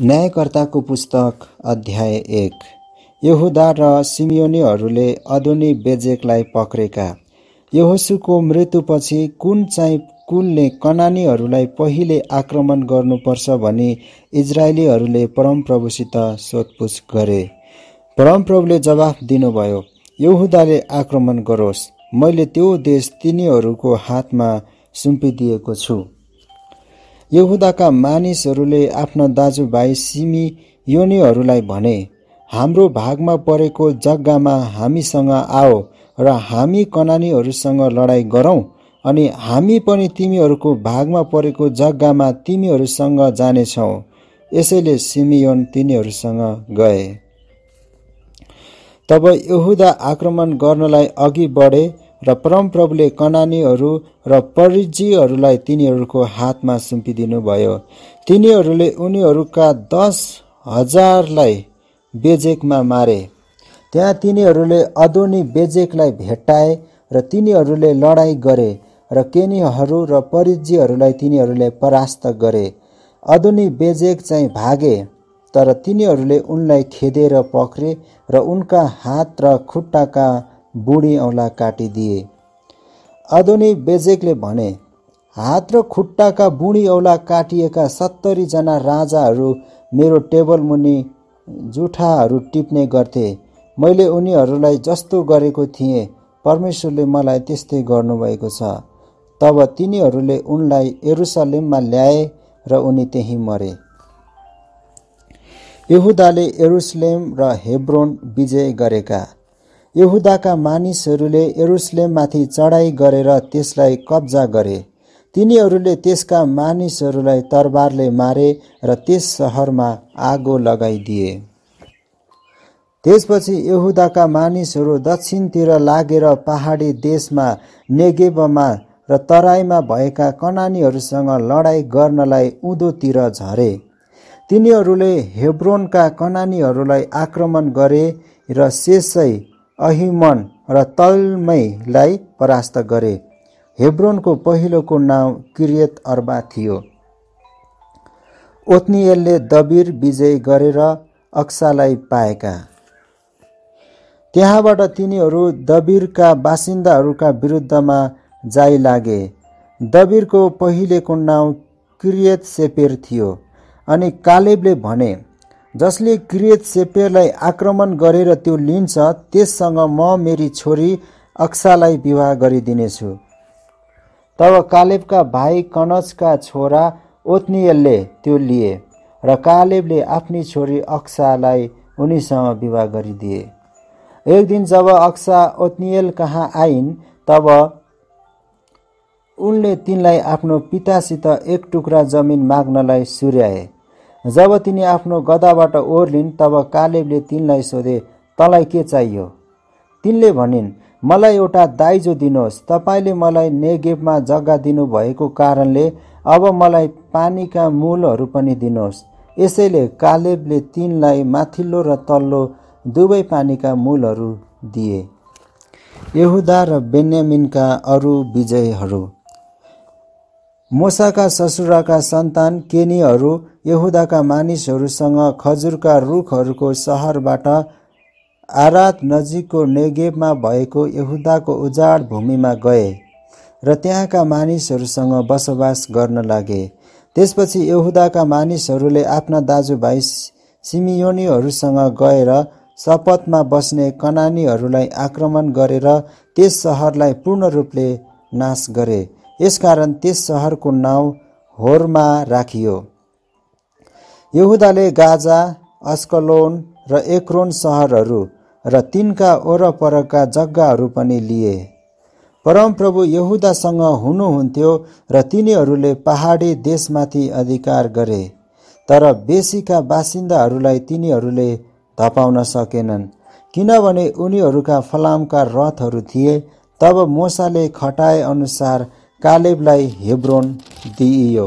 न्यायकर्ताको पुस्तक अध्याय एक यहुदा र सिमियोनीहरूले अधुनी बेजेकलाई पक्रेका यहोसुको मृत्युपछि कुन चाहिँ कुलले कनानीहरूलाई पहिले आक्रमण गर्नुपर्छ भनी इजरायलीहरूले परमप्रभुसित सोधपुछ गरे परमप्रभुले जवाफ दिनुभयो यहुदाले आक्रमण गरोस् मैले त्यो देश तिनीहरूको हातमा सुम्पिदिएको छु यहुदाका मानिसहरूले आफ्ना दाजुभाइ सिमी योनीहरूलाई भने हाम्रो भागमा परेको जग्गामा हामीसँग आओ र हामी कनानीहरूसँग लडाइँ गरौँ अनि हामी पनि तिमीहरूको भागमा परेको जग्गामा तिमीहरूसँग जानेछौ यसैले सिमियोन तिनीहरूसँग गए तब यहुदा आक्रमण गर्नलाई अघि बढे र परमप्रभुले कनानीहरू र परिजीहरूलाई तिनीहरूको हातमा सुम्पिदिनु भयो तिनीहरूले उनीहरूका दस हजारलाई बेजेकमा मारे त्यहाँ तिनीहरूले अदोनी बेजेकलाई भेट्टाए र तिनीहरूले लडाइँ गरे र केनीहरू र परिजीहरूलाई तिनीहरूले परास्त गरे अदोनी बेजेक चाहिँ भागे तर तिनीहरूले उनलाई खेदेर पक्रे र उनका हात र खुट्टाका बुढी औँला काटिदिए आधुनिक बेजेकले भने हात र खुट्टाका बुढी औँला काटिएका सत्तरीजना राजाहरू मेरो टेबलमुनि जुठाहरू टिप्ने गर्थे मैले उनीहरूलाई जस्तो गरेको थिएँ परमेश्वरले मलाई त्यस्तै गर्नुभएको छ तब तिनीहरूले उनलाई एरुसलेममा ल्याए र उनी त्यहीँ मरे यहुदाले एरुसलेम र हेब्रोन विजय गरेका यहुदाका मानिसहरूले एरुसलेममाथि चढाई गरेर त्यसलाई कब्जा गरे तिनीहरूले त्यसका मानिसहरूलाई तरबारले मारे र त्यस सहरमा आगो लगाइदिए त्यसपछि यहुदाका मानिसहरू दक्षिणतिर लागेर पहाडी देशमा नेगेबमा र तराईमा भएका कनानीहरूसँग लडाईँ गर्नलाई उँधोतिर झरे तिनीहरूले हेब्रोनका कनानीहरूलाई आक्रमण गरे र शेषै अहिमन र तलमैलाई परास्त गरे हेब्रोनको पहिलोको नाउँ किरियत अर्बा थियो ओत्नियलले दबिर विजय गरेर अक्सालाई पाएका त्यहाँबाट तिनीहरू दबिरका बासिन्दाहरूका विरुद्धमा जाइ लागे दबिरको पहिलेको नाउँ किरियत सेपेर थियो अनि कालेबले भने जसले किरेत सेपेरलाई आक्रमण गरेर त्यो लिन्छ त्यससँग म मेरी छोरी अक्सालाई विवाह गरिदिनेछु तब कालेबका भाइ कनजका छोरा ओत्नियलले त्यो लिए र कालेबले आफ्नी छोरी अक्सालाई उनीसँग विवाह गरिदिए एक दिन जब अक्सा ओत्नियल कहाँ आइन् तब उनले तिनलाई आफ्नो पितासित एक टुक्रा जमिन माग्नलाई सुर्याए जब तिनी आफ्नो गदाबाट ओर्लिन् तब कालेबले तिनलाई सोधे तँलाई के चाहियो तिनले भनिन् मलाई एउटा दाइजो दिनुहोस् तपाईँले मलाई नेगेबमा जग्गा दिनुभएको कारणले अब मलाई पानीका मूलहरू पनि दिनुहोस् यसैले कालेबले तिनलाई माथिल्लो र तल्लो दुवै पानीका मूलहरू दिए यहुदा र बेन्यामिनका अरू विजयहरू मोसाका ससुराका सन्तान केनीहरू यहुदाका मानिसहरूसँग खजुरका रुखहरूको सहरबाट आरात नजिकको नेगेबमा भएको यहुदाको उजाड भूमिमा गए र त्यहाँका मानिसहरूसँग बसोबास गर्न लागे त्यसपछि यहुदाका मानिसहरूले आफ्ना दाजुभाइ सिमियोनीहरूसँग गएर शपथमा बस्ने कनानीहरूलाई आक्रमण गरेर त्यस सहरलाई पूर्ण रूपले नाश गरे यसकारण त्यस सहरको नाउँ होरमा राखियो यहुदाले गाजा अस्कलोन र एक्रोन सहरहरू र तिनका वरपरका जग्गाहरू पनि लिए परमप्रभु यहुदासँग हुनुहुन्थ्यो र तिनीहरूले पहाडी देशमाथि अधिकार गरे तर बेसीका बासिन्दाहरूलाई तिनीहरूले धपाउन सकेनन् किनभने उनीहरूका फलामका रथहरू थिए तब मोसाले खटाए अनुसार कालेबलाई हेब्रोन दिइयो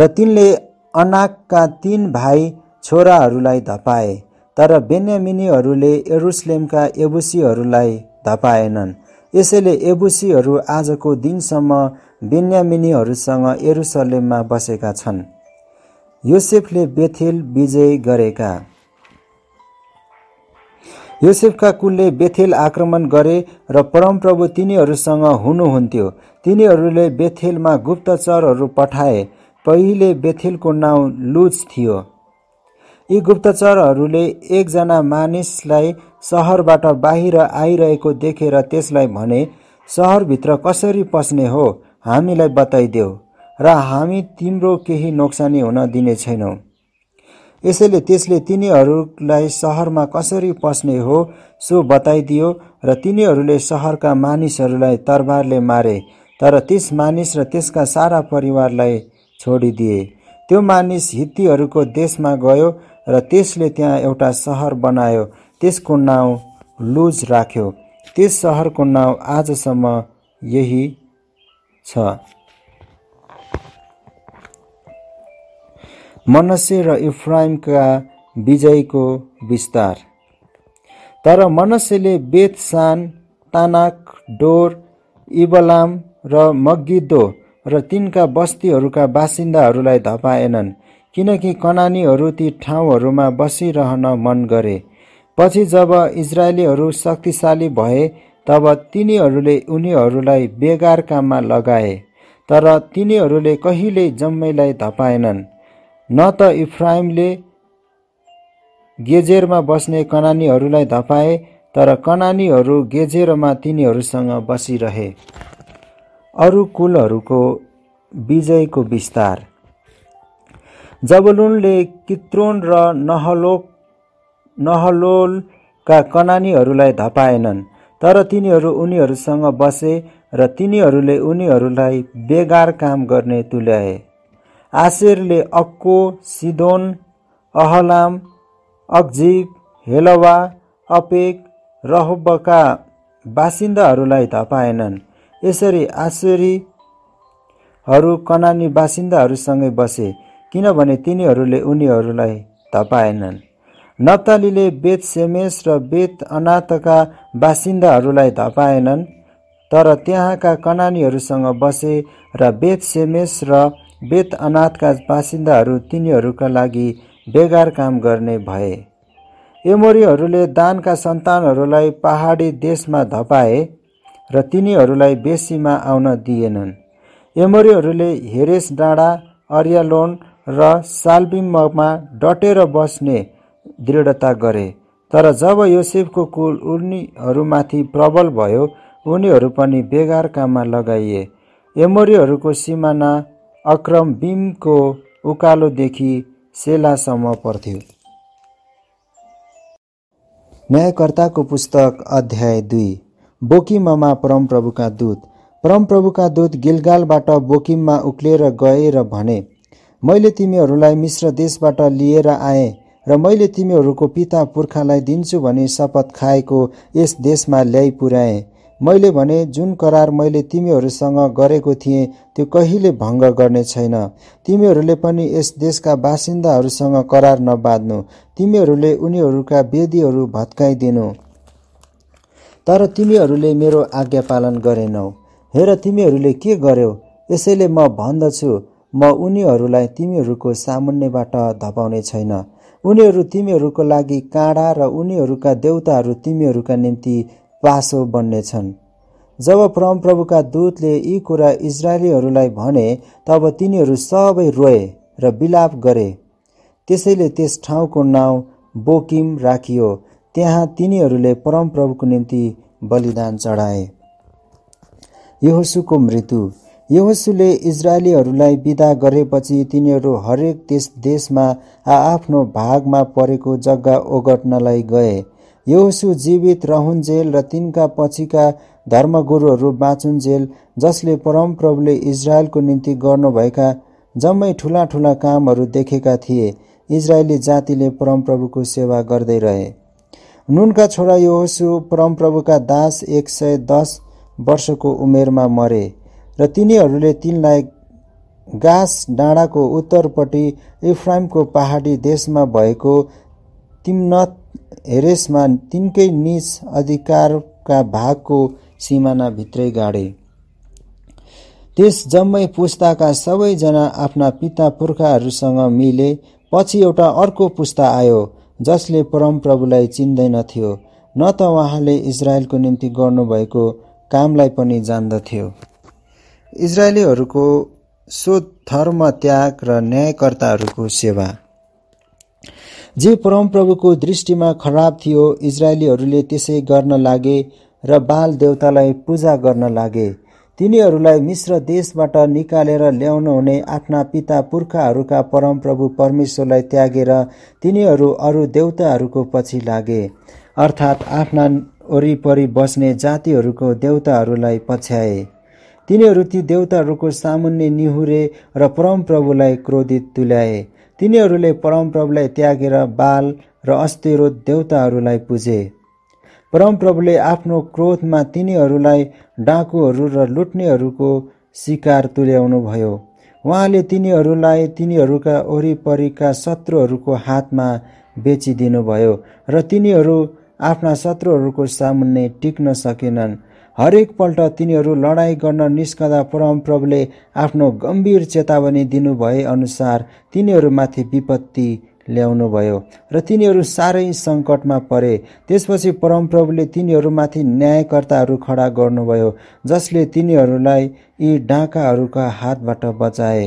र तिनले अनाकका तीन भाइ छोराहरूलाई धपाए तर बेन्यामिनीहरूले एरुसलेमका एबुसीहरूलाई धपाएनन् यसैले एबुसीहरू आजको दिनसम्म बेन्यामिनीहरूसँग एरुसलेममा बसेका छन् योसेफले बेथेल विजय गरेका योसेफका कुलले बेथेल आक्रमण गरे र परमप्रभु तिनीहरूसँग हुनुहुन्थ्यो तिनीहरूले बेथेलमा गुप्तचरहरू पठाए पहिले बेथेलको नाउँ लुज थियो यी गुप्तचरहरूले एकजना मानिसलाई सहरबाट बाहिर आइरहेको देखेर त्यसलाई भने सहरभित्र कसरी पस्ने हो हामीलाई बताइदेऊ र हामी तिम्रो केही नोक्सानी हुन दिने छैनौँ यसैले त्यसले तिनीहरूलाई सहरमा कसरी पस्ने हो सो बताइदियो र तिनीहरूले सहरका मानिसहरूलाई तरबारले मारे तर त्यस मानिस र त्यसका सारा परिवारलाई छोडिदिए त्यो मानिस हित्तीहरूको देशमा गयो र त्यसले त्यहाँ एउटा सहर बनायो त्यसको नाउँ लुज राख्यो त्यस सहरको नाउँ आजसम्म यही छ मनसे र इफ्राइमका विजयको विस्तार तर मनसेले बेतसान तानाक डोर इबलाम र मग्गिदो र तिनका बस्तीहरूका बासिन्दाहरूलाई धपाएनन् किनकि कनानीहरू ती ठाउँहरूमा बसिरहन मन गरे पछि जब इजरायलीहरू शक्तिशाली भए तब तिनीहरूले उनीहरूलाई बेगार काममा लगाए तर तिनीहरूले कहिल्यै जम्मैलाई धपाएनन् न त इफ्राइमले गेजेरमा बस्ने कनानीहरूलाई धपाए तर कनानीहरू गेजेरमा तिनीहरूसँग बसिरहे अरू कुलहरूको विजयको विस्तार जबलुनले कित्रोन र नहलो नहलोलका कनानीहरूलाई धपाएनन् तर तिनीहरू उनीहरूसँग बसे र तिनीहरूले उनीहरूलाई बेगार काम गर्ने तुल्याए आशेरले अक्को सिदोन अहलाम अक्जिब हेलवा अपेक रहब्बका बासिन्दाहरूलाई धपाएनन् यसरी आशेरीहरू कनानी बासिन्दाहरूसँगै बसे किनभने तिनीहरूले उनीहरूलाई धपाएनन् नतालीले बेत सेमेस र बेत अनाथका बासिन्दाहरूलाई धपाएनन् तर त्यहाँका कनानीहरूसँग बसे र बेत सेमेस र वेत अनाथका बासिन्दाहरू तिनीहरूका लागि बेगार काम गर्ने भए एमोरीहरूले दानका सन्तानहरूलाई पहाडी देशमा धपाए र तिनीहरूलाई बेसीमा आउन दिएनन् एमोरीहरूले हेरेस डाँडा अर्यालोन र सालबिम्बमा डटेर बस्ने दृढता गरे तर जब योसेफको कुल उनीहरूमाथि प्रबल भयो उनीहरू पनि बेगार काममा लगाइए एमोरीहरूको सिमाना अक्रम बिमको उकालोदेखि सेलासम्म पर्थ्यो न्यायकर्ताको पुस्तक अध्याय दुई बोकिममा परमप्रभुका दूत परमप्रभुका दूत गिलगालबाट बोकिममा उक्लिएर गए र भने मैले तिमीहरूलाई मिश्र देशबाट लिएर आएँ र मैले तिमीहरूको पिता पुर्खालाई दिन्छु भने शपथ खाएको यस देशमा ल्याइ पुर्याएँ मैले भने जुन करार मैले तिमीहरूसँग गरेको थिएँ त्यो कहिले भङ्ग गर्ने छैन तिमीहरूले पनि यस देशका बासिन्दाहरूसँग करार नबाँध्नु तिमीहरूले उनीहरूका वेदीहरू भत्काइदिनु तर तिमीहरूले मेरो आज्ञा पालन गरेनौ हेर तिमीहरूले के गर्यौ यसैले म भन्दछु म उनीहरूलाई तिमीहरूको सामुन्नेबाट धपाउने छैन उनीहरू तिमीहरूको लागि काँडा र उनीहरूका देउताहरू तिमीहरूका निम्ति पासो बन्नेछन् जब परमप्रभुका दूतले यी कुरा इजरायलीहरूलाई भने तब तिनीहरू सबै रोए र विलाप गरे त्यसैले त्यस ठाउँको नाउँ बोकिम राखियो त्यहाँ तिनीहरूले परमप्रभुको निम्ति बलिदान चढाए यहोसुको मृत्यु यहोसुले इजरायलीहरूलाई विदा गरेपछि तिनीहरू हरेक त्यस देशमा आआफ्नो भागमा परेको जग्गा ओगट्नलाई गए यहोसु जीवित रहन्जेल र तिनका पछिका धर्मगुरुहरू बाँचुन्जेल जसले परमप्रभुले इजरायलको निम्ति गर्नुभएका जम्मै ठुला ठुला कामहरू देखेका थिए इजरायली जातिले परमप्रभुको सेवा गर्दै रहे नुनका छोरा यहोसु परमप्रभुका दास एक सय दस वर्षको उमेरमा मरे र तिनीहरूले तिनलाई गास डाँडाको उत्तरपट्टि इफ्राइमको पहाडी देशमा भएको तिम्नत हेरेसमा तिनकै निज अधिकारका भागको सिमानाभित्रै गाडे त्यस जम्मै पुस्ताका सबैजना आफ्ना पिता पुर्खाहरूसँग मिले पछि एउटा अर्को पुस्ता आयो जसले परमप्रभुलाई चिन्दैनथ्यो न त उहाँले इजरायलको निम्ति गर्नुभएको कामलाई पनि जान्दथ्यो इजरायलीहरूको सो धर्म त्याग र न्यायकर्ताहरूको सेवा जे परमप्रभुको दृष्टिमा खराब थियो इजरायलीहरूले त्यसै गर्न लागे र बाल देवतालाई पूजा गर्न लागे तिनीहरूलाई मिश्र देशबाट निकालेर ल्याउन हुने आफ्ना पिता पुर्खाहरूका परमप्रभु परमेश्वरलाई त्यागेर तिनीहरू अरू देवताहरूको पछि लागे अर्थात् आफ्ना वरिपरि बस्ने जातिहरूको देवताहरूलाई पछ्याए तिनीहरू ती देवताहरूको सामुन्ने निहुरे र परमप्रभुलाई क्रोधित तुल्याए तिनीहरूले परमप्रभुलाई त्यागेर बाल र अस्थिरो देवताहरूलाई पुजे परमप्रभुले आफ्नो क्रोधमा तिनीहरूलाई डाकुहरू र लुट्नेहरूको शिकार तुल्याउनुभयो उहाँले तिनीहरूलाई तिनीहरूका वरिपरिका शत्रुहरूको हातमा बेचिदिनुभयो र तिनीहरू आफ्ना शत्रुहरूको सामुन्ने टिक्न सकेनन् हरेक पल्ट तिनीहरू लडाईँ गर्न निस्कँदा परमप्रभुले आफ्नो गम्भीर चेतावनी दिनुभए अनुसार तिनीहरूमाथि विपत्ति ल्याउनुभयो र तिनीहरू साह्रै सङ्कटमा परे त्यसपछि परमप्रभुले तिनीहरूमाथि न्यायकर्ताहरू खडा गर्नुभयो जसले तिनीहरूलाई यी डाँकाहरूका हातबाट बचाए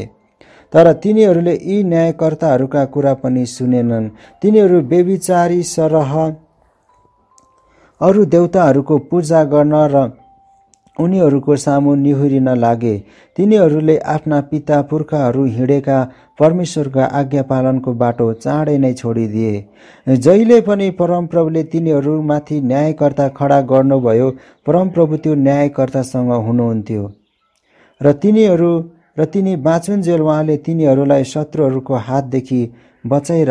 तर तिनीहरूले यी न्यायकर्ताहरूका कुरा पनि सुनेनन् तिनीहरू बेविचारी सरह अरू देवताहरूको पूजा गर्न र उनीहरूको सामु निहुरिन लागे तिनीहरूले आफ्ना पिता पुर्खाहरू हिँडेका परमेश्वरका आज्ञा पालनको बाटो चाँडै नै छोडिदिए जहिले पनि परमप्रभुले तिनीहरूमाथि न्यायकर्ता खडा गर्नुभयो परमप्रभु त्यो न्यायकर्तासँग हुनुहुन्थ्यो र तिनीहरू र तिनी बाँचुन्जेल उहाँले तिनीहरूलाई शत्रुहरूको हातदेखि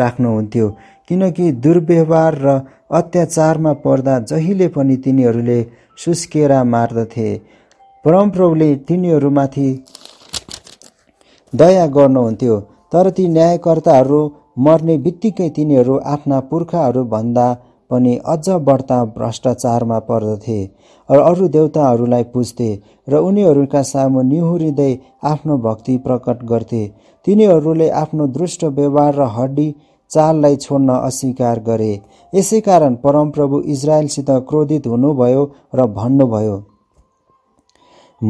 राख्नुहुन्थ्यो किनकि दुर्व्यवहार र अत्याचारमा पर्दा जहिले पनि तिनीहरूले सुस्केर मार्दथे परमप्रभुले तिनीहरूमाथि दया गर्नुहुन्थ्यो तर ती न्यायकर्ताहरू मर्ने बित्तिकै तिनीहरू आफ्ना पुर्खाहरूभन्दा पनि अझ बढ्ता भ्रष्टाचारमा पर्दथे र अरू देवताहरूलाई पुज्थे र उनीहरूका सामु निहुरिँदै आफ्नो भक्ति प्रकट गर्थे तिनीहरूले आफ्नो दुष्ट व्यवहार र हड्डी चाललाई छोड्न अस्वीकार गरे यसैकारण परमप्रभु इजरायलसित क्रोधित हुनुभयो र भन्नुभयो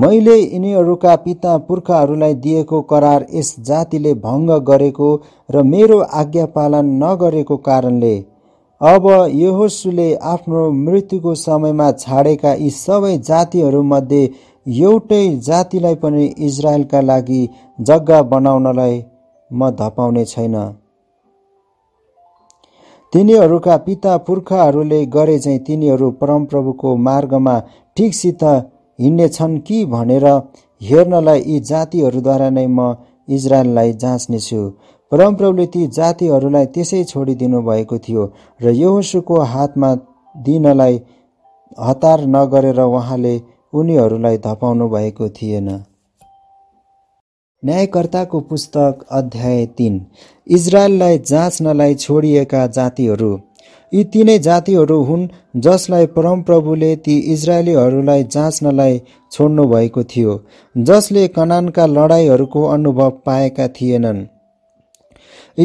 मैले यिनीहरूका पिता पुर्खाहरूलाई दिएको करार यस जातिले भङ्ग गरेको र मेरो आज्ञा पालन नगरेको कारणले अब यहोसुले आफ्नो मृत्युको समयमा छाडेका यी सबै जातिहरूमध्ये एउटै जातिलाई पनि इजरायलका लागि जग्गा बनाउनलाई म धपाउने छैन तिनीहरूका पिता पुर्खाहरूले गरे चाहिँ तिनीहरू परमप्रभुको मार्गमा ठिकसित हिँड्नेछन् कि भनेर हेर्नलाई यी जातिहरूद्वारा नै म इजरायललाई जाँच्नेछु परमप्रभुले ती जातिहरूलाई त्यसै छोडिदिनु भएको थियो र यहोसुको हातमा दिनलाई हतार नगरेर उहाँले उनीहरूलाई धपाउनु भएको थिएन न्यायकर्ताको पुस्तक अध्याय तिन इजरायललाई जाँच्नलाई छोडिएका जातिहरू यी तिनै जातिहरू हुन् जसलाई परमप्रभुले ती इजरायलीहरूलाई जाँच्नलाई छोड्नुभएको थियो जसले कनानका लडाइँहरूको अनुभव पाएका थिएनन्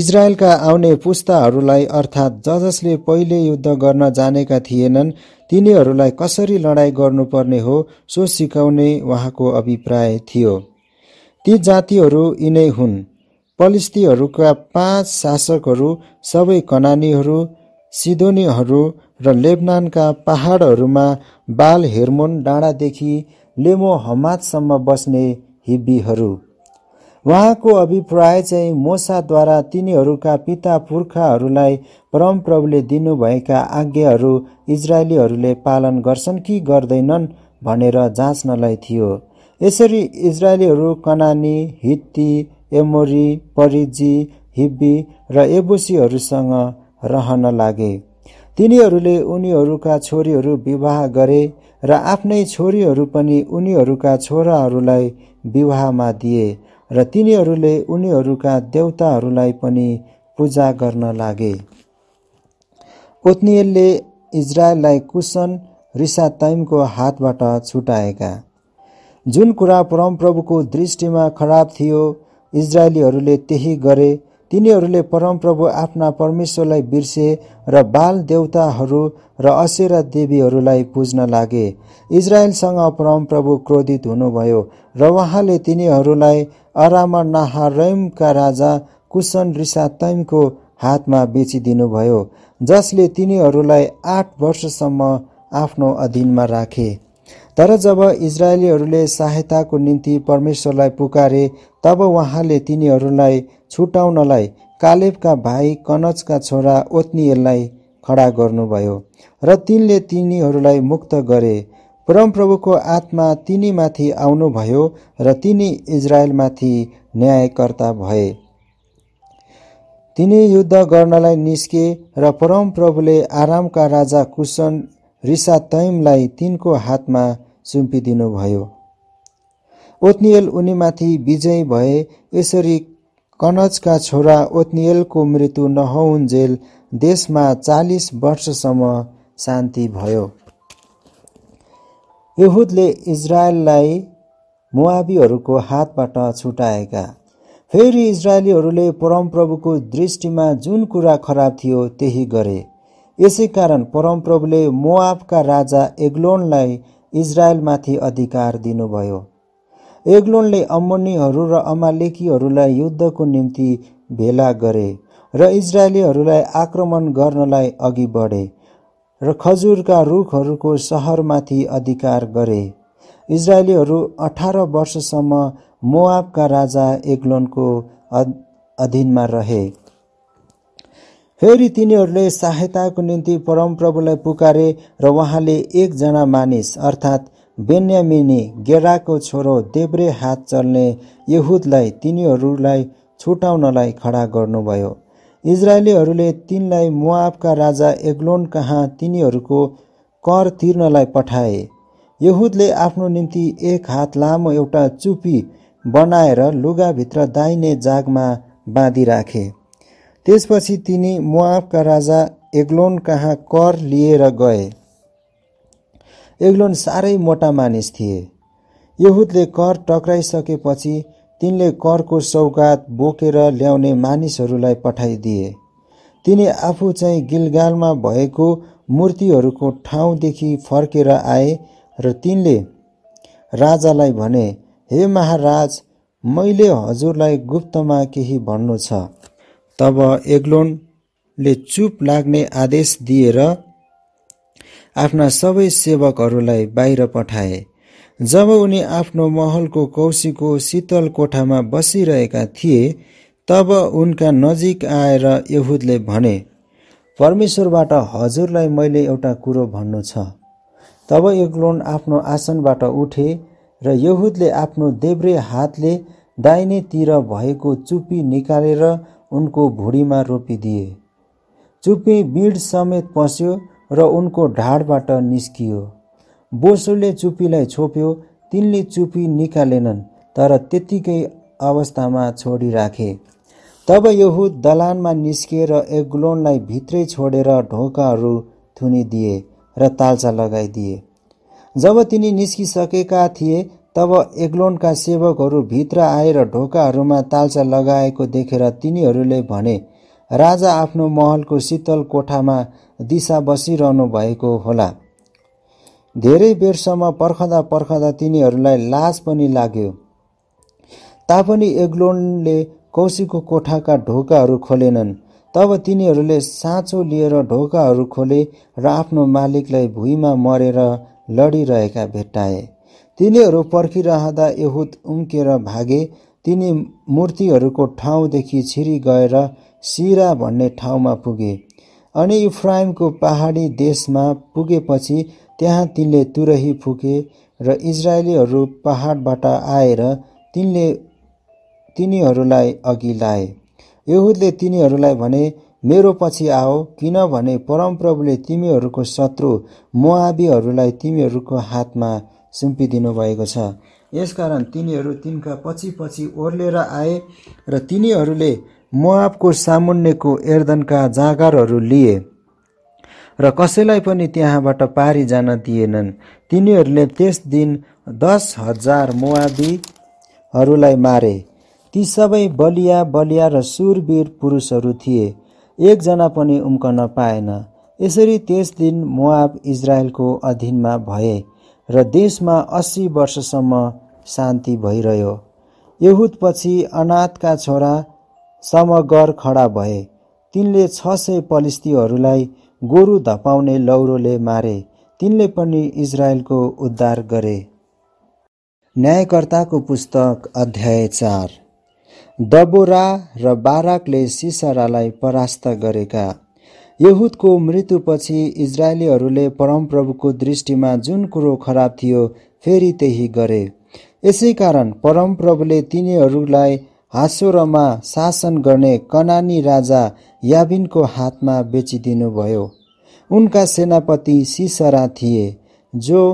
इजरायलका आउने पुस्ताहरूलाई अर्थात् ज जसले पहिले युद्ध गर्न जानेका थिएनन् तिनीहरूलाई कसरी लडाइँ गर्नुपर्ने हो सो सिकाउने उहाँको अभिप्राय थियो ती जातिहरू यिनै हुन् पलिस्तीहरूका पाँच शासकहरू सबै कनानीहरू सिधोनीहरू र लेबनानका पहाडहरूमा बाल हेर्मोन डाँडादेखि लेमो हमातसम्म बस्ने हिब्बीहरू उहाँको अभिप्राय चाहिँ मोसाद्वारा तिनीहरूका पिता पुर्खाहरूलाई परमप्रभुले दिनुभएका आज्ञाहरू इजरायलीहरूले पालन गर्छन् कि गर्दैनन् भनेर जाँच्नलाई थियो यसरी इजरायलीहरू कनानी हित्ती एमोरी परिजी हिब्बी र एबुसीहरूसँग रहन लागे तिनीहरूले उनीहरूका छोरीहरू विवाह गरे र आफ्नै छोरीहरू पनि उनीहरूका छोराहरूलाई विवाहमा दिए र तिनीहरूले उनीहरूका देउताहरूलाई पनि पूजा गर्न लागे ओत्नियलले इजरायललाई कुसन रिसा तैमको हातबाट छुटाएका जुन कुरा परमप्रभुको दृष्टिमा खराब थियो इजरायलीहरूले त्यही गरे तिनीहरूले परमप्रभु आफ्ना परमेश्वरलाई बिर्से र बाल देवताहरू र असेरा देवीहरूलाई पुज्न लागे इजरायलसँग परमप्रभु क्रोधित हुनुभयो र उहाँले तिनीहरूलाई अरामा नाहारैमका राजा कुसन रिसातैमको हातमा बेचिदिनुभयो जसले तिनीहरूलाई आठ वर्षसम्म आफ्नो अधीनमा राखे तर जब इजरायलीहरूले सहायताको निम्ति परमेश्वरलाई पुकारे तब उहाँले तिनीहरूलाई छुटाउनलाई कालेबका भाइ कनजका छोरा ओत्नीएललाई खडा गर्नुभयो र तिनले तिनीहरूलाई मुक्त गरे परमप्रभुको आत्मा तिनीमाथि आउनुभयो र तिनी इजरायलमाथि न्यायकर्ता भए तिनी युद्ध गर्नलाई निस्के र परमप्रभुले आरामका राजा कुसन रिसा तैमलाई तिनको हातमा सुम्पिदिनुभयो ओत्नियल उनीमाथि विजय भए यसरी कनजका छोरा ओत्नियलको मृत्यु नहुन्जेल देशमा चालिस वर्षसम्म शान्ति भयो यहुदले इजरायललाई मुआबीहरूको हातबाट छुटाएका फेरि इजरायलीहरूले परमप्रभुको दृष्टिमा जुन कुरा खराब थियो त्यही गरे यसै कारण परमप्रभुले मोआबका राजा एग्लोनलाई इजरायलमाथि अधिकार दिनुभयो एग्लोनले अम्मोनीहरू र अमालेकीहरूलाई युद्धको निम्ति भेला गरे र इजरायलीहरूलाई आक्रमण गर्नलाई अघि बढे र खजुरका रुखहरूको सहरमाथि अधिकार गरे इजरायलीहरू अठार वर्षसम्म मोआबका राजा एग्लोनको अधीनमा रहे फेरि तिनीहरूले सहायताको निम्ति परमप्रभुलाई पुकारे र उहाँले एकजना मानिस अर्थात् बेन्यामिनी गेराको छोरो देब्रे हात चल्ने यहुदलाई तिनीहरूलाई छुटाउनलाई खडा गर्नुभयो इजरायलीहरूले तिनलाई मुआबका राजा एग्लोन कहाँ तिनीहरूको कर तिर्नलाई पठाए यहुदले आफ्नो निम्ति एक हात लामो एउटा चुपी बनाएर लुगाभित्र दाहिने जागमा बाँधिराखे त्यसपछि तिनी मुआबका राजा एग्लोन कहाँ कर लिएर गए एग्लोन साह्रै मोटा मानिस थिए यहुदले कर टक्राइसकेपछि तिनले करको सौगात बोकेर ल्याउने मानिसहरूलाई पठाइदिए तिनी आफू चाहिँ गिलगालमा भएको मूर्तिहरूको ठाउँदेखि फर्केर आए र तिनले राजालाई भने हे महाराज मैले हजुरलाई गुप्तमा केही भन्नु छ तब एग्लोनले चुप लाग्ने आदेश दिएर आफ्ना सबै सेवकहरूलाई बाहिर पठाए जब उनी आफ्नो महलको कौशीको शीतल कोठामा बसिरहेका थिए तब उनका नजिक आएर यहुदले भने परमेश्वरबाट हजुरलाई मैले एउटा कुरो भन्नु छ तब एक्लोन आफ्नो आसनबाट उठे र यहुदले आफ्नो देब्रे हातले दाहिनेतिर भएको चुप्पी निकालेर उनको भुँडीमा रोपिदिए चुप्पी बिड समेत पस्यो र उनको ढाडबाट निस्कियो बोसोले चुप्पीलाई छोप्यो तिनले चुप्पी निकालेनन् तर त्यतिकै अवस्थामा छोडिराखे तब यहुद दलानमा निस्किएर एग्लोनलाई भित्रै छोडेर ढोकाहरू थुनिदिए र तालचा लगाइदिए जब तिनी निस्किसकेका थिए तब एग्लोनका सेवकहरू भित्र आएर ढोकाहरूमा तालसा लगाएको देखेर तिनीहरूले भने राजा आफ्नो महलको शीतल कोठामा दिशा बसिरहनु भएको होला धेरै बेरसम्म पर्खँदा पर्खँदा तिनीहरूलाई लाज पनि लाग्यो तापनि एग्लोनले कौशीको कोठाका ढोकाहरू खोलेनन् तब तिनीहरूले साँचो लिएर ढोकाहरू खोले र आफ्नो मालिकलाई भुइँमा मरेर लडिरहेका भेट्टाए तिनीहरू पर्खिरहँदा यहुद उम्केर भागे तिनी मूर्तिहरूको ठाउँदेखि छिरी गएर सिरा भन्ने ठाउँमा पुगे अनि इफ्राइमको पहाडी देशमा पुगेपछि त्यहाँ तिनले तुरही फुके र इजरायलीहरू पहाडबाट आएर तिनले तिनीहरूलाई अघि लाए यहुदले तिनीहरूलाई भने मेरो पछि आओ किनभने परमप्रभुले तिमीहरूको शत्रु मुआबीहरूलाई तिमीहरूको हातमा सुम्पिदिनु भएको छ यसकारण तिनीहरू तिनका पछि पछि ओर्लेर आए र तिनीहरूले मोआबको सामुन्नेको एर्दनका जाँगरहरू लिए र कसैलाई पनि त्यहाँबाट पारी जान दिएनन् तिनीहरूले त्यस दिन दस हजार मुआबीहरूलाई मारे ती सबै बलिया बलिया र सुरवीर पुरुषहरू थिए एकजना पनि उम्कन पाएन यसरी त्यस दिन मोआब इजरायलको अधीनमा भए र देशमा अस्सी वर्षसम्म शान्ति भइरह्यो यहुदपछि अनाथका छोरा समगर खडा भए तिनले छ सय पलिस्तीहरूलाई गोरु धपाउने लौरोले मारे तिनले पनि इजरायलको उद्धार गरे न्यायकर्ताको पुस्तक अध्याय चार दबोरा र बाराकले सिसरालाई परास्त गरेका यहुदको मृत्युपछि इजरायलीहरूले परमप्रभुको दृष्टिमा जुन कुरो खराब थियो फेरि त्यही गरे यसै कारण परमप्रभुले तिनीहरूलाई हासोरमा शासन गर्ने कनानी राजा याबिनको हातमा बेचिदिनुभयो उनका सेनापति सिसरा थिए जो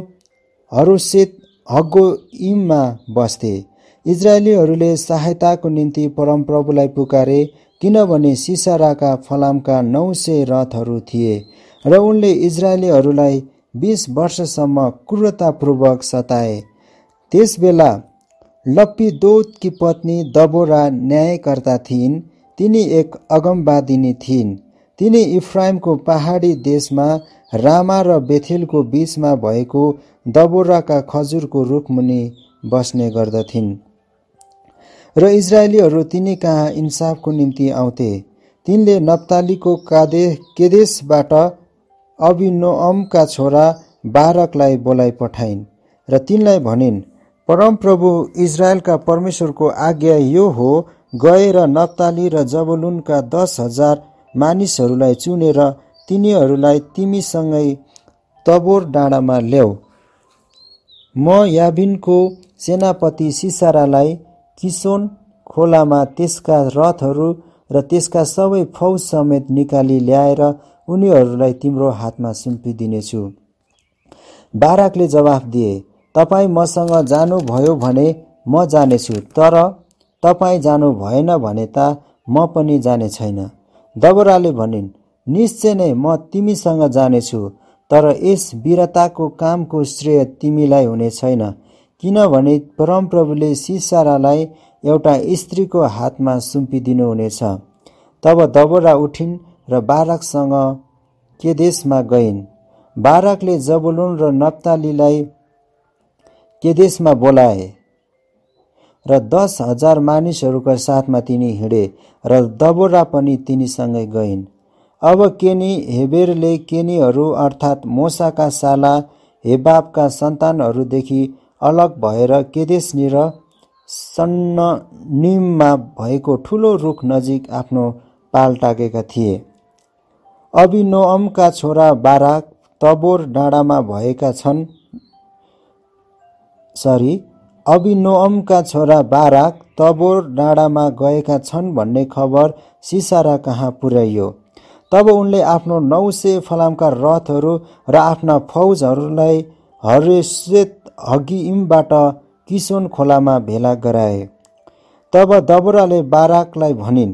हरुसेत हगोइममा बस्थे इजरायलीहरूले सहायताको निम्ति परमप्रभुलाई पुकारे किनभने सिसाराका फलामका नौ सय रथहरू थिए र उनले इजरायलीहरूलाई बिस वर्षसम्म क्रूरतापूर्वक सताए त्यसबेला लप्पीदोतकी पत्नी दबोरा न्यायकर्ता थिइन् तिनी एक अगमवादिनी थिइन् तिनी इफ्राइमको पहाडी देशमा रामा र बेथेलको बीचमा भएको दबोराका खजुरको रुखमुनि बस्ने गर्दथिन् र इजरायलीहरू तिनी कहाँ इन्साफको निम्ति आउँथे तिनले नप्तालीको कादे केदेशबाट अभिनोअमका छोरा बारकलाई बोलाइ पठाइन् र तिनलाई भनिन् परमप्रभु इजरायलका परमेश्वरको आज्ञा यो हो गएर नप्ताली र जबलुनका दस हजार मानिसहरूलाई चुनेर तिनीहरूलाई तिमीसँगै तबोर डाँडामा ल्याऊ म याबिनको सेनापति सिसारालाई किसोन खोलामा त्यसका रथहरू र त्यसका सबै फौज समेत निकाली ल्याएर उनीहरूलाई तिम्रो हातमा सुम्पिदिनेछु बाराकले जवाफ दिए तपाईँ मसँग जानुभयो भने म जानेछु तर तपाईँ जानु भएन भने त म पनि जाने छैन दबराले भनिन् निश्चय नै म तिमीसँग जानेछु तर यस वीरताको कामको श्रेय तिमीलाई हुने छैन किनभने परमप्रभुले सिसारालाई एउटा स्त्रीको हातमा सुम्पिदिनुहुनेछ तब दबोरा उठिन् र बाराकसँग के देशमा गइन् बाराकले जबलुन र नप्तालीलाई केदेशमा बोलाए र दस हजार मानिसहरूका साथमा तिनी हिँडे र दबोरा पनि तिनीसँगै गइन् अब केनी हेबेरले केनीहरू अर्थात् मोसाका साला हेबाबका सन्तानहरूदेखि अलग भएर केदेशनिर सन्ननिममा भएको ठुलो रुख नजिक आफ्नो पाल टाकेका थिए अभिनोअमका छोरा बाराक तबोर डाँडामा भएका छन् सरी अभिनोअमका छोरा बाराक तबोर डाँडामा गएका छन् भन्ने खबर सिसारा कहाँ पुर्याइयो तब उनले आफ्नो नौ सय फलामका रथहरू र आफ्ना फौजहरूलाई हरेश्वेत हगिइमबाट किसोन खोलामा भेला गराए तब दबराले बाराकलाई भनिन्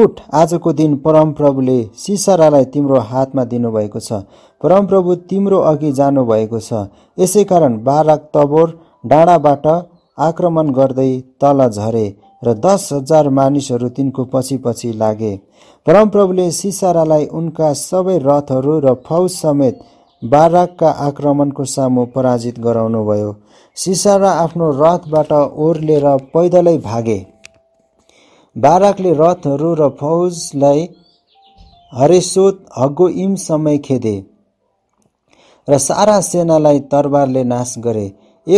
उठ आजको दिन परमप्रभुले सिसारालाई तिम्रो हातमा दिनुभएको छ परमप्रभु तिम्रो अघि जानुभएको छ यसै कारण बाराक तबोर डाँडाबाट आक्रमण गर्दै तल झरे र दस हजार मानिसहरू तिनको पछि पछि लागे परमप्रभुले सिसारालाई उनका सबै रथहरू र फौज समेत बाराकका आक्रमणको सामु पराजित गराउनुभयो सिसारा आफ्नो रथबाट ओर्लेर पैदलै भागे बाराकले रथहरू र फौजलाई हरेसोत हग्गोइम समय खेदे र सारा सेनालाई तरबारले नाश गरे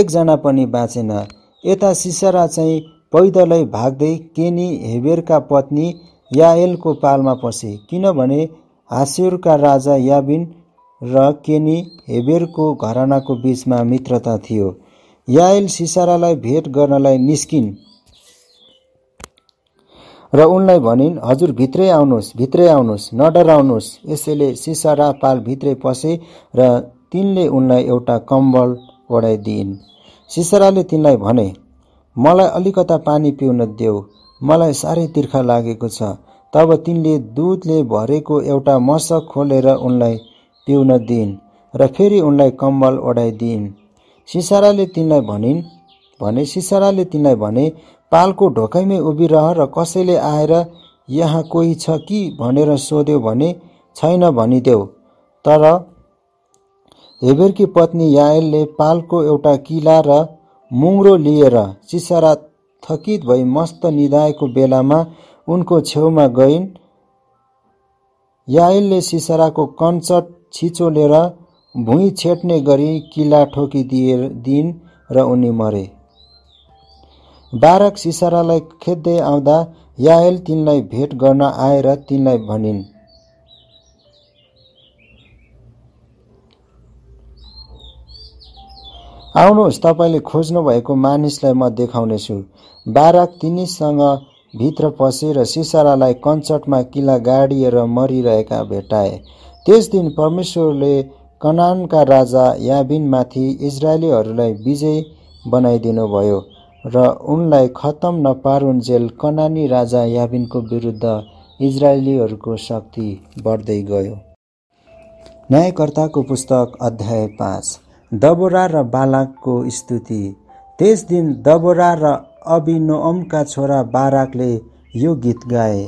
एकजना पनि बाँचेन यता सिसारा चाहिँ पैदलै भाग्दै केनी हेबेरका पत्नी यायलको पालमा पसे किनभने हासिरका राजा याबिन र केनी हेबेरको घरानाको बिचमा मित्रता थियो याएल सिसारालाई भेट गर्नलाई निस्किन् र उनलाई भनिन् हजुर भित्रै आउनुहोस् भित्रै आउनुहोस् न डराउनुहोस् यसैले सिसारा पाल भित्रै पसे र तिनले उनलाई एउटा कम्बल ओढाइदिइन् सिसाराले तिनलाई भने मलाई अलिकता पानी पिउन देऊ मलाई साह्रै तिर्खा लागेको छ तब तिनले दुधले भरेको एउटा मसक खोलेर उनलाई पिउन दिइन् र फेरि उनलाई कम्बल ओढाइदिइन् सिसाराले तिनलाई भनिन् भने सिसाराले तिनलाई भने पालको ढोकैमै उभिरह र कसैले आएर यहाँ कोही छ कि भनेर सोध्यो भने छैन भनिदेऊ तर हेबेरकी पत्नी यायलले पालको एउटा किला र मुङ्रो लिएर सिसारा थकित भई मस्त निधाएको बेलामा उनको छेउमा गइन् यायलले सिसाराको कन्सर्ट छिचोलेर भुइँ छेट्ने गरी किला ठोकिदिए दिन र उनी मरे बारक सिसारालाई खेद्दै आउँदा याएल तिनलाई भेट गर्न आएर तिनलाई भनिन् आउनुहोस् तपाईँले भएको मानिसलाई म देखाउनेछु बाराक तिनीसँग भित्र पसेर सिसारालाई कञ्चटमा किला गाडिएर मरिरहेका भेटाए त्यस दिन परमेश्वरले कनानका राजा याबिनमाथि इजरायलीहरूलाई विजय बनाइदिनुभयो र उनलाई खत्तम नपारुन्जेल कनानी राजा याबिनको विरुद्ध इजरायलीहरूको शक्ति बढ्दै गयो न्यायकर्ताको पुस्तक अध्याय पाँच दबोरा र बालाकको स्तुति त्यस दिन दबोरा र अभिनोमका छोरा बाराकले यो गीत गाए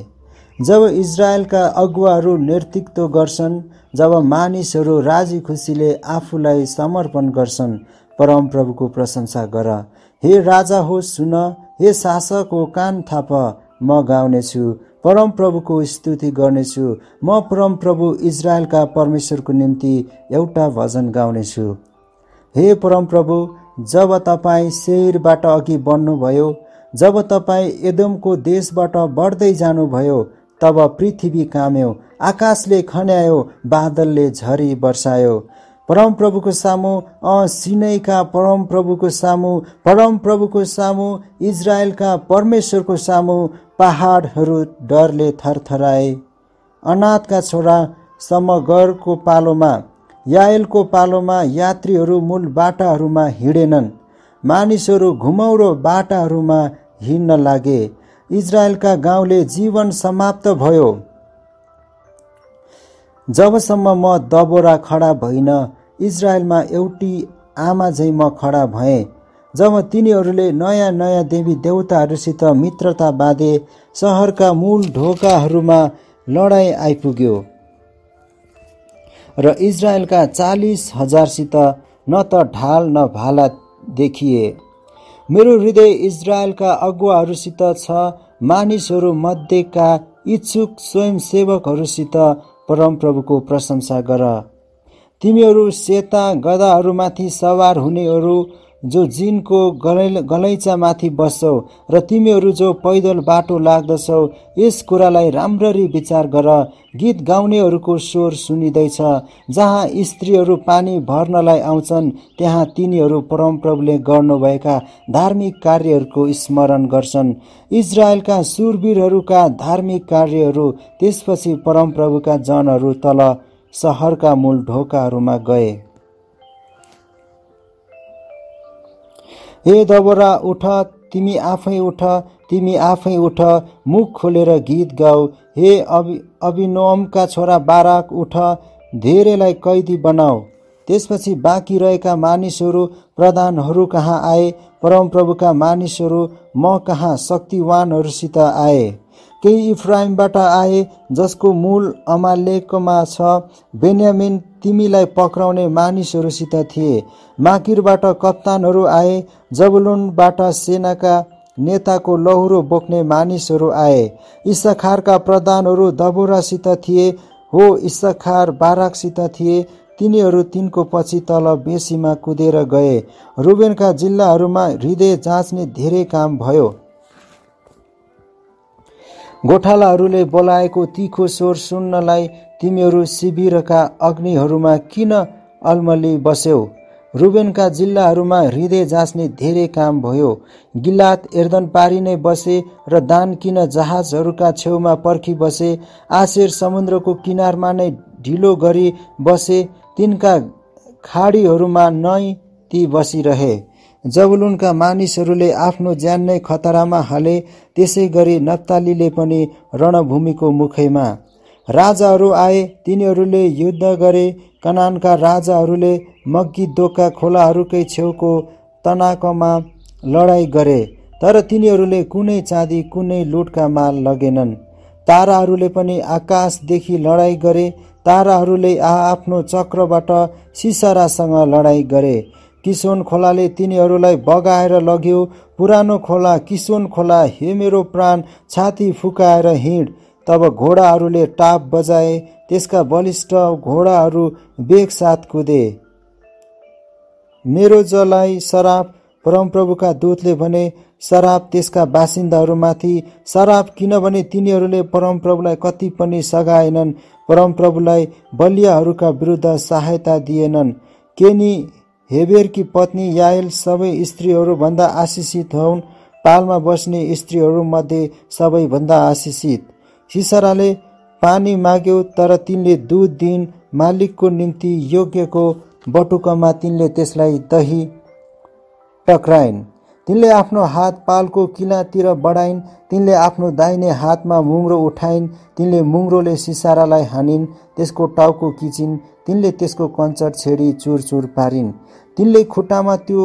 जब इजरायलका अगुवाहरू नेतृत्व गर्छन् जब मानिसहरू राजी खुसीले आफूलाई समर्पण गर्छन् परमप्रभुको प्रशंसा गर हे राजा हो सुन हे शासक हो कान थाप म गाउनेछु परमप्रभुको स्तुति गर्नेछु म परमप्रभु इजरायलका परमेश्वरको निम्ति एउटा भजन गाउनेछु हे परमप्रभु जब तपाईँ शेरबाट अघि बढ्नुभयो जब तपाईँ एदमको देशबाट बढ्दै जानुभयो तब पृथ्वी काम्यो आकाशले खन्यायो बादलले झरी बर्सायो परमप्रभुको सामु अ सिनैका परमप्रभुको सामु परमप्रभुको सामु इजरायलका परमेश्वरको सामु पहाडहरू डरले थरथराए अनाथका छोरा समगरको पालोमा यायलको पालोमा यात्रीहरू मूल बाटाहरूमा हिँडेनन् मानिसहरू घुमौरो बाटाहरूमा हिँड्न लागे इजरायलका गाउँले जीवन समाप्त भयो जबसम्म म दबोरा खडा भइनँ इजरायलमा एउटी आमा झै म खडा भएँ जब तिनीहरूले नयाँ नयाँ देवी देवताहरूसित मित्रता बाँधे सहरका मूल ढोकाहरूमा लडाइँ आइपुग्यो र इजरायलका चालिस हजारसित न त ढाल न भाला देखिए मेरो हृदय इजरायलका अगुवाहरूसित छ मध्येका इच्छुक स्वयंसेवकहरूसित परमप्रभुको प्रशंसा गर तिमीहरू सेता गदाहरूमाथि सवार हुनेहरू जो जिनको गलै गलैँचामाथि बस्छौ र तिमीहरू जो पैदल बाटो लाग्दछौ यस कुरालाई राम्ररी विचार गर गीत गाउनेहरूको स्वर सुनिँदैछ जहाँ स्त्रीहरू पानी भर्नलाई आउँछन् त्यहाँ तिनीहरू परमप्रभुले गर्नुभएका धार्मिक कार्यहरूको स्मरण गर्छन् इजरायलका सुरवीरहरूका धार्मिक कार्यहरू त्यसपछि परमप्रभुका जनहरू तल सहरका मूल ढोकाहरूमा गए हे दबरा उठ तिमी आफै उठ तिमी आफै उठ मुख खोलेर गीत गाऊ हे अभि अभिनोमका छोरा बाराक उठ धेरैलाई कैदी बनाऊ त्यसपछि बाँकी रहेका मानिसहरू प्रधानहरू कहाँ आए परमप्रभुका मानिसहरू म कहाँ शक्तिवानहरूसित आए केही इफ्राइमबाट आए जसको मूल अमालेकमा छ बेन्यामिन तिमीलाई पक्राउने मानिसहरूसित थिए माकिरबाट कप्तानहरू आए जबलुनबाट सेनाका नेताको लहुरो बोक्ने मानिसहरू आए इसाखारका प्रधानहरू दबोरासित थिए हो इसखार बाराकसित थिए तिनीहरू तिनको पछि तल बेसीमा कुदेर गए रुबेनका जिल्लाहरूमा हृदय जाँच्ने धेरै काम भयो गोठालाहरूले बोलाएको तिखो स्वर सुन्नलाई तिमीहरू शिविरका अग्निहरूमा किन अल्मली बस्यौ रुबेनका जिल्लाहरूमा हृदय जाँच्ने धेरै काम भयो गिलात एर्दन पारी नै बसे र दान किन जहाजहरूका छेउमा पर्खी बसे आशेर समुद्रको किनारमा नै ढिलो गरी बसे तिनका खाडीहरूमा नै ती बसिरहे जबलुनका मानिसहरूले आफ्नो ज्यान नै खतरामा हाले त्यसै गरी नप्तालीले पनि रणभूमिको मुखैमा राजाहरू आए तिनीहरूले युद्ध गरे कनानका राजाहरूले दोका खोलाहरूकै छेउको तनाकमा लडाइँ गरे तर तिनीहरूले कुनै चाँदी कुनै लुटका माल लगेनन् ताराहरूले पनि आकाशदेखि लडाइँ गरे ताराहरूले आआफ्नो चक्रबाट सिसरासँग लडाइँ गरे किसोन खोलाले तिनीहरूलाई बगाएर लग्यो पुरानो खोला किसोन खोला हे मेरो प्राण छाती फुकाएर हिँड तब घोडाहरूले टाप बजाए त्यसका बलिष्ठ घोडाहरू बेग साथ कुदे मेरो जलाई सराप परमप्रभुका दूतले भने सराप त्यसका बासिन्दाहरूमाथि सराप किनभने तिनीहरूले परमप्रभुलाई कति पनि सघाएनन् परमप्रभुलाई बलियाहरूका विरुद्ध सहायता दिएनन् केनी हेबेरकी पत्नी यायल सबै स्त्रीहरूभन्दा आशिषित हुन् पालमा बस्ने स्त्रीहरूमध्ये सबैभन्दा आशिषित सिसराले पानी माग्यो तर तिनले दुध दिन मालिकको निम्ति योग्यको बटुकमा तिनले त्यसलाई दही टक्राइन् तिनले आफ्नो हात पालको किलातिर बढाइन् तिनले आफ्नो दाहिने हातमा मुङ्रो उठाइन् तिनले मुङ्रोले सिसारालाई हानिन् त्यसको टाउको किचिन् तिनले त्यसको कञ्चर छेडी चुरचुर पारिन् तिनले खुट्टामा त्यो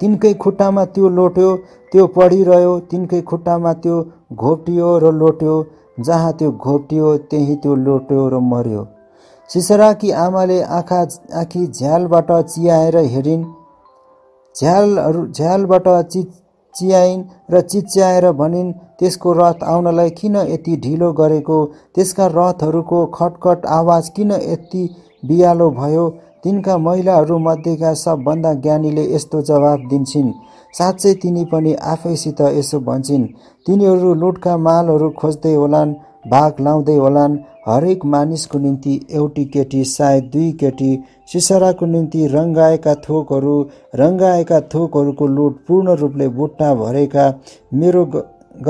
तिनकै खुट्टामा त्यो लोट्यो त्यो पढिरह्यो तिनकै खुट्टामा त्यो घोप्टियो र लोट्यो जहाँ त्यो घोप्टियो त्यहीँ त्यो लोट्यो र मर्यो सिसराकी आमाले आँखा आँखी झ्यालबाट चियाएर हेरिन् झ्यालहरू झ्यालबाट चि चियाइन् र चिच्याएर भनिन् त्यसको रथ आउनलाई किन यति ढिलो गरेको त्यसका रथहरूको खटखट आवाज किन यति बियालो भयो तिनका महिलाहरूमध्येका सबभन्दा ज्ञानीले यस्तो जवाब दिन्छन् साँच्चै तिनी पनि आफैसित यसो भन्छन् तिनीहरू लुटका मालहरू खोज्दै होलान् भाग लाउँदै होलान् हरेक मानिसको निम्ति एउटी केटी सायद दुई केटी सिसराको निम्ति रङ्गाएका थोकहरू रङ्गाएका थोकहरूको लुट पूर्ण रूपले बुट्टा भरेका मेरो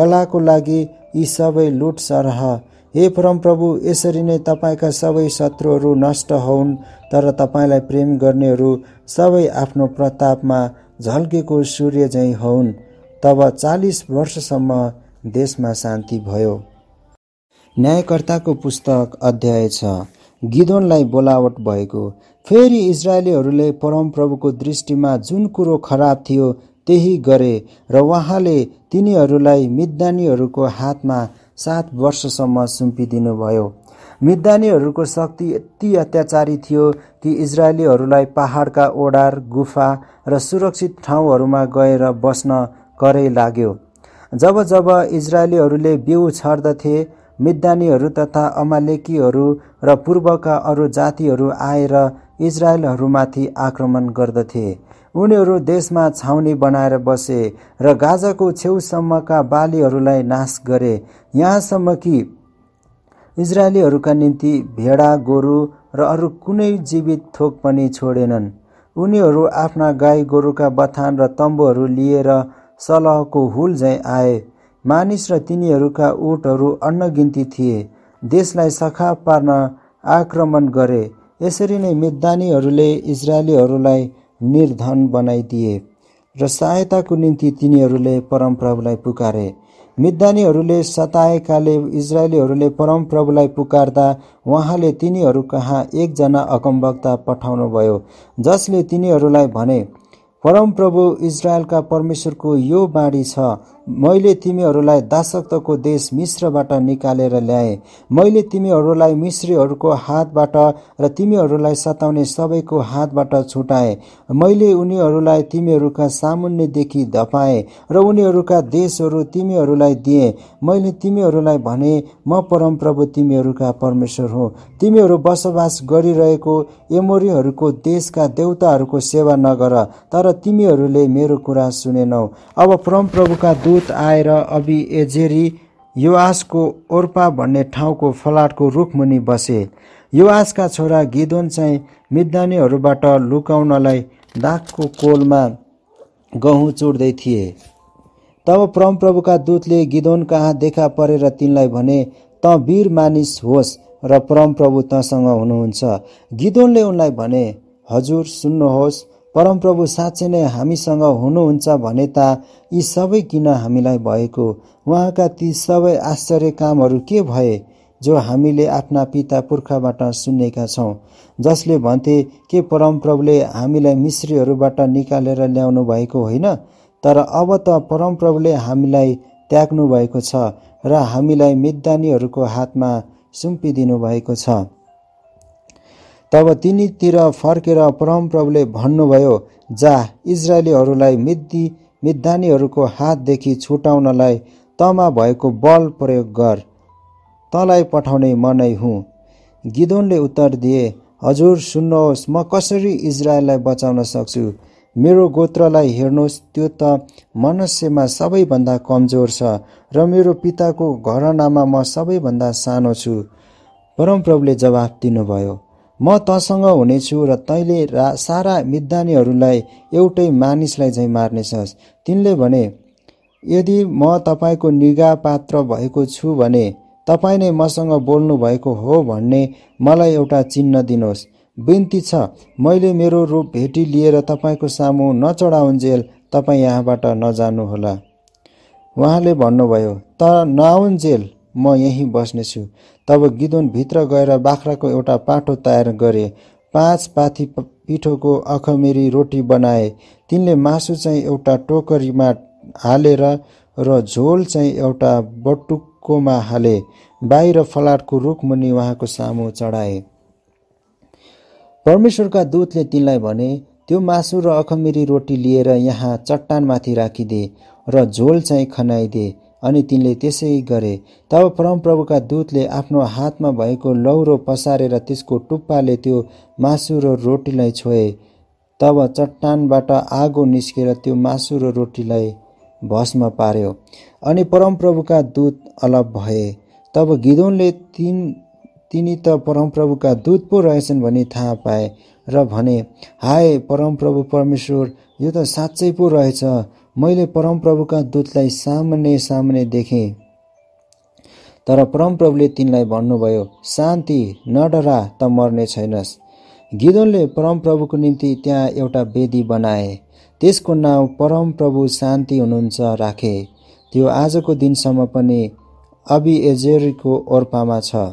गलाको लागि यी सबै लुट सरह हे परम प्रभु यसरी नै तपाईँका सबै शत्रुहरू नष्ट हुन् तर तपाईँलाई प्रेम गर्नेहरू सबै आफ्नो प्रतापमा झल्केको सूर्य झैँ हुन् तब चालिस वर्षसम्म देशमा शान्ति भयो न्यायकर्ताको पुस्तक अध्याय छ गिदोनलाई बोलावट भएको फेरि इजरायलीहरूले परमप्रभुको दृष्टिमा जुन कुरो खराब थियो त्यही गरे र उहाँले तिनीहरूलाई मिद्दानीहरूको हातमा सात वर्षसम्म सुम्पिदिनुभयो मिद्दानीहरूको शक्ति यति अत्याचारी थियो कि इजरायलीहरूलाई पहाडका ओडार गुफा र सुरक्षित ठाउँहरूमा गएर बस्न करै लाग्यो जब जब इजरायलीहरूले बिउ छर्दथे मिद्दानीहरू तथा अमालेकीहरू र पूर्वका अरू जातिहरू आएर इजरायलहरूमाथि आक्रमण गर्दथे उनीहरू देशमा छाउनी बनाएर बसे र गाजाको छेउसम्मका बालीहरूलाई नाश गरे यहाँसम्म कि इजरायलीहरूका निम्ति भेडा गोरु र अरू कुनै जीवित थोक पनि छोडेनन् उनीहरू आफ्ना गाई गोरुका बथान र तम्बुहरू लिएर सलहको हुल झैँ आए मानिस र तिनीहरूका ओठहरू अन्नगिन्ती थिए देशलाई सखा पार्न आक्रमण गरे यसरी नै मिद्दानीहरूले इजरायलीहरूलाई निर्धन बनाइदिए र सहायताको निम्ति तिनीहरूले परमप्रभुलाई पुकारे मिद्दानीहरूले सताएकाले इजरायलीहरूले परमप्रभुलाई पुकार्दा उहाँले तिनीहरू कहाँ एकजना अकम्बक्ता पठाउनुभयो जसले तिनीहरूलाई भने परमप्रभु इजरायलका परमेश्वरको यो बाणी छ मैले तिमीहरूलाई दासत्वको देश मिश्रबाट निकालेर ल्याएँ मैले तिमीहरूलाई मिश्रीहरूको हातबाट र तिमीहरूलाई सताउने सबैको हातबाट छुटाएँ मैले उनीहरूलाई तिमीहरूका सामुन्नेदेखि धपाएँ र उनीहरूका देशहरू तिमीहरूलाई दिएँ मैले तिमीहरूलाई भने म परमप्रभु तिमीहरूका परमेश्वर हो तिमीहरू बसोबास गरिरहेको एमोरीहरूको देशका देउताहरूको सेवा नगर तर तिमीहरूले मेरो कुरा सुनेनौ अब परमप्रभुका दु दूत आएर अबि एजेरी युवासको ओर्पा भन्ने ठाउँको फलाटको रुखमुनि बसे युवासका छोरा गिदोन चाहिँ मिद्दानीहरूबाट लुकाउनलाई दागको कोलमा गहुँ चुड्दै थिए तब परमप्रभुका दूतले गिदोन कहाँ देखा परेर तिनलाई भने त वीर मानिस होस् र परमप्रभु तँसँग हुनुहुन्छ गिदोनले उनलाई भने हजुर सुन्नुहोस् परमप्रभु साँच्चै नै हामीसँग हुनुहुन्छ भने त यी सबै किन हामीलाई भएको उहाँका ती सबै आश्चर्य कामहरू के भए जो हामीले आफ्ना पिता पुर्खाबाट सुनेका छौँ जसले भन्थे के परमप्रभुले हामीलाई मिश्रीहरूबाट निकालेर ल्याउनु भएको होइन तर अब त परमप्रभुले हामीलाई त्याग्नु भएको छ र हामीलाई मिद्दानीहरूको हातमा सुम्पिदिनु भएको छ तब तिनीतिर फर्केर परमप्रभुले भन्नुभयो जा इजरायलीहरूलाई मिद्दी मिद्धानीहरूको हातदेखि छुटाउनलाई तमा भएको बल प्रयोग गर तलाई पठाउने म नै हुँ गिदोनले उत्तर दिए हजुर सुन्नुहोस् म कसरी इजरायललाई बचाउन सक्छु मेरो गोत्रलाई हेर्नुहोस् त्यो त मनुष्यमा सबैभन्दा कमजोर छ र मेरो पिताको घरनामा म सबैभन्दा सानो छु परमप्रभुले जवाफ दिनुभयो म तसँग हुनेछु र तैँले रा सारा मिद्दानीहरूलाई एउटै मानिसलाई झैँ मार्नेछस् तिनले भने यदि म तपाईँको निगा पात्र भएको छु भने तपाईँ नै मसँग बोल्नु भएको हो भन्ने मलाई एउटा चिन्ह दिनुहोस् बिन्ती छ मैले मेरो रूप भेटी लिएर तपाईँको सामु नचढाउन्जेल तपाईँ यहाँबाट नजानुहोला उहाँले भन्नुभयो त नआउन्जेल म यहीँ बस्नेछु तब गिदोन भित्र गएर बाख्राको एउटा पाठो तयार गरे पाँच पाथी पिठोको अखमेरी रोटी बनाए तिनले मासु चाहिँ एउटा टोकरीमा हालेर र झोल चाहिँ एउटा बटुकोमा हाले बाहिर फलाटको रुखमुनि उहाँको सामु चढाए परमेश्वरका दूतले तिनलाई भने त्यो मासु र अखमेरी रोटी लिएर यहाँ चट्टानमाथि राखिदिए र झोल चाहिँ खनाइदिए अनि तिनले त्यसै गरे तब परमप्रभुका दूतले आफ्नो हातमा भएको लौरो पसारेर त्यसको टुप्पाले त्यो मासु र रोटीलाई छोए तब चट्टानबाट आगो निस्केर त्यो मासु र रोटीलाई भस्म पार्यो अनि परमप्रभुका दूत अलप भए तब गिदोनले तिन तिनी त परमप्रभुका दूत पो रहेछन् भनी थाहा पाए र भने हाय परमप्रभु परमेश्वर यो त साँच्चै पो रहेछ मैले परमप्रभुका दूतलाई सामान्य सामने देखेँ तर परमप्रभुले तिनलाई भन्नुभयो शान्ति नडरा त मर्ने छैनस् गिदोनले परमप्रभुको निम्ति त्यहाँ एउटा वेदी बनाए त्यसको नाउँ परमप्रभु शान्ति हुनुहुन्छ राखे त्यो आजको दिनसम्म पनि अबिएजेरीको ओर्पामा छ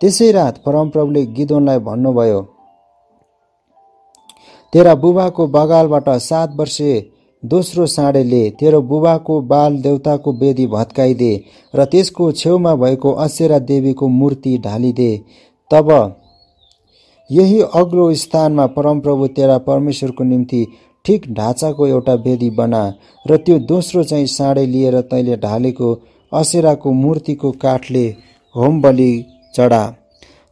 त्यसै रात परमप्रभुले गिदोनलाई भन्नुभयो तेरा बुबाको बगालबाट सात वर्षे दोस्रो साँडेले तेरो बुबाको बाल देउताको वेदी भत्काइदे र त्यसको छेउमा भएको असेरा देवीको मूर्ति ढालिदे तब यही अग्लो स्थानमा परमप्रभु तेरा परमेश्वरको निम्ति ठिक ढाँचाको एउटा वेदी बना र त्यो दोस्रो चाहिँ साँडे लिएर तैँले ढालेको असेराको मूर्तिको काठले होम बलि चढा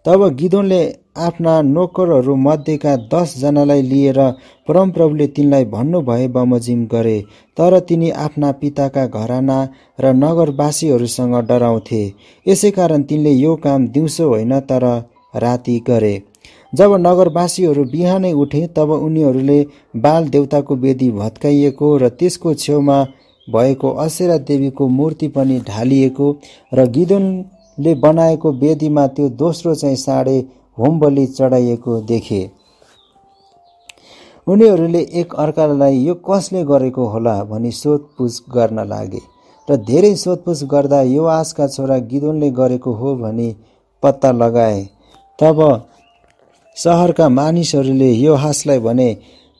तब गिदोनले आफ्ना नोकरहरूमध्येका मध्येका जनालाई लिएर परमप्रभुले तिनलाई भन्नुभए बमोजिम गरे तर तिनी आफ्ना पिताका घराना र नगरवासीहरूसँग डराउँथे यसैकारण तिनले यो काम दिउँसो होइन तर राति गरे जब नगरवासीहरू बिहानै उठे तब उनीहरूले बाल देउताको वेदी भत्काइएको र त्यसको छेउमा भएको असेरा देवीको मूर्ति पनि ढालिएको र गिदोनले बनाएको वेदीमा त्यो दोस्रो चाहिँ साढे होम बलि चढाइएको देखे उनीहरूले एक अर्कालाई यो कसले गरेको होला भनी सोधपुछ गर्न लागे र धेरै सोधपुछ गर्दा यो आजका छोरा गिदोनले गरेको हो भनी पत्ता लगाए तब सहरका मानिसहरूले यो हाँसलाई भने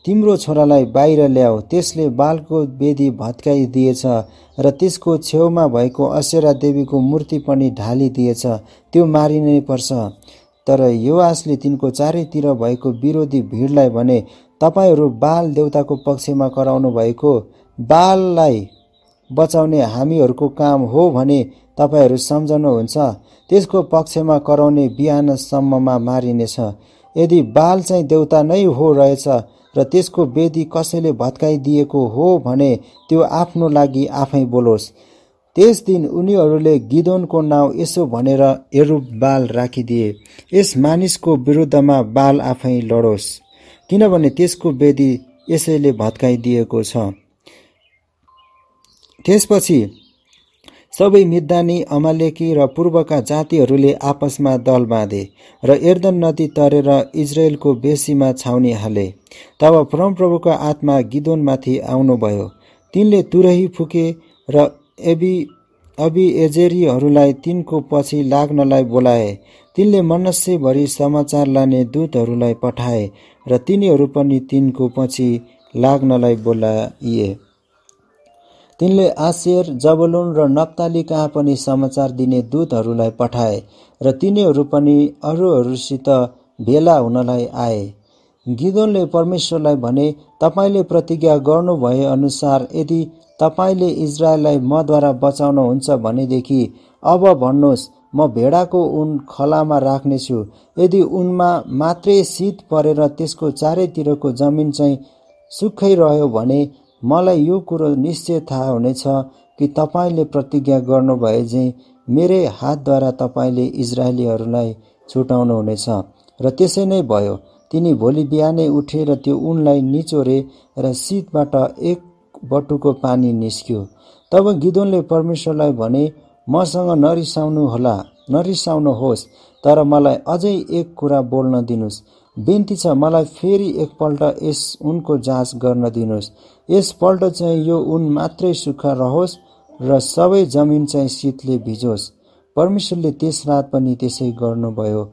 तिम्रो छोरालाई बाहिर ल्याऊ त्यसले बालको वेदी भत्काइदिएछ र त्यसको छेउमा भएको असेरा देवीको मूर्ति पनि ढालिदिएछ त्यो मारिनै पर्छ तर युवासले तिनको चारैतिर भएको विरोधी भिडलाई भने तपाईँहरू बाल देउताको पक्षमा कराउनु भएको बाललाई बचाउने हामीहरूको काम हो भने तपाईँहरू सम्झनुहुन्छ त्यसको पक्षमा कराउने बिहानसम्ममा मारिनेछ यदि बाल चाहिँ देउता नै हो रहेछ र त्यसको वेदी कसैले भत्काइदिएको हो भने त्यो आफ्नो लागि आफै बोलोस् त्यस दिन उनीहरूले गिदोनको नाउँ यसो भनेर एरूप बाल राखिदिए यस मानिसको विरुद्धमा बाल आफै लडोस् किनभने त्यसको वेदी यसैले भत्काइदिएको छ त्यसपछि सबै मिद्दानी अमालेकी र पूर्वका जातिहरूले आपसमा दल बाँधे र एर्दन नदी तरेर इजरायलको बेसीमा छाउनी हाले तब परमप्रभुको आत्मा गिदोनमाथि आउनुभयो तिनले तुरही फुके र एबी एजेरीहरूलाई तिनको पछि लाग्नलाई बोलाए तिनले मनस्यभरि समाचार लाने दूतहरूलाई पठाए र तिनीहरू पनि तिनको पछि लाग्नलाई बोलाइए तिनले आसेर जबलुन र नक्ताली कहाँ पनि समाचार दिने दूतहरूलाई पठाए र तिनीहरू पनि अरूहरूसित भेला हुनलाई आए गिदोनले परमेश्वरलाई भने तपाईँले प्रतिज्ञा गर्नुभए अनुसार यदि तपाईँले इजरायललाई मद्वारा बचाउनुहुन्छ भनेदेखि अब भन्नुहोस् म भेडाको उन खलामा राख्नेछु यदि उनमा मात्रै शीत परेर त्यसको चारैतिरको जमिन चाहिँ सुक्खै रह्यो भने मलाई यो कुरो निश्चय थाहा हुनेछ कि तपाईँले प्रतिज्ञा गर्नुभए चाहिँ मेरै हातद्वारा तपाईँले इजरायलीहरूलाई छुटाउनु हुनेछ र त्यसै नै भयो तिनी भोलि बिहानै उठेर त्यो उनलाई निचोरे र शीतबाट एक बटुको पानी निस्क्यो तब गिदोनले परमेश्वरलाई भने मसँग नरिसाउनुहोला नरिसाउनुहोस् तर मलाई अझै एक कुरा बोल्न दिनुहोस् बिन्ती छ मलाई फेरि एकपल्ट यस उनको जाँच गर्न दिनुहोस् यसपल्ट चाहिँ यो उन मात्रै सुक्खा रहोस् र सबै जमिन चाहिँ शीतले भिजोस् परमेश्वरले त्यस रात पनि त्यसै गर्नुभयो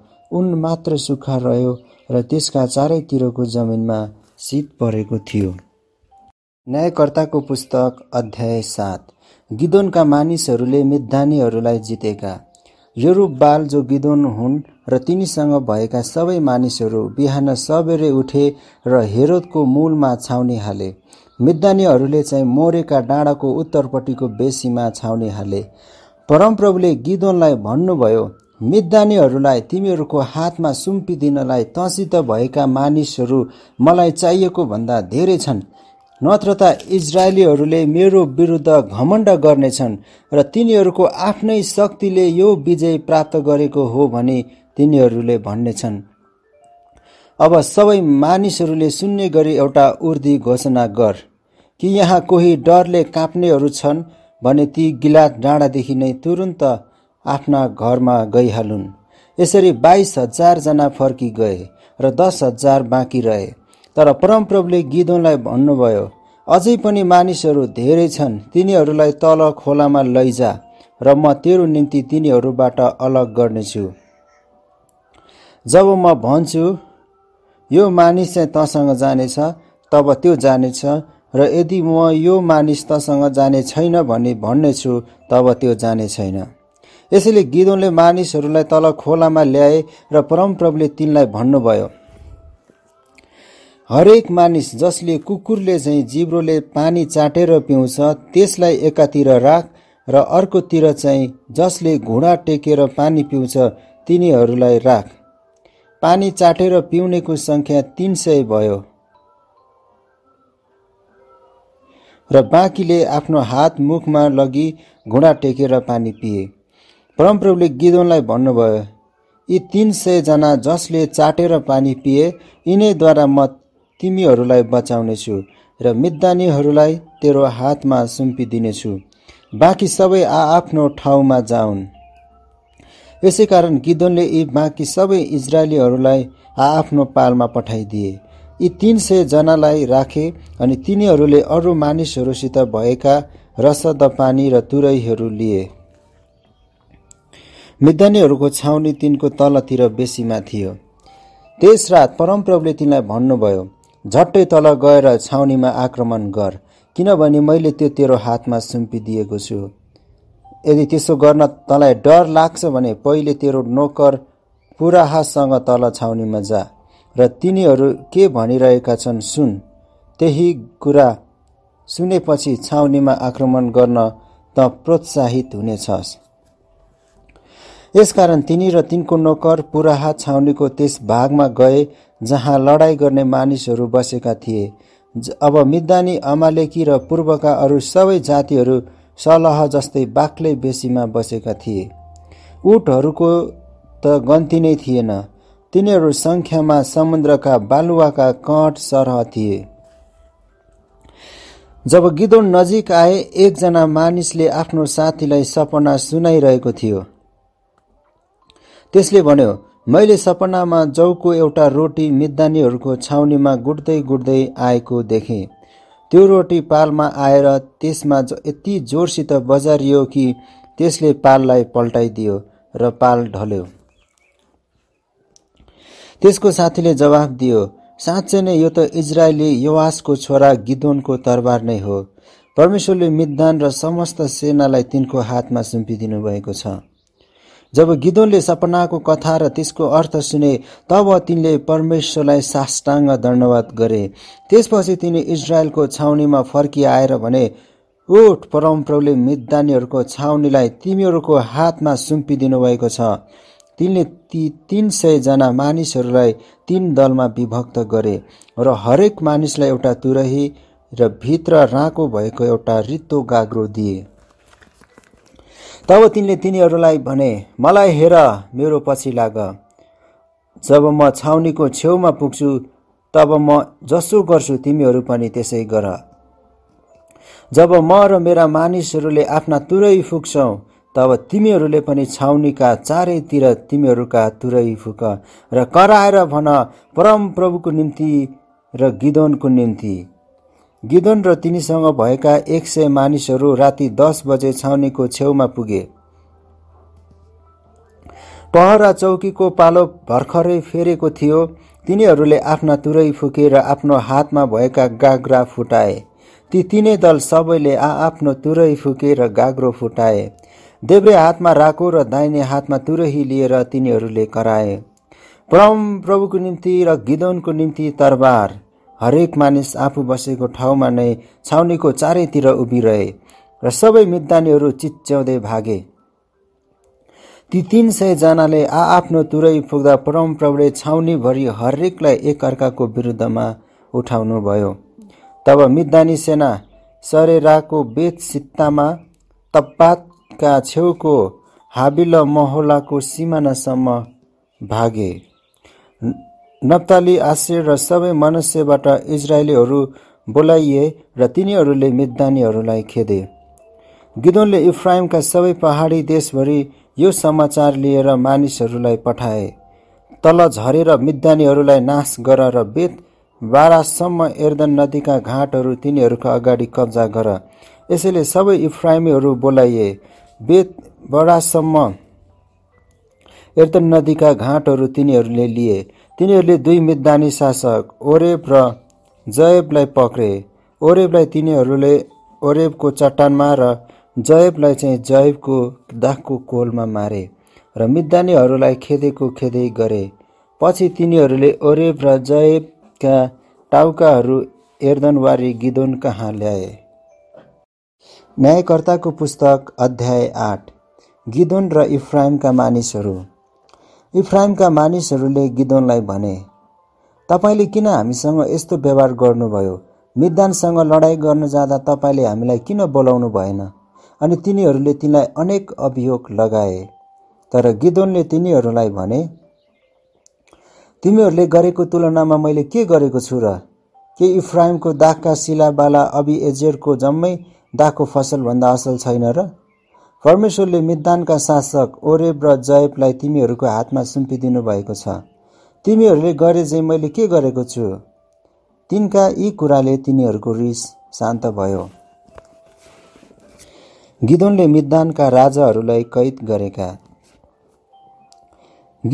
उन मात्र सुक्खा रह्यो र त्यसका चारैतिरको जमिनमा शीत परेको थियो न्यायकर्ताको पुस्तक अध्याय सात गिदोनका मानिसहरूले मिद्धानीहरूलाई जितेका युरूप बाल जो गिदोन हुन् र तिनीसँग भएका सबै मानिसहरू बिहान सबेरै उठे र हेरोदको मूलमा छाउने हाले मिद्धानीहरूले चाहिँ मोरेका डाँडाको उत्तरपट्टिको बेसीमा छाउने हाले परमप्रभुले गिदोनलाई भन्नुभयो मिद्धानीहरूलाई तिमीहरूको हातमा सुम्पिदिनलाई तसित भएका मानिसहरू मलाई चाहिएको भन्दा धेरै छन् नत्र त इजरायलीहरूले मेरो विरुद्ध घमण्ड गर्नेछन् र तिनीहरूको आफ्नै शक्तिले यो विजय प्राप्त गरेको हो भने तिनीहरूले भन्नेछन् अब सबै मानिसहरूले सुन्ने गरी एउटा उर्दी घोषणा गर कि यहाँ कोही डरले काँप्नेहरू छन् भने ती गिलात डाँडादेखि नै तुरुन्त आफ्ना घरमा गइहालुन् यसरी बाइस हजारजना फर्की गए र दस हजार बाँकी रहे तर परमप्रभुले गिदोनलाई भन्नुभयो अझै पनि मानिसहरू धेरै छन् तिनीहरूलाई तल खोलामा लैजा र म तेरो निम्ति तिनीहरूबाट अलग गर्नेछु जब म भन्छु यो मानिस चाहिँ तँसँग जानेछ तब त्यो जानेछ र यदि म यो मानिस तसँग जाने छैन भने भन्नेछु तब त्यो जाने छैन यसैले गिदोनले मानिसहरूलाई तल खोलामा ल्याए र परमप्रभुले तिनलाई भन्नुभयो हरेक मानिस जसले कुकुरले चाहिँ जिब्रोले पानी चाटेर पिउँछ त्यसलाई एकातिर राख र अर्कोतिर चाहिँ जसले घुँडा टेकेर पानी पिउँछ तिनीहरूलाई राख पानी चाटेर पिउनेको सङ्ख्या तिन सय भयो र बाँकीले आफ्नो हात मुखमा लगी घुँडा टेकेर पानी पिए परमप्रभुले गिदोनलाई भन्नुभयो यी तिन सयजना जसले चाटेर पानी पिए यिनैद्वारा म तिमीहरूलाई बचाउनेछु र मिद्दानीहरूलाई तेरो हातमा सुम्पिदिनेछु बाँकी सबै आआफ्नो ठाउँमा जाउन् यसै कारण गिदोनले यी बाँकी सबै इजरायलीहरूलाई आआफ्नो पालमा पठाइदिए यी तिन सय जनालाई राखे अनि तिनीहरूले अरू मानिसहरूसित भएका रसद पानी र तुरैहरू लिए मिद्दानीहरूको छाउनी तिनको तलतिर बेसीमा थियो त्यस रात परमप्रभुले तिनलाई भन्नुभयो झट्टै तल गएर छाउनीमा आक्रमण गर किनभने मैले त्यो तेरो हातमा सुम्पिदिएको छु यदि त्यसो गर्न तँलाई डर लाग्छ भने पहिले तेरो नोकर पुराहासँग तल छाउनीमा जा र तिनीहरू के भनिरहेका छन् सुन त्यही कुरा सुनेपछि छाउनीमा आक्रमण गर्न त प्रोत्साहित हुनेछस् यसकारण तिनी र तिनको नोकर पुराहा छाउनीको त्यस भागमा गए जहाँ लडाईँ गर्ने मानिसहरू बसेका थिए अब मिद्दानी अमालेकी र पूर्वका अरू सबै जातिहरू सलह जस्तै बाक्लै बेसीमा बसेका थिए उठहरूको त गन्ती नै थिएन तिनीहरू सङ्ख्यामा समुद्रका बालुवाका कट सरह थिए जब गिदोन नजिक आए एकजना मानिसले आफ्नो साथीलाई सपना सुनाइरहेको थियो त्यसले भन्यो मैले सपनामा जौको एउटा रोटी मिद्दानीहरूको छाउनीमा गुड्दै गुड्दै आएको देखेँ त्यो रोटी पालमा आएर त्यसमा यति जोरसित बजारियो कि त्यसले पाललाई पल्टाइदियो र पाल ढल्यो त्यसको साथीले जवाफ दियो साँच्चै नै यो त इजरायली यवासको छोरा गिदोनको तरबार नै हो परमेश्वरले मिद्दान र समस्त सेनालाई तिनको हातमा सुम्पिदिनु भएको छ जब गिदोनले सपनाको कथा र त्यसको अर्थ सुने तब तिनले परमेश्वरलाई साष्टाङ्ग धन्यवाद गरे त्यसपछि तिनी इजरायलको छाउनीमा फर्किआएर भने उठ परमप्रभुले मिदानीहरूको छाउनीलाई तिमीहरूको हातमा सुम्पिदिनु भएको छ तिनले ती तिन सयजना मानिसहरूलाई तिन दलमा विभक्त गरे र हरेक मानिसलाई एउटा तुरही र भित्र राँको भएको एउटा रित्तो गाग्रो दिए तब तिनले तिनीहरूलाई भने मलाई हेर मेरो पछि लाग जब म छाउनीको छेउमा पुग्छु तब म जसो गर्छु तिमीहरू पनि त्यसै गर जब म र मेरा मानिसहरूले आफ्ना तुरै फुक्छौ तब तिमीहरूले पनि छाउनीका चारैतिर तिमीहरूका तुरै फुक र कराएर भन परम प्रभुको निम्ति र गिदोनको निम्ति गिदोन र तिनीसँग भएका एक सय मानिसहरू राति दस बजे छाउनीको छेउमा पुगे पहरा चौकीको पालो भर्खरै फेरेको थियो तिनीहरूले आफ्ना तुरै फुके र आफ्नो हातमा भएका गाग्रा फुटाए ती तिनै दल सबैले आफ्नो तुरै फुके र गाग्रो फुटाए देब्रे हातमा राको र दाहिने हातमा तुरही लिएर तिनीहरूले कराए परम प्रभुको निम्ति र गिदोनको निम्ति तरबार हरेक मानिस आफू बसेको ठाउँमा नै छाउनीको चारैतिर उभिरहे र सबै मिद्दानीहरू चिच्याउँदै भागे ती तिन सयजनाले आआफ्नो तुरै पुग्दा परमप्रभुले छाउनीभरि हरेकलाई एकअर्काको विरुद्धमा उठाउनुभयो तब मिद्दानी सेना सरेराको बेच सित्तामा तप्पातका छेउको हाबिल महोलाको सिमानासम्म भागे नप्ताली आश्रय र सबै मनुष्यबाट इजरायलीहरू बोलाइए र तिनीहरूले मिद्दानीहरूलाई खेदे गिदोनले इफ्राइमका सबै पहाडी देशभरि यो समाचार लिएर मानिसहरूलाई पठाए तल झरेर मिद्दानीहरूलाई नाश गर र बेत बारासम्म एर्दन नदीका घाटहरू तिनीहरूको अगाडि कब्जा गर यसैले सबै इफ्राइमीहरू बोलाइए बेत बडासम्म एर्दन नदीका घाटहरू तिनीहरूले लिए तिनीहरूले दुई मिद्दानी शासक ओरेब र जयबलाई पक्रे ओरेबलाई तिनीहरूले ओरेबको चट्टानमा र जयबलाई चाहिँ जयबको दाखको कोलमा मारे र मिद्दानीहरूलाई खेदेको खेदै गरे पछि तिनीहरूले ओरेब र जयबका टाउकाहरू एर्दनवारी गिदोन कहाँ ल्याए न्यायकर्ताको पुस्तक अध्याय आठ गिदोन र इफ्राइमका मानिसहरू इफ्राइमका मानिसहरूले गिदोनलाई भने तपाईँले किन हामीसँग यस्तो व्यवहार गर्नुभयो मिद्दानसँग लडाइँ गर्न जाँदा तपाईँले हामीलाई किन बोलाउनु भएन अनि तिनीहरूले तिनलाई अनेक अभियोग लगाए तर गिदोनले तिनीहरूलाई भने तिमीहरूले गरेको तुलनामा मैले के गरेको छु र के इफ्राइमको दाखका शिलाबाला अभि एजेरको जम्मै दाखको फसलभन्दा असल छैन र परमेश्वरले मिद्दानका शासक ओरेब र जयबलाई तिमीहरूको हातमा सुम्पिदिनु भएको छ तिमीहरूले गरे चाहिँ मैले के गरेको छु तिनका यी कुराले तिनीहरूको रिस शान्त भयो गिदोनले मिद्दानका राजाहरूलाई कैद गरेका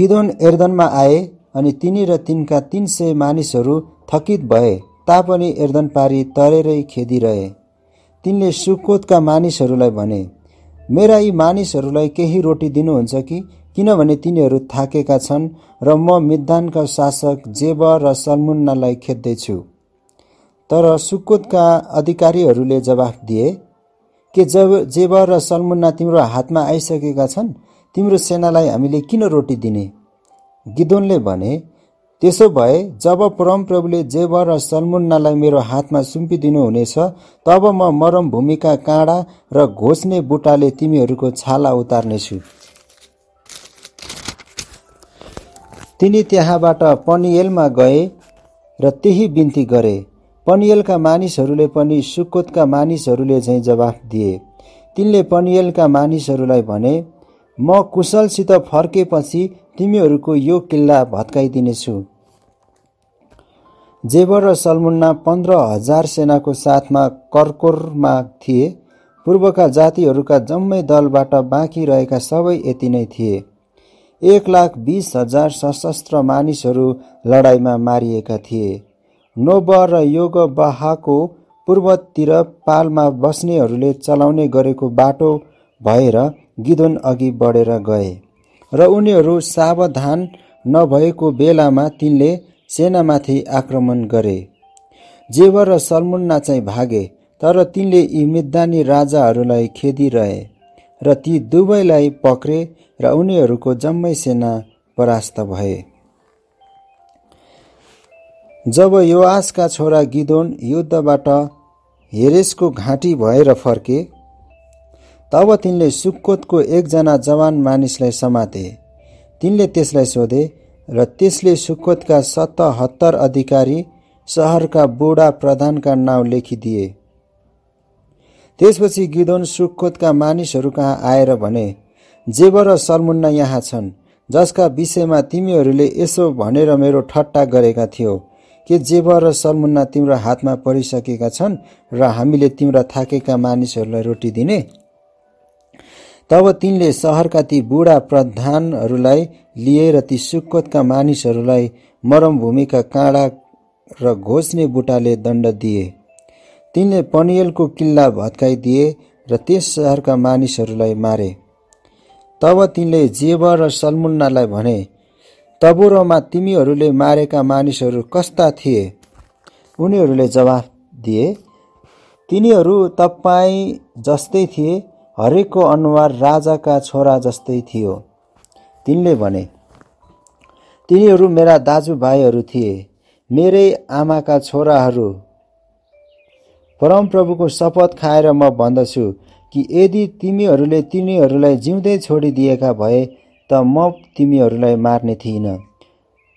गिदोन एर्दनमा आए अनि तिनी र तिनका तिन सय मानिसहरू थकित भए तापनि एर्दन पारी तरेरै खेदिरहे तिनले सुकोतका मानिसहरूलाई भने मेरा यी मानिसहरूलाई केही रोटी दिनुहुन्छ कि किनभने तिनीहरू थाकेका छन् र म मिद्दानका शासक जेब र सलमुन्नालाई खेद्दैछु तर सुकुतका अधिकारीहरूले जवाफ दिए के जब जेब र सलमुन्ना तिम्रो हातमा आइसकेका छन् तिम्रो सेनालाई हामीले किन रोटी दिने गिदोनले भने त्यसो भए जब परमप्रभुले जेब र सन्मुन्नालाई मेरो हातमा सुम्पिदिनुहुनेछ तब म मरम भूमिका काँडा र घोस्ने बुटाले तिमीहरूको छाला उतार्नेछु तिनी त्यहाँबाट पनियलमा गए र त्यही बिन्ती गरे पनियलका मानिसहरूले पनि सुकोतका मानिसहरूले झैँ जवाफ दिए तिनले पनियलका मानिसहरूलाई भने म कुशलसित फर्केपछि तिमीहरूको यो किल्ला भत्काइदिनेछु जेबर र सलमुन्ना पन्ध्र हजार सेनाको साथमा कर्कोरमा थिए पूर्वका जातिहरूका जम्मै दलबाट बाँकी रहेका सबै यति नै थिए एक लाख बिस हजार सशस्त्र मानिसहरू लडाइँमा मारिएका थिए नोब र योग बहाको पूर्वतिर पालमा बस्नेहरूले चलाउने गरेको बाटो भएर गिदोन अघि बढेर गए र उनीहरू सावधान नभएको बेलामा तिनले सेनामाथि आक्रमण गरे जेवर र सलमुन्ना चाहिँ भागे तर तिनले यी मिद्दानी राजाहरूलाई खेदिरहे र ती दुवैलाई पक्रे र उनीहरूको जम्मै सेना परास्त भए जब युवासका छोरा गिदोन युद्धबाट हेरेसको घाँटी भएर फर्के तब तिनले सुक्कोतको एकजना जवान मानिसलाई समाते तिनले त्यसलाई सोधे र त्यसले सुकोतका सतहत्तर अधिकारी सहरका बुढा प्रधानका नाउँ लेखिदिए त्यसपछि गिदोन सुकोतका मानिसहरू कहाँ आएर भने जेब र सलमुन्ना यहाँ छन् जसका विषयमा तिमीहरूले यसो भनेर मेरो ठट्टा गरेका थियो के जेब र सलमुन्ना तिम्रो हातमा परिसकेका छन् र हामीले तिम्रा थाकेका मानिसहरूलाई रोटी दिने तब तिनले सहरका ती बुढा प्रधानहरूलाई लिएर ती सुकतका मानिसहरूलाई मरमभूमिका काँडा र घोच्ने बुटाले दण्ड दिए तिनले पनियलको किल्ला भत्काइदिए र त्यस सहरका मानिसहरूलाई मारे तब तिनले जेब र सलमुन्नालाई भने तबुरोमा तिमीहरूले मारेका मानिसहरू कस्ता थिए उनीहरूले जवाफ दिए तिनीहरू तपाईँ जस्तै थिए हरेकको अनुहार राजाका छोरा जस्तै थियो तिनले भने तिनीहरू मेरा दाजुभाइहरू थिए मेरै आमाका छोराहरू परमप्रभुको शपथ खाएर म भन्दछु कि यदि तिमीहरूले तिनीहरूलाई जिउँदै छोडिदिएका भए त म तिमीहरूलाई मार्ने थिइनँ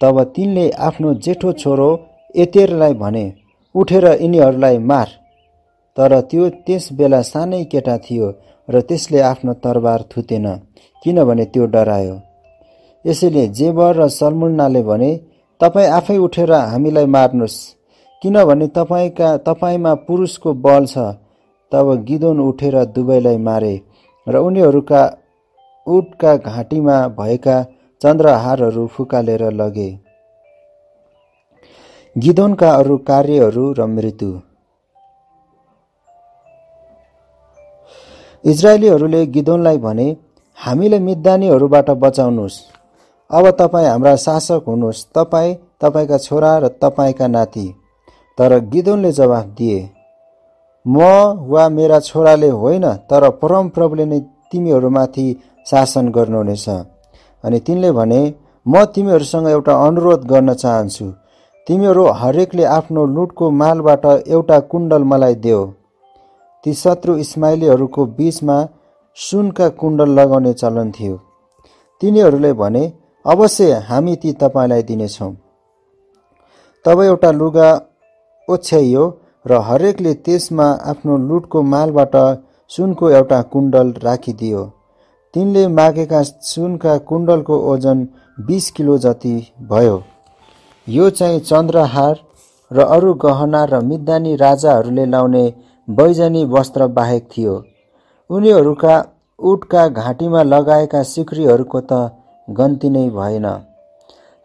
तब तिनले आफ्नो जेठो छोरो एतेरलाई भने उठेर यिनीहरूलाई मार तर त्यो त्यस बेला सानै केटा थियो र त्यसले आफ्नो तरबार थुतेन किनभने त्यो डरायो यसैले जेबर र सलमुन्नाले भने तपाईँ आफै उठेर हामीलाई मार्नुहोस् किनभने तपाईँका तपाईँमा पुरुषको बल छ तब गिदोन उठेर दुवैलाई मारे र उनीहरूका उठका घाँटीमा भएका चन्द्रहारहरू फुकालेर लगे गिदोनका अरू कार्यहरू र मृत्यु इजरायलीहरूले गिदोनलाई भने हामीले मिद्दानीहरूबाट बचाउनुहोस् अब तपाईँ हाम्रा शासक हुनुहोस् तपाईँ तपाईँका छोरा र तपाईँका नाति तर गिदोनले जवाफ दिए म वा मेरा छोराले होइन तर परमप्रभुले नै तिमीहरूमाथि शासन गर्नुहुनेछ अनि तिनले भने म तिमीहरूसँग एउटा अनुरोध गर्न चाहन्छु तिमीहरू हरेकले आफ्नो लुटको मालबाट एउटा कुण्डल मलाई देऊ ती शत्रु इस्माइलीहरूको बिचमा सुनका कुण्डल लगाउने चलन थियो तिनीहरूले भने अवश्य हामी ती तपाईँलाई दिनेछौँ तब एउटा लुगा ओछ्याइयो र हरेकले त्यसमा आफ्नो लुटको मालबाट सुनको एउटा कुण्डल राखिदियो तिनले मागेका सुनका कुण्डलको ओजन बिस किलो जति भयो यो चाहिँ चन्द्रहार र अरू गहना र मिद्दानी राजाहरूले लाउने बैजनी वस्त्र बाहेक थियो उनीहरूका उठका घाँटीमा लगाएका सिक्रीहरूको त गन्ती नै भएन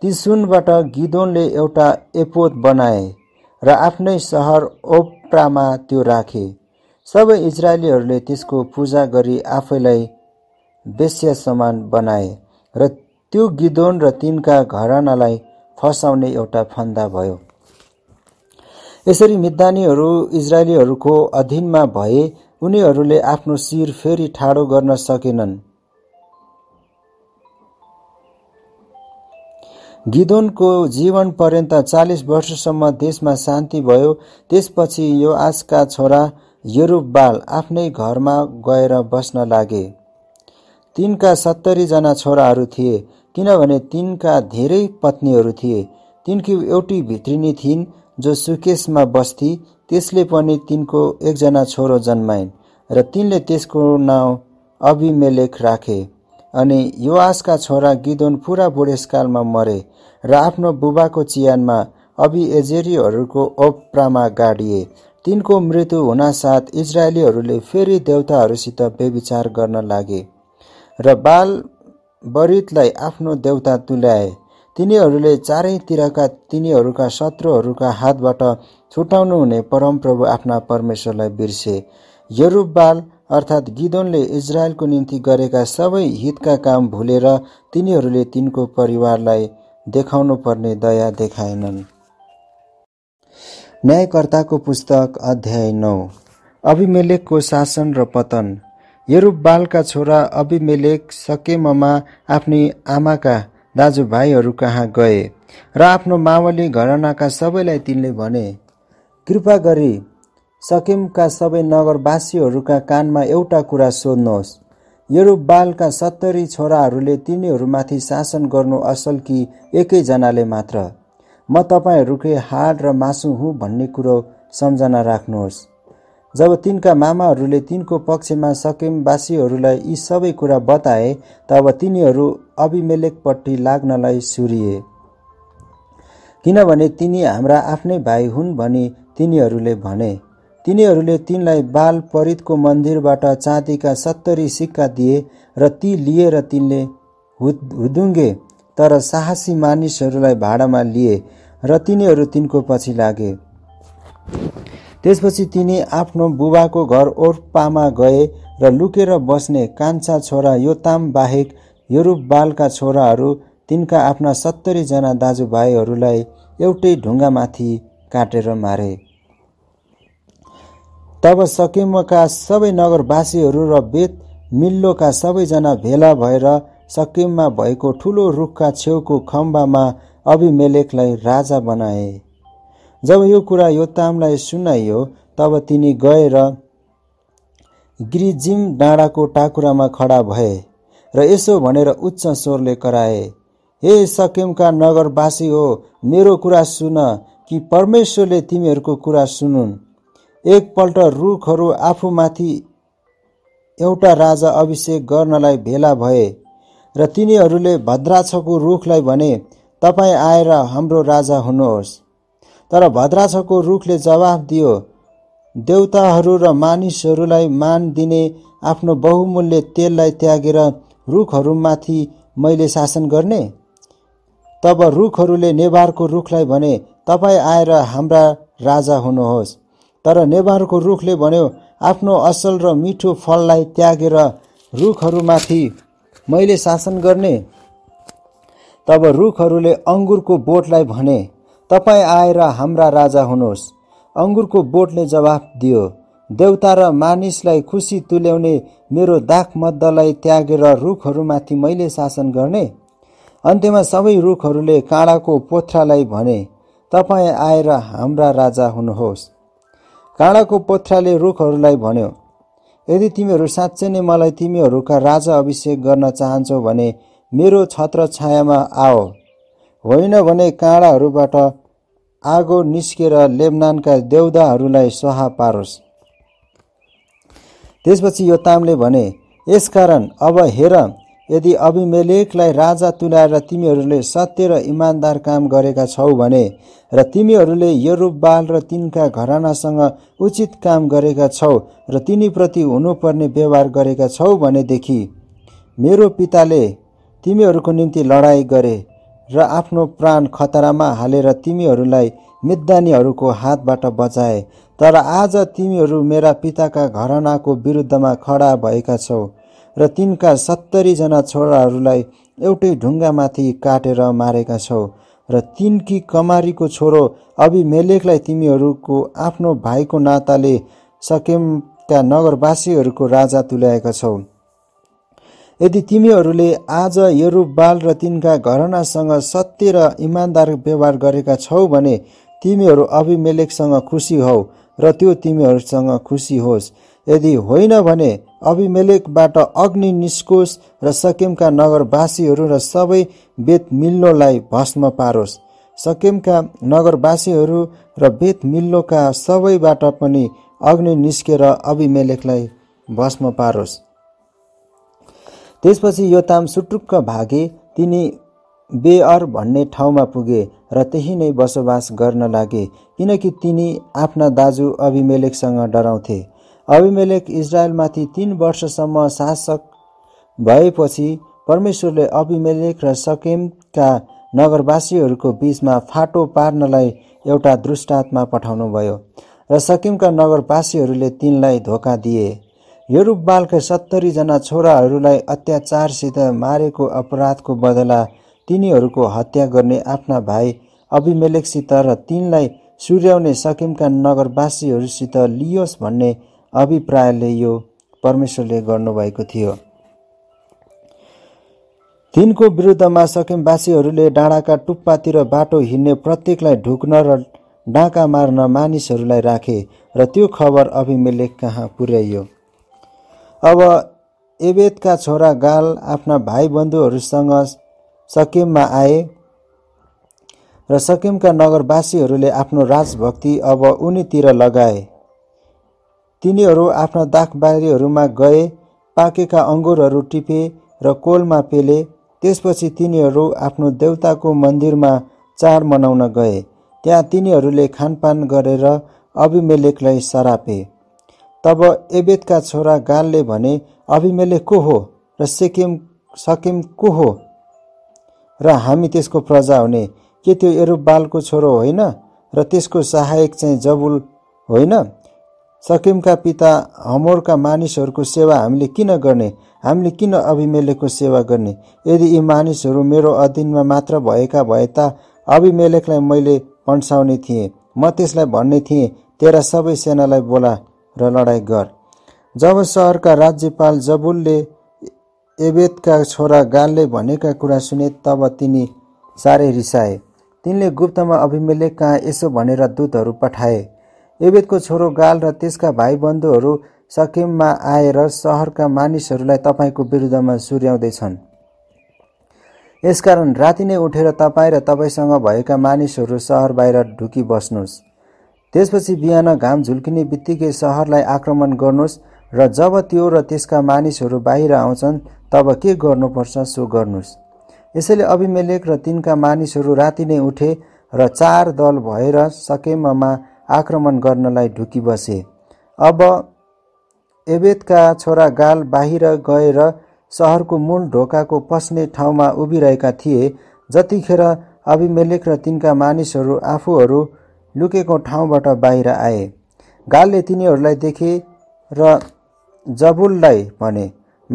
ती सुनबाट गिदोनले एउटा एपोत बनाए र आफ्नै सहर ओप्रामा त्यो राखे सबै इजरायलीहरूले त्यसको पूजा गरी आफैलाई वेश्य समान बनाए र त्यो गिदोन र तिनका घरानालाई फसाउने एउटा फन्दा भयो यसरी मिद्दानीहरू इजरायलीहरूको अधीनमा भए उनीहरूले आफ्नो शिर फेरि ठाडो गर्न सकेनन् गिदोनको जीवन पर्यन्त चालिस वर्षसम्म देशमा शान्ति भयो त्यसपछि यो आजका छोरा बाल आफ्नै घरमा गएर बस्न लागे तिनका सत्तरीजना छोराहरू थिए किनभने तिनका धेरै पत्नीहरू थिए तिनकी एउटी भित्रिनी थिइन् जो सुकेशमा बस्थी त्यसले पनि तिनको एकजना छोरो जन्माइन् र तिनले त्यसको नाउँ अभिमेलेख राखे अनि युवासका छोरा गिदोन पुरा बुढेसकालमा मरे र आफ्नो बुबाको चियानमा अभिएजेरीहरूको ओप्रामा गाडिए तिनको मृत्यु हुनासाथ इजरायलीहरूले फेरि देउताहरूसित व्यविचार गर्न लागे र बाल बरितलाई आफ्नो देउता तुल्याए तिनीहरूले चारैतिरका तिनीहरूका शत्रुहरूका हातबाट छुटाउनु हुने परमप्रभु आफ्ना परमेश्वरलाई बिर्से यरुब्बाल अर्थात् गिदोनले इजरायलको निम्ति गरेका सबै हितका काम भुलेर तिनीहरूले तिनको परिवारलाई देखाउनु पर्ने दया देखाएनन् न्यायकर्ताको पुस्तक अध्याय नौ अभिमेलेकको शासन र पतन यरुब्बालका छोरा अभिमेलेक सकेममा आफ्नी आमाका दाजुभाइहरू कहाँ गए र आफ्नो मावली घरनाका सबैलाई तिनले भने कृपा गरी सकिमका सबै नगरवासीहरूका कानमा एउटा कुरा सोध्नुहोस् बालका सत्तरी छोराहरूले तिनीहरूमाथि शासन गर्नु असल कि एकैजनाले मात्र म तपाईँहरूकै हाड र मासु हुँ भन्ने कुरो सम्झना राख्नुहोस् जब तिनका मामाहरूले तिनको पक्षमा सकेमवासीहरूलाई यी सबै कुरा बताए तब तिनीहरू अभिमेलेकपट्टि लाग्नलाई सुरिए किनभने तिनी हाम्रा आफ्नै भाइ हुन् भनी तिनीहरूले भने तिनीहरूले तिनलाई बाल परितको मन्दिरबाट चाँदीका सत्तरी सिक्का दिए र ती लिएर तिनले हुदुङ्गे तर साहसी मानिसहरूलाई भाडामा लिए र तिनीहरू तिनको पछि लागे त्यसपछि तिनी आफ्नो बुबाको घर ओर्पामा गए र लुकेर बस्ने कान्छा छोरा योताम बाहेक बालका छोराहरू तिनका आफ्ना सत्तरीजना दाजुभाइहरूलाई एउटै ढुङ्गामाथि काटेर मारे तब सकिमका सबै नगरवासीहरू र बेत मिल्लोका सबैजना भेला भएर सकिममा भएको ठुलो रुखका छेउको खम्बामा अभिमेलेकलाई राजा बनाए जब यो कुरा योतामलाई सुनाइयो तब तिनी गएर गिरिजिम डाँडाको टाकुरामा खडा भए र यसो भनेर उच्च स्वरले कराए हे सकेमका नगरवासी हो मेरो कुरा सुन कि परमेश्वरले तिमीहरूको कुरा सुनुन् एकपल्ट रुखहरू आफूमाथि एउटा राजा अभिषेक गर्नलाई भेला भए र तिनीहरूले भद्राछको रुखलाई भने तपाईँ आएर हाम्रो राजा हुनुहोस् तर भद्रासको रुखले जवाफ दियो देउताहरू र मानिसहरूलाई मान दिने आफ्नो बहुमूल्य तेललाई त्यागेर रुखहरूमाथि मैले शासन गर्ने तब रुखहरूले नेवारको रुखलाई भने तपाईँ आएर हाम्रा राजा हुनुहोस् तर नेवारको रुखले भन्यो आफ्नो असल र मिठो फललाई त्यागेर रुखहरूमाथि मैले शासन गर्ने तब रुखहरूले अङ्गुरको बोटलाई भने तपाईँ आएर हाम्रा राजा हुनुहोस् अङ्गुरको बोटले जवाफ दियो देउता र मानिसलाई खुसी तुल्याउने मेरो दाखमद्दलाई त्यागेर रुखहरूमाथि मैले शासन गर्ने अन्त्यमा सबै रुखहरूले काँडाको पोथ्रालाई भने तपाईँ आएर हाम्रा राजा हुनुहोस् काँडाको पोथ्राले रुखहरूलाई भन्यो यदि तिमीहरू साँच्चै नै मलाई तिमीहरूका राजा अभिषेक गर्न चाहन्छौ भने मेरो छत्र छायामा आओ होइन भने काँडाहरूबाट आगो निस्केर लेबनानका देउदाहरूलाई सहा पारोस् त्यसपछि यो तामले भने यसकारण अब हेर यदि अभिमेलेखलाई राजा तुलाएर तिमीहरूले सत्य र इमान्दार काम गरेका छौ भने र तिमीहरूले यरूप बाल र तिनका घरानासँग उचित काम गरेका छौ र तिनीप्रति हुनुपर्ने व्यवहार गरेका छौ भनेदेखि मेरो पिताले तिमीहरूको निम्ति लडाइँ गरे र आफ्नो प्राण खतरामा हालेर तिमीहरूलाई मिद्दानीहरूको हातबाट बचाए तर आज तिमीहरू मेरा पिताका घरनाको विरुद्धमा खडा भएका छौ र तिनका सत्तरीजना छोराहरूलाई एउटै ढुङ्गामाथि काटेर मारेका छौ र तिनकी कमारीको छोरो अभिमेलेकलाई तिमीहरूको आफ्नो भाइको नाताले सकेमका नगरवासीहरूको राजा तुल्याएका छौ यदि तिमीहरूले आज बाल र तिनका घरनासँग सत्य र इमान्दार व्यवहार गरेका छौ भने तिमीहरू अभिमेलेकसँग खुसी हौ र त्यो तिमीहरूसँग खुसी होस् यदि होइन भने अभिमेलेकबाट अग्नि निस्कोस् र सकेमका नगरवासीहरू र सबै बेत मिल्लोलाई भस्म पारोस् सकेमका नगरवासीहरू र बेत मिल्लोका सबैबाट पनि अग्नि निस्केर अभिमेलेकलाई भस्म पारोस् त्यसपछि योताम सुटुक्क भागे तिनी बेअर भन्ने ठाउँमा पुगे र त्यही नै बसोबास गर्न लागे किनकि तिनी आफ्ना दाजु अभिमेलेकसँग डराउँथे अभिमेलेक इजरायलमाथि तिन वर्षसम्म शासक भएपछि परमेश्वरले अभिमेलेक र सकेमका नगरवासीहरूको बिचमा फाटो पार्नलाई एउटा दृष्टात्मा पठाउनुभयो र सकिमका नगरवासीहरूले तिनलाई धोका दिए यो बालका सत्तरीजना छोराहरूलाई अत्याचारसित मारेको अपराधको बदला तिनीहरूको हत्या गर्ने आफ्ना भाइ अभिमेलेकसित र तिनलाई सुर्याउने सकिमका नगरवासीहरूसित लियोस् भन्ने अभिप्रायले यो परमेश्वरले गर्नुभएको थियो तिनको विरुद्धमा सकिमवासीहरूले डाँडाका टुप्पातिर बाटो हिँड्ने प्रत्येकलाई ढुक्न र डाँका मार्न मानिसहरूलाई राखे र त्यो खबर अभिमेलेक कहाँ पुर्याइयो अब एबेदका छोरा गाल आफ्ना भाइ बन्धुहरूसँग सकिममा आए र सकिमका नगरवासीहरूले आफ्नो राजभक्ति अब उनीतिर लगाए तिनीहरू आफ्ना दाखबारीहरूमा गए पाकेका अङ्गुरहरू टिपे र कोलमा पेले त्यसपछि तिनीहरू आफ्नो देउताको मन्दिरमा चाड मनाउन गए त्यहाँ तिनीहरूले खानपान गरेर अभिमेलेकलाई सरापे तब एबेदका छोरा गालले भने अभिमेले को हो र सिक्किम सकिम को हो र हामी त्यसको प्रजा हुने के त्यो बालको छोरो होइन र त्यसको सहायक चाहिँ जबुल होइन सकिमका पिता हमोरका मानिसहरूको सेवा हामीले किन गर्ने हामीले किन अभिमेलेको सेवा गर्ने यदि यी मानिसहरू मेरो अधीनमा मात्र भएका भए त अभिमेलेकलाई मैले पन्साउने थिएँ म त्यसलाई भन्ने थिएँ तेरा सबै सेनालाई बोला र लडाईँ गर जब सहरका राज्यपाल जबुलले एबेदका छोरा गालले भनेका कुरा सुने तब तिनी साह्रै रिसाए तिनले गुप्तमा अभिमेले कहाँ यसो भनेर दूतहरू पठाए एबेदको छोरो गाल र त्यसका भाइबन्धुहरू सकिममा आएर सहरका मानिसहरूलाई तपाईँको विरुद्धमा सुर्याउँदैछन् यसकारण राति नै उठेर तपाईँ र तपाईँसँग भएका मानिसहरू सहर बाहिर ढुकी बस्नुहोस् त्यसपछि बिहान घाम झुल्किने बित्तिकै सहरलाई आक्रमण गर्नुहोस् र जब त्यो र त्यसका मानिसहरू बाहिर आउँछन् तब के गर्नुपर्छ सो गर्नुहोस् यसैले अभिमेलेक र तिनका मानिसहरू राति नै उठे र चार दल भएर सकेममा आक्रमण गर्नलाई ढुकी बसे अब एबेदका छोरा गाल बाहिर गएर सहरको मूल ढोकाको पस्ने ठाउँमा उभिरहेका थिए जतिखेर अभिमेलेक र तिनका मानिसहरू आफूहरू लुकेको ठाउँबाट बाहिर आए गालले तिनीहरूलाई देखे र जबुललाई भने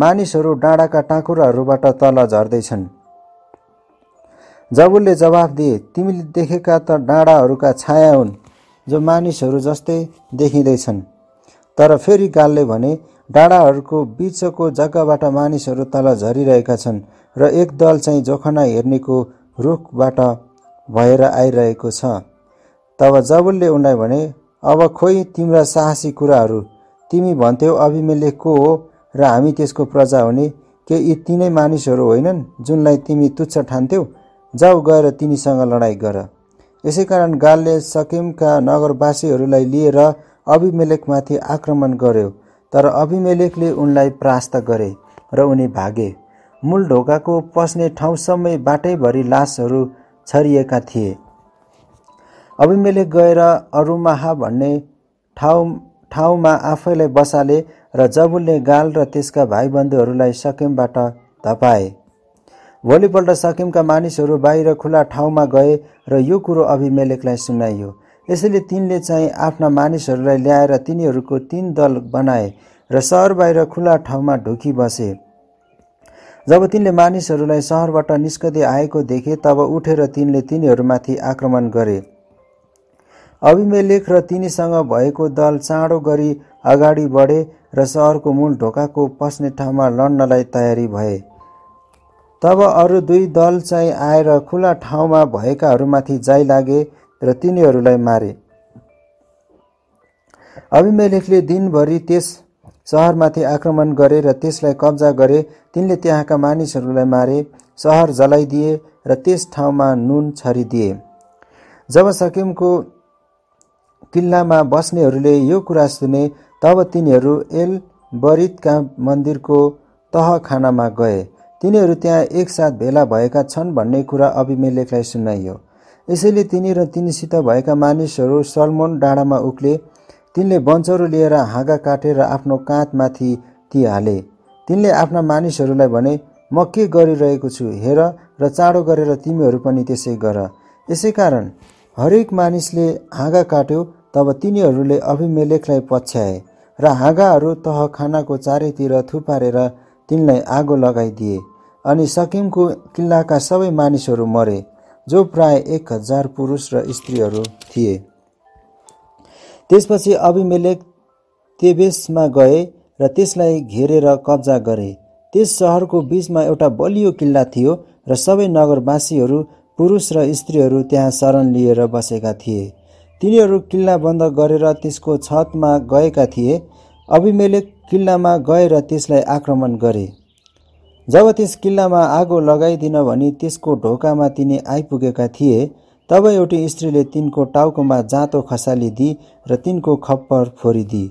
मानिसहरू डाँडाका टाँकुराहरूबाट तल झर्दैछन् जबुलले जवाफ दिए तिमीले देखेका त डाँडाहरूका छाया हुन् जो मानिसहरू जस्तै देखिँदैछन् तर फेरि गालले भने डाँडाहरूको बिचको जग्गाबाट मानिसहरू तल झरिरहेका छन् र एक दल चाहिँ जोखना हेर्नेको रुखबाट भएर आइरहेको छ तब जबुलले उनलाई भने अब खोइ तिम्रा साहसी कुराहरू तिमी भन्थ्यौ अभिमेले को हो र हामी त्यसको प्रजा हुने के यी तिनै मानिसहरू होइनन् जुनलाई तिमी तुच्छ ठान्थ्यौ जाऊ गएर तिनीसँग लडाइँ गर यसै कारण गालले सकिमका नगरवासीहरूलाई लिएर अभिमेलेकमाथि आक्रमण गर्यो तर अभिमेलेकले उनलाई परास्त गरे र उनी भागे मूल ढोकाको पस्ने ठाउँसम्मै बाटैभरि लासहरू छरिएका थिए अभिमेले गएर अरुमाहा भन्ने ठाउँ ठाउँमा आफैलाई बसाले र जबुलले गाल र त्यसका भाइबन्धुहरूलाई सकिमबाट धपाए भोलिपल्ट सकिमका मानिसहरू बाहिर खुला ठाउँमा गए र यो कुरो अभिमेलेकलाई सुनाइयो यसैले तिनले चाहिँ आफ्ना मानिसहरूलाई ल्याएर तिनीहरूको तिन दल बनाए र सहर बाहिर खुला ठाउँमा ढुकी बसे जब तिनले मानिसहरूलाई सहरबाट निस्कँदै आएको देखे तब उठेर तिनले तिनीहरूमाथि आक्रमण गरे अभिमेलेख र तिनीसँग भएको दल चाँडो गरी अगाडि बढे र सहरको मूल ढोकाको पस्ने ठाउँमा लड्नलाई तयारी भए तब अरू दुई दल चाहिँ आएर खुला ठाउँमा भएकाहरूमाथि जाइ लागे र तिनीहरूलाई मारे अभिमेलेखले दिनभरि त्यस सहरमाथि आक्रमण गरे र त्यसलाई कब्जा गरे तिनले त्यहाँका मानिसहरूलाई मारे सहर जलाइदिए र त्यस ठाउँमा नुन छरिदिए जब सकिमको किल्लामा बस्नेहरूले यो कुरा सुने तब तिनीहरू एल बरितका मन्दिरको तहखानामा गए तिनीहरू त्यहाँ एकसाथ भेला भएका छन् भन्ने कुरा अभिमेलेखलाई सुनाइयो यसैले तिनी र तिनीसित भएका मानिसहरू सलमोन डाँडामा उक्ले तिनले बन्चहरू लिएर हाँगा काटेर आफ्नो काँधमाथि ती हाले तिनले आफ्ना मानिसहरूलाई भने म के गरिरहेको छु हेर र चाँडो गरेर तिमीहरू पनि त्यसै गर यसै कारण हरेक मानिसले हाँगा काट्यो तब तिनीहरूले अभिमेलेखलाई पछ्याए र हाँगाहरू खानाको चारैतिर थुपारेर तिनलाई आगो लगाइदिए अनि सकिमको किल्लाका सबै मानिसहरू मरे जो प्राय एक हजार पुरुष र स्त्रीहरू थिए त्यसपछि अभिमेलेक तेबेसमा गए र त्यसलाई घेरेर कब्जा गरे त्यस सहरको बिचमा एउटा बलियो किल्ला थियो र सबै नगरवासीहरू पुरुष र स्त्रीहरू त्यहाँ शरण लिएर बसेका थिए तिनीहरू किल्ला बन्द गरेर त्यसको छतमा गएका थिए अभिमेलेक किल्लामा गएर त्यसलाई आक्रमण गरे जब त्यस किल्लामा आगो लगाइदिन भने त्यसको ढोकामा तिनी आइपुगेका थिए तब एउटी स्त्रीले तिनको टाउकोमा जाँतो खसालिदिई र तिनको खप्पर फोरिदी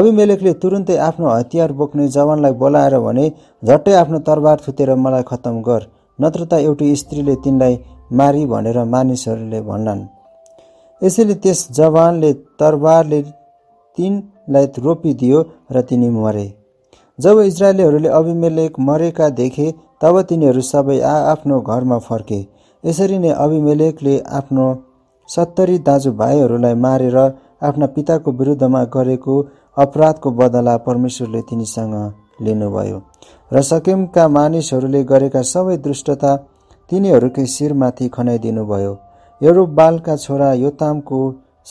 अभिमेलेकले तुरुन्तै आफ्नो हतियार बोक्ने जवानलाई बोलाएर भने झट्टै आफ्नो तरबार थुतेर मलाई खत्तम गर नत्र त एउटी स्त्रीले तिनलाई मारी भनेर मानिसहरूले भन्लान् यसैले त्यस जवानले तरबारले तिनलाई रोपिदियो र तिनी मरे जब इजरायलीहरूले अभिमेलेक मरेका देखे तब तिनीहरू सबै आआफ्नो घरमा फर्के यसरी नै अभिमेलेकले आफ्नो सत्तरी दाजुभाइहरूलाई मारेर आफ्ना पिताको विरुद्धमा गरेको अपराधको बदला परमेश्वरले तिनीसँग लिनुभयो र सकेमका मानिसहरूले गरेका सबै दुष्टता तिनीहरूकै शिरमाथि खनाइदिनुभयो बालका छोरा योतामको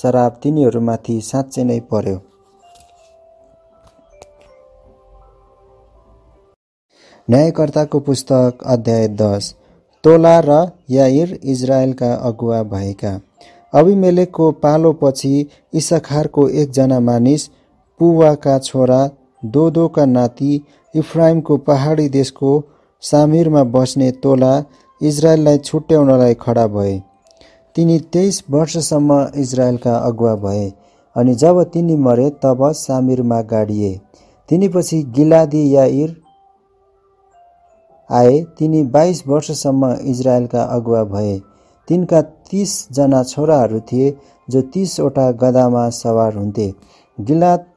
शराब तिनीहरूमाथि साँच्चै नै पर्यो न्यायकर्ताको पुस्तक अध्याय दस तोला र याइर इजरायलका अगुवा भएका अभिमेलेकको पालोपछि इसखारको एकजना मानिस पुवाका छोरा दोदोका नाति इफ्राइमको पहाडी देशको सामिरमा बस्ने तोला इजरायललाई छुट्याउनलाई खडा भए तिनी तेइस वर्षसम्म इजरायलका अगुवा भए अनि जब तिनी मरे तब सामिरमा गाडिए तिनीपछि गिलादी याइर आए तिनी बाइस वर्षसम्म इजरायलका अगुवा भए तिनका तिसजना छोराहरू थिए जो तिसवटा गदामा सवार हुन्थे गिलात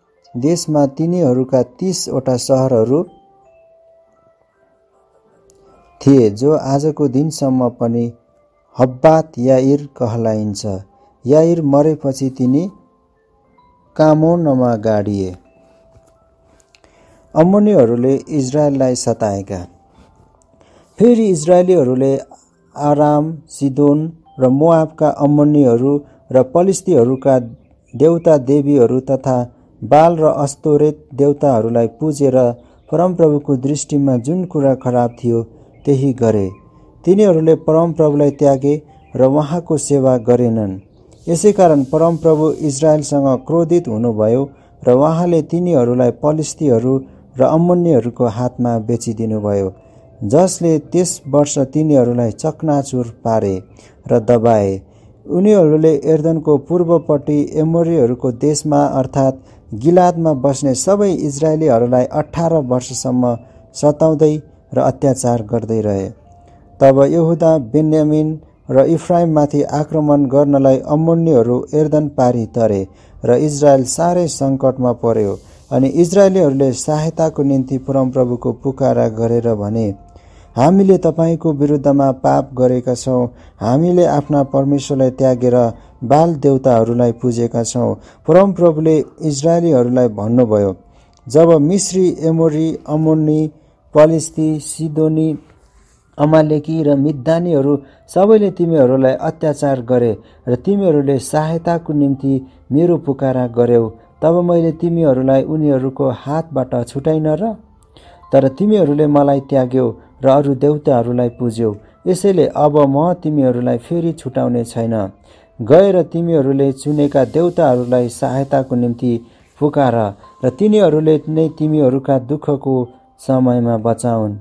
देशमा तिनीहरूका तिसवटा सहरहरू थिए जो आजको दिनसम्म पनि हब्बात याइर कहलाइन्छ याइर मरेपछि तिनी कामोनमा गाडिए अमुनीहरूले इजरायललाई सताएका फेरि इजरायलीहरूले आराम सिदोन र मोआबका अमुनीहरू र पलिस्तीहरूका देउता देवीहरू तथा बाल र अस्तोरेत देउताहरूलाई पुजेर परमप्रभुको दृष्टिमा जुन कुरा खराब थियो त्यही गरे तिनीहरूले परमप्रभुलाई त्यागे र उहाँको सेवा गरेनन् यसैकारण परमप्रभु इजरायलसँग क्रोधित हुनुभयो र उहाँले तिनीहरूलाई पलिस्तीहरू र अमुन्यहरूको हातमा बेचिदिनुभयो जसले त्यस वर्ष तिनीहरूलाई चकनाचुर पारे र दबाए उनीहरूले एर्दनको पूर्वपट्टि एमोरीहरूको देशमा अर्थात् गिलादमा बस्ने सबै इजरायलीहरूलाई अठार वर्षसम्म सताउँदै र अत्याचार गर्दै रहे तब यहुदा बेन्यामिन र इफ्राइममाथि आक्रमण गर्नलाई अमुन्यहरू एर्दन पारी तरे र इजरायल साह्रै सङ्कटमा पर्यो अनि इजरायलीहरूले सहायताको निम्ति परमप्रभुको पुकारा गरेर भने हामीले तपाईँको विरुद्धमा पाप गरेका छौँ हामीले आफ्ना परमेश्वरलाई त्यागेर बाल देउताहरूलाई पुजेका छौँ परमप्रभुले इजरायलीहरूलाई भन्नुभयो जब मिश्री एमोरी अमोनी पलिस्ती सिदोनी अमालेकी र मिद्दानीहरू सबैले तिमीहरूलाई अत्याचार गरे र तिमीहरूले सहायताको निम्ति मेरो पुकारा गर्यौ तब मैले तिमीहरूलाई उनीहरूको हातबाट छुटाइन र तर तिमीहरूले मलाई त्याग्यौ र अरू देउताहरूलाई पुज्यौ यसैले अब म तिमीहरूलाई फेरि छुटाउने छैन गएर तिमीहरूले चुनेका देउताहरूलाई सहायताको निम्ति पुकार र तिनीहरूले नै तिमीहरूका दुःखको समयमा बचाउन्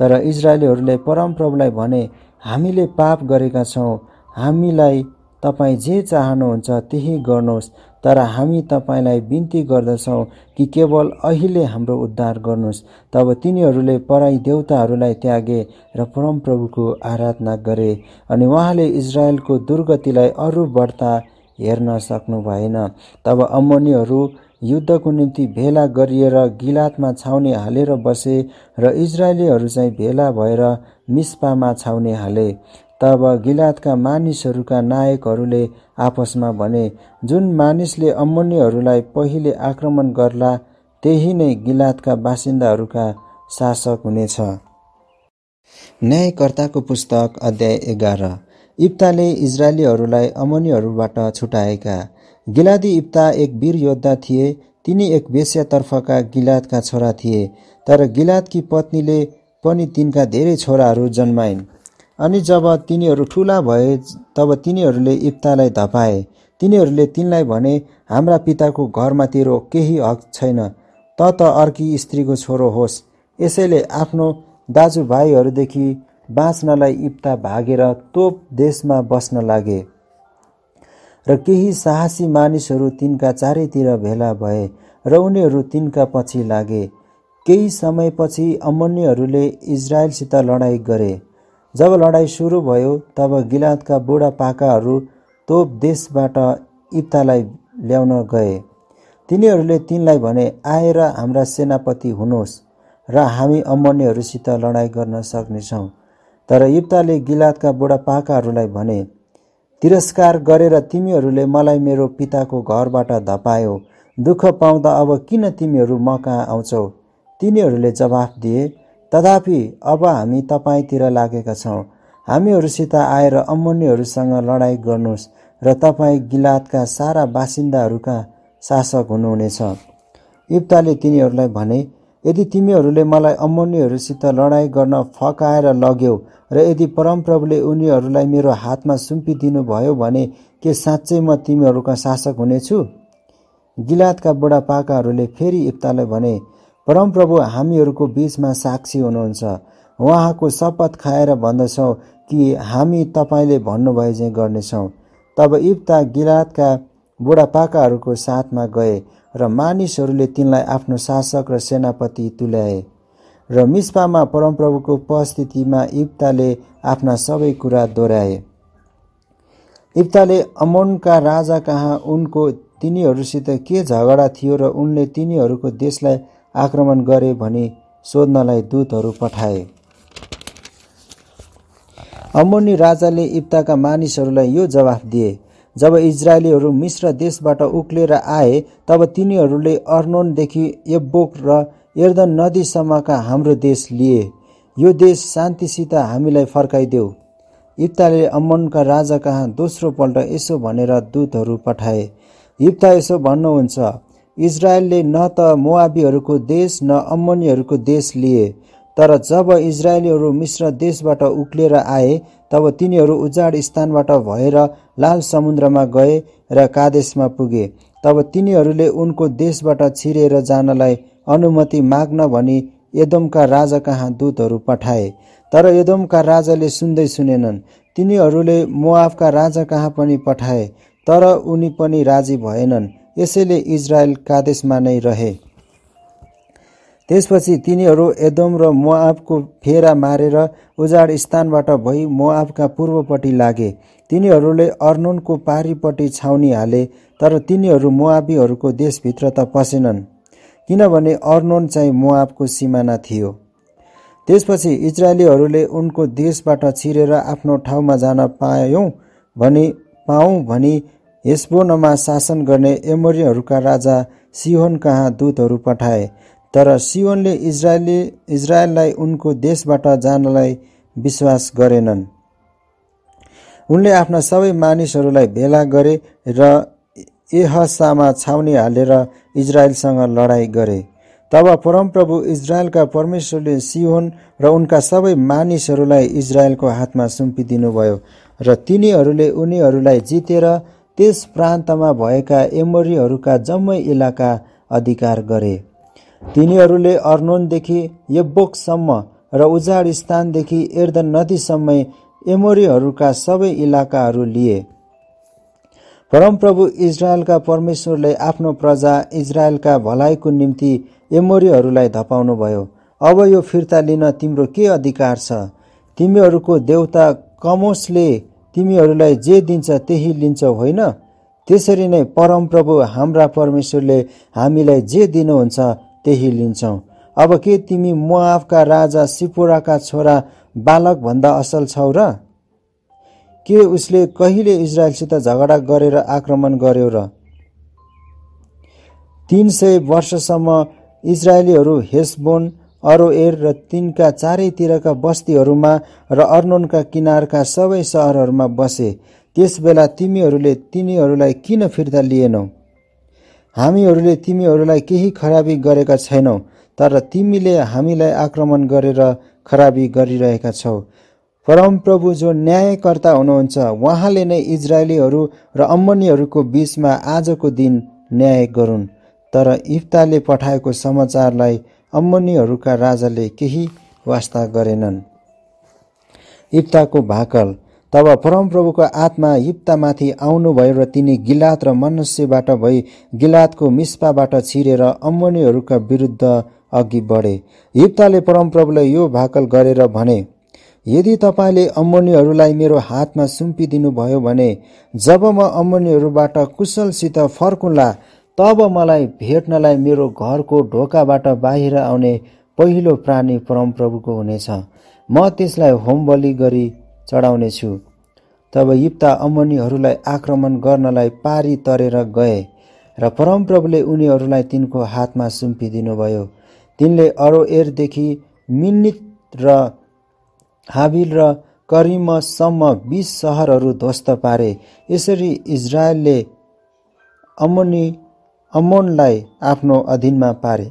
तर इजरायलीहरूले परमप्रभुलाई भने हामीले पाप गरेका छौँ हामीलाई तपाईँ जे चाहनुहुन्छ त्यही गर्नुहोस् तर हामी तपाईँलाई बिन्ती गर्दछौँ कि केवल अहिले हाम्रो उद्धार गर्नुहोस् तब तिनीहरूले पराई देउताहरूलाई त्यागे र परमप्रभुको आराधना गरे अनि उहाँले इजरायलको दुर्गतिलाई अरू बढ्ता हेर्न सक्नु भएन तब अम्मनीहरू युद्धको निम्ति भेला गरिएर गिलातमा छाउने हालेर बसे र इजरायलीहरू चाहिँ भेला भएर मिस्पामा छाउने हाले तब गिलातका मानिसहरूका नायकहरूले आपसमा भने जुन मानिसले अम्मनीहरूलाई पहिले आक्रमण गर्ला त्यही नै गिलातका बासिन्दाहरूका शासक हुनेछ न्यायकर्ताको पुस्तक अध्याय एघार इप्ताले इजरायलीहरूलाई अमनीहरूबाट छुटाएका गिलादी इब्ता एक वीर योद्धा थिए तिनी एक वेश्यातर्फका गिलादका छोरा थिए तर गिलादकी पत्नीले पनि तिनका धेरै छोराहरू जन्माइन् अनि जब तिनीहरू ठुला भए तब तिनीहरूले इप्तालाई धपाए तिनीहरूले तिनलाई भने हाम्रा पिताको घरमा तेरो केही हक छैन त त अर्की स्त्रीको छोरो होस् यसैले आफ्नो दाजुभाइहरूदेखि बाँच्नलाई इप्ता भागेर तोप देशमा बस्न लागे र केही साहसी मानिसहरू तिनका चारैतिर भेला भए र उनीहरू तिनका पछि लागे केही समयपछि अमन्यहरूले इजरायलसित लडाइँ गरे जब लडाइँ सुरु भयो तब गिलातका बुढापाकाहरू तोप देशबाट इप्तालाई ल्याउन गए तिनीहरूले तिनलाई भने आएर हाम्रा सेनापति हुनुहोस् र हामी अमन्यहरूसित लडाइँ गर्न सक्नेछौँ तर इप्ताले गिलातका बुढापाकाहरूलाई भने तिरस्कार गरेर तिमीहरूले मलाई मेरो पिताको घरबाट धपायौ दुःख पाउँदा अब किन तिमीहरू म कहाँ आउँछौ तिनीहरूले जवाफ दिए तथापि अब हामी तपाईँतिर लागेका छौँ हामीहरूसित आएर अमुन्यहरूसँग लडाइँ गर्नुहोस् र तपाईँ गिलातका सारा बासिन्दाहरूका शासक हुनुहुनेछ इप्ताले तिनीहरूलाई भने यदि तिमीहरूले मलाई अमुन्यहरूसित लडाईँ गर्न फकाएर लग्यौ र यदि परमप्रभुले उनीहरूलाई मेरो हातमा सुम्पिदिनु भयो भने के साँच्चै म तिमीहरूका शासक हुनेछु गिलातका बुढापाकाहरूले फेरि इप्तालाई भने परमप्रभु हामीहरूको बिचमा साक्षी हुनुहुन्छ उहाँको शपथ खाएर भन्दछौँ कि हामी तपाईँले भन्नुभयो चाहिँ गर्नेछौँ तब इप्ता गिलातका बुढापाकाहरूको साथमा गए र मानिसहरूले तिनलाई आफ्नो शासक र सेनापति तुल्याए र मिस्पामा परमप्रभुको उपस्थितिमा इप्ताले आफ्ना सबै कुरा दोहोऱ्याए इप्ताले अमोनका राजा कहाँ उनको तिनीहरूसित के झगडा थियो र उनले तिनीहरूको देशलाई आक्रमण गरे भनी सोध्नलाई दूतहरू पठाए अमोनी राजाले इप्ताका मानिसहरूलाई यो जवाफ दिए जब इजरायलीहरू मिश्र देशबाट उक्लेर आए तब तिनीहरूले अर्नोनदेखि एब्बोक र एर्दन नदीसम्मका हाम्रो देश लिए यो देश शान्तिसित हामीलाई फर्काइदेऊ इप्ताले अम्मनका राजा कहाँ दोस्रो पल्ट यसो भनेर दूतहरू पठाए इप्ता यसो भन्नुहुन्छ इजरायलले न त मोवाबीहरूको देश न अम्मनीहरूको देश लिए तर जब इजरायलीहरू मिश्र देशबाट उक्लिएर आए तब तिनीहरू उजाड स्थानबाट भएर लाल समुद्रमा गए र कादेशमा पुगे तब तिनीहरूले उनको देशबाट छिरेर जानलाई अनुमति माग्न भनी यदोमका राजा कहाँ दूतहरू पठाए तर यदोमका राजाले सुन्दै सुनेनन् तिनीहरूले मोआबका राजा कहाँ पनि पठाए तर उनी पनि राजी भएनन् यसैले इजरायल कादेशमा नै रहे त्यसपछि तिनीहरू एदोम र मोआबको फेरा मारेर उजाड स्थानबाट भई मोआबका पूर्वपट्टि लागे तिनीहरूले अर्नोनको पारिपट्टि छाउनी हाले तर तिनीहरू मोआबीहरूको देशभित्र त पसेनन् किनभने अर्नोन चाहिँ मोआबको सिमाना थियो त्यसपछि इजरायलीहरूले उनको देशबाट छिरेर आफ्नो ठाउँमा जान पायौँ भने पाऊँ भनी हेस्बोनमा शासन गर्ने एमोरीहरूका राजा सिहोन कहाँ दूतहरू पठाए तर सिओनले इजरायलले इजरायललाई उनको देशबाट जानलाई विश्वास गरेनन् उनले आफ्ना सबै मानिसहरूलाई भेला गरे र एहसामा छाउनी हालेर इजरायलसँग लडाईँ गरे तब परमप्रभु इजरायलका परमेश्वरले सिहोन र उनका सबै मानिसहरूलाई इजरायलको हातमा सुम्पिदिनुभयो र तिनीहरूले उनीहरूलाई जितेर त्यस प्रान्तमा भएका एमोरीहरूका जम्मै इलाका अधिकार गरे तिनीहरूले अर्नोनदेखि यब्बोकसम्म र उजाड स्थानदेखि एर्दन नदीसम्म एमोरीहरूका सबै इलाकाहरू लिए परमप्रभु इजरायलका परमेश्वरले आफ्नो प्रजा इजरायलका भलाइको निम्ति एमोरीहरूलाई धपाउनुभयो अब यो फिर्ता लिन तिम्रो के अधिकार छ तिमीहरूको देउता कमोसले तिमीहरूलाई जे दिन्छ त्यही लिन्छ होइन त्यसरी नै परमप्रभु हाम्रा परमेश्वरले हामीलाई जे दिनुहुन्छ त्यही लिन्छौ अब के तिमी मुआफका राजा सिपुराका छोरा बालकभन्दा असल छौ र के उसले कहिले इजरायलसित झगडा गरेर आक्रमण गर्यो र तिन सय वर्षसम्म इजरायलीहरू हेसबोन अरोएर र तिनका चारैतिरका बस्तीहरूमा र अर्नोनका किनारका सबै सहरहरूमा बसे त्यसबेला तिमीहरूले तिनीहरूलाई किन फिर्ता लिएनौ हामीहरूले तिमीहरूलाई केही खराबी गरेका छैनौ तर तिमीले हामीलाई आक्रमण गरेर खराबी गरिरहेका छौ परमप्रभु जो न्यायकर्ता हुनुहुन्छ उहाँले नै इजरायलीहरू र अम्बनीहरूको बिचमा आजको दिन न्याय गरून् तर इफ्ताले पठाएको समाचारलाई अम्बनीहरूका राजाले केही वास्ता गरेनन् इफ्ताको भाकल तब परमप्रभुको आत्मा युप्तामाथि आउनुभयो र तिनी गिलात र मनुष्यबाट भई गिलातको मिस्पाबाट छिरेर अम्मनीहरूका विरुद्ध अघि बढे युप्ताले परमप्रभुलाई यो भाकल गरेर भने यदि तपाईँले अम्मनीहरूलाई मेरो हातमा सुम्पिदिनुभयो भने जब म अम्मनीहरूबाट कुशलसित फर्कुला तब मलाई भेट्नलाई मेरो घरको ढोकाबाट बाहिर आउने पहिलो प्राणी परमप्रभुको हुनेछ म त्यसलाई होमबली गरी चढाउनेछु तब युप्ता अम्मनीहरूलाई आक्रमण गर्नलाई पारी तरेर गए र परमप्रभुले उनीहरूलाई तिनको हातमा सुम्पिदिनुभयो तिनले अरोएरदेखि मिन्नित र हाबिल र करिमसम्म बिस सहरहरू ध्वस्त पारे यसरी इजरायलले अमनी अमोनलाई आफ्नो अधीनमा पारे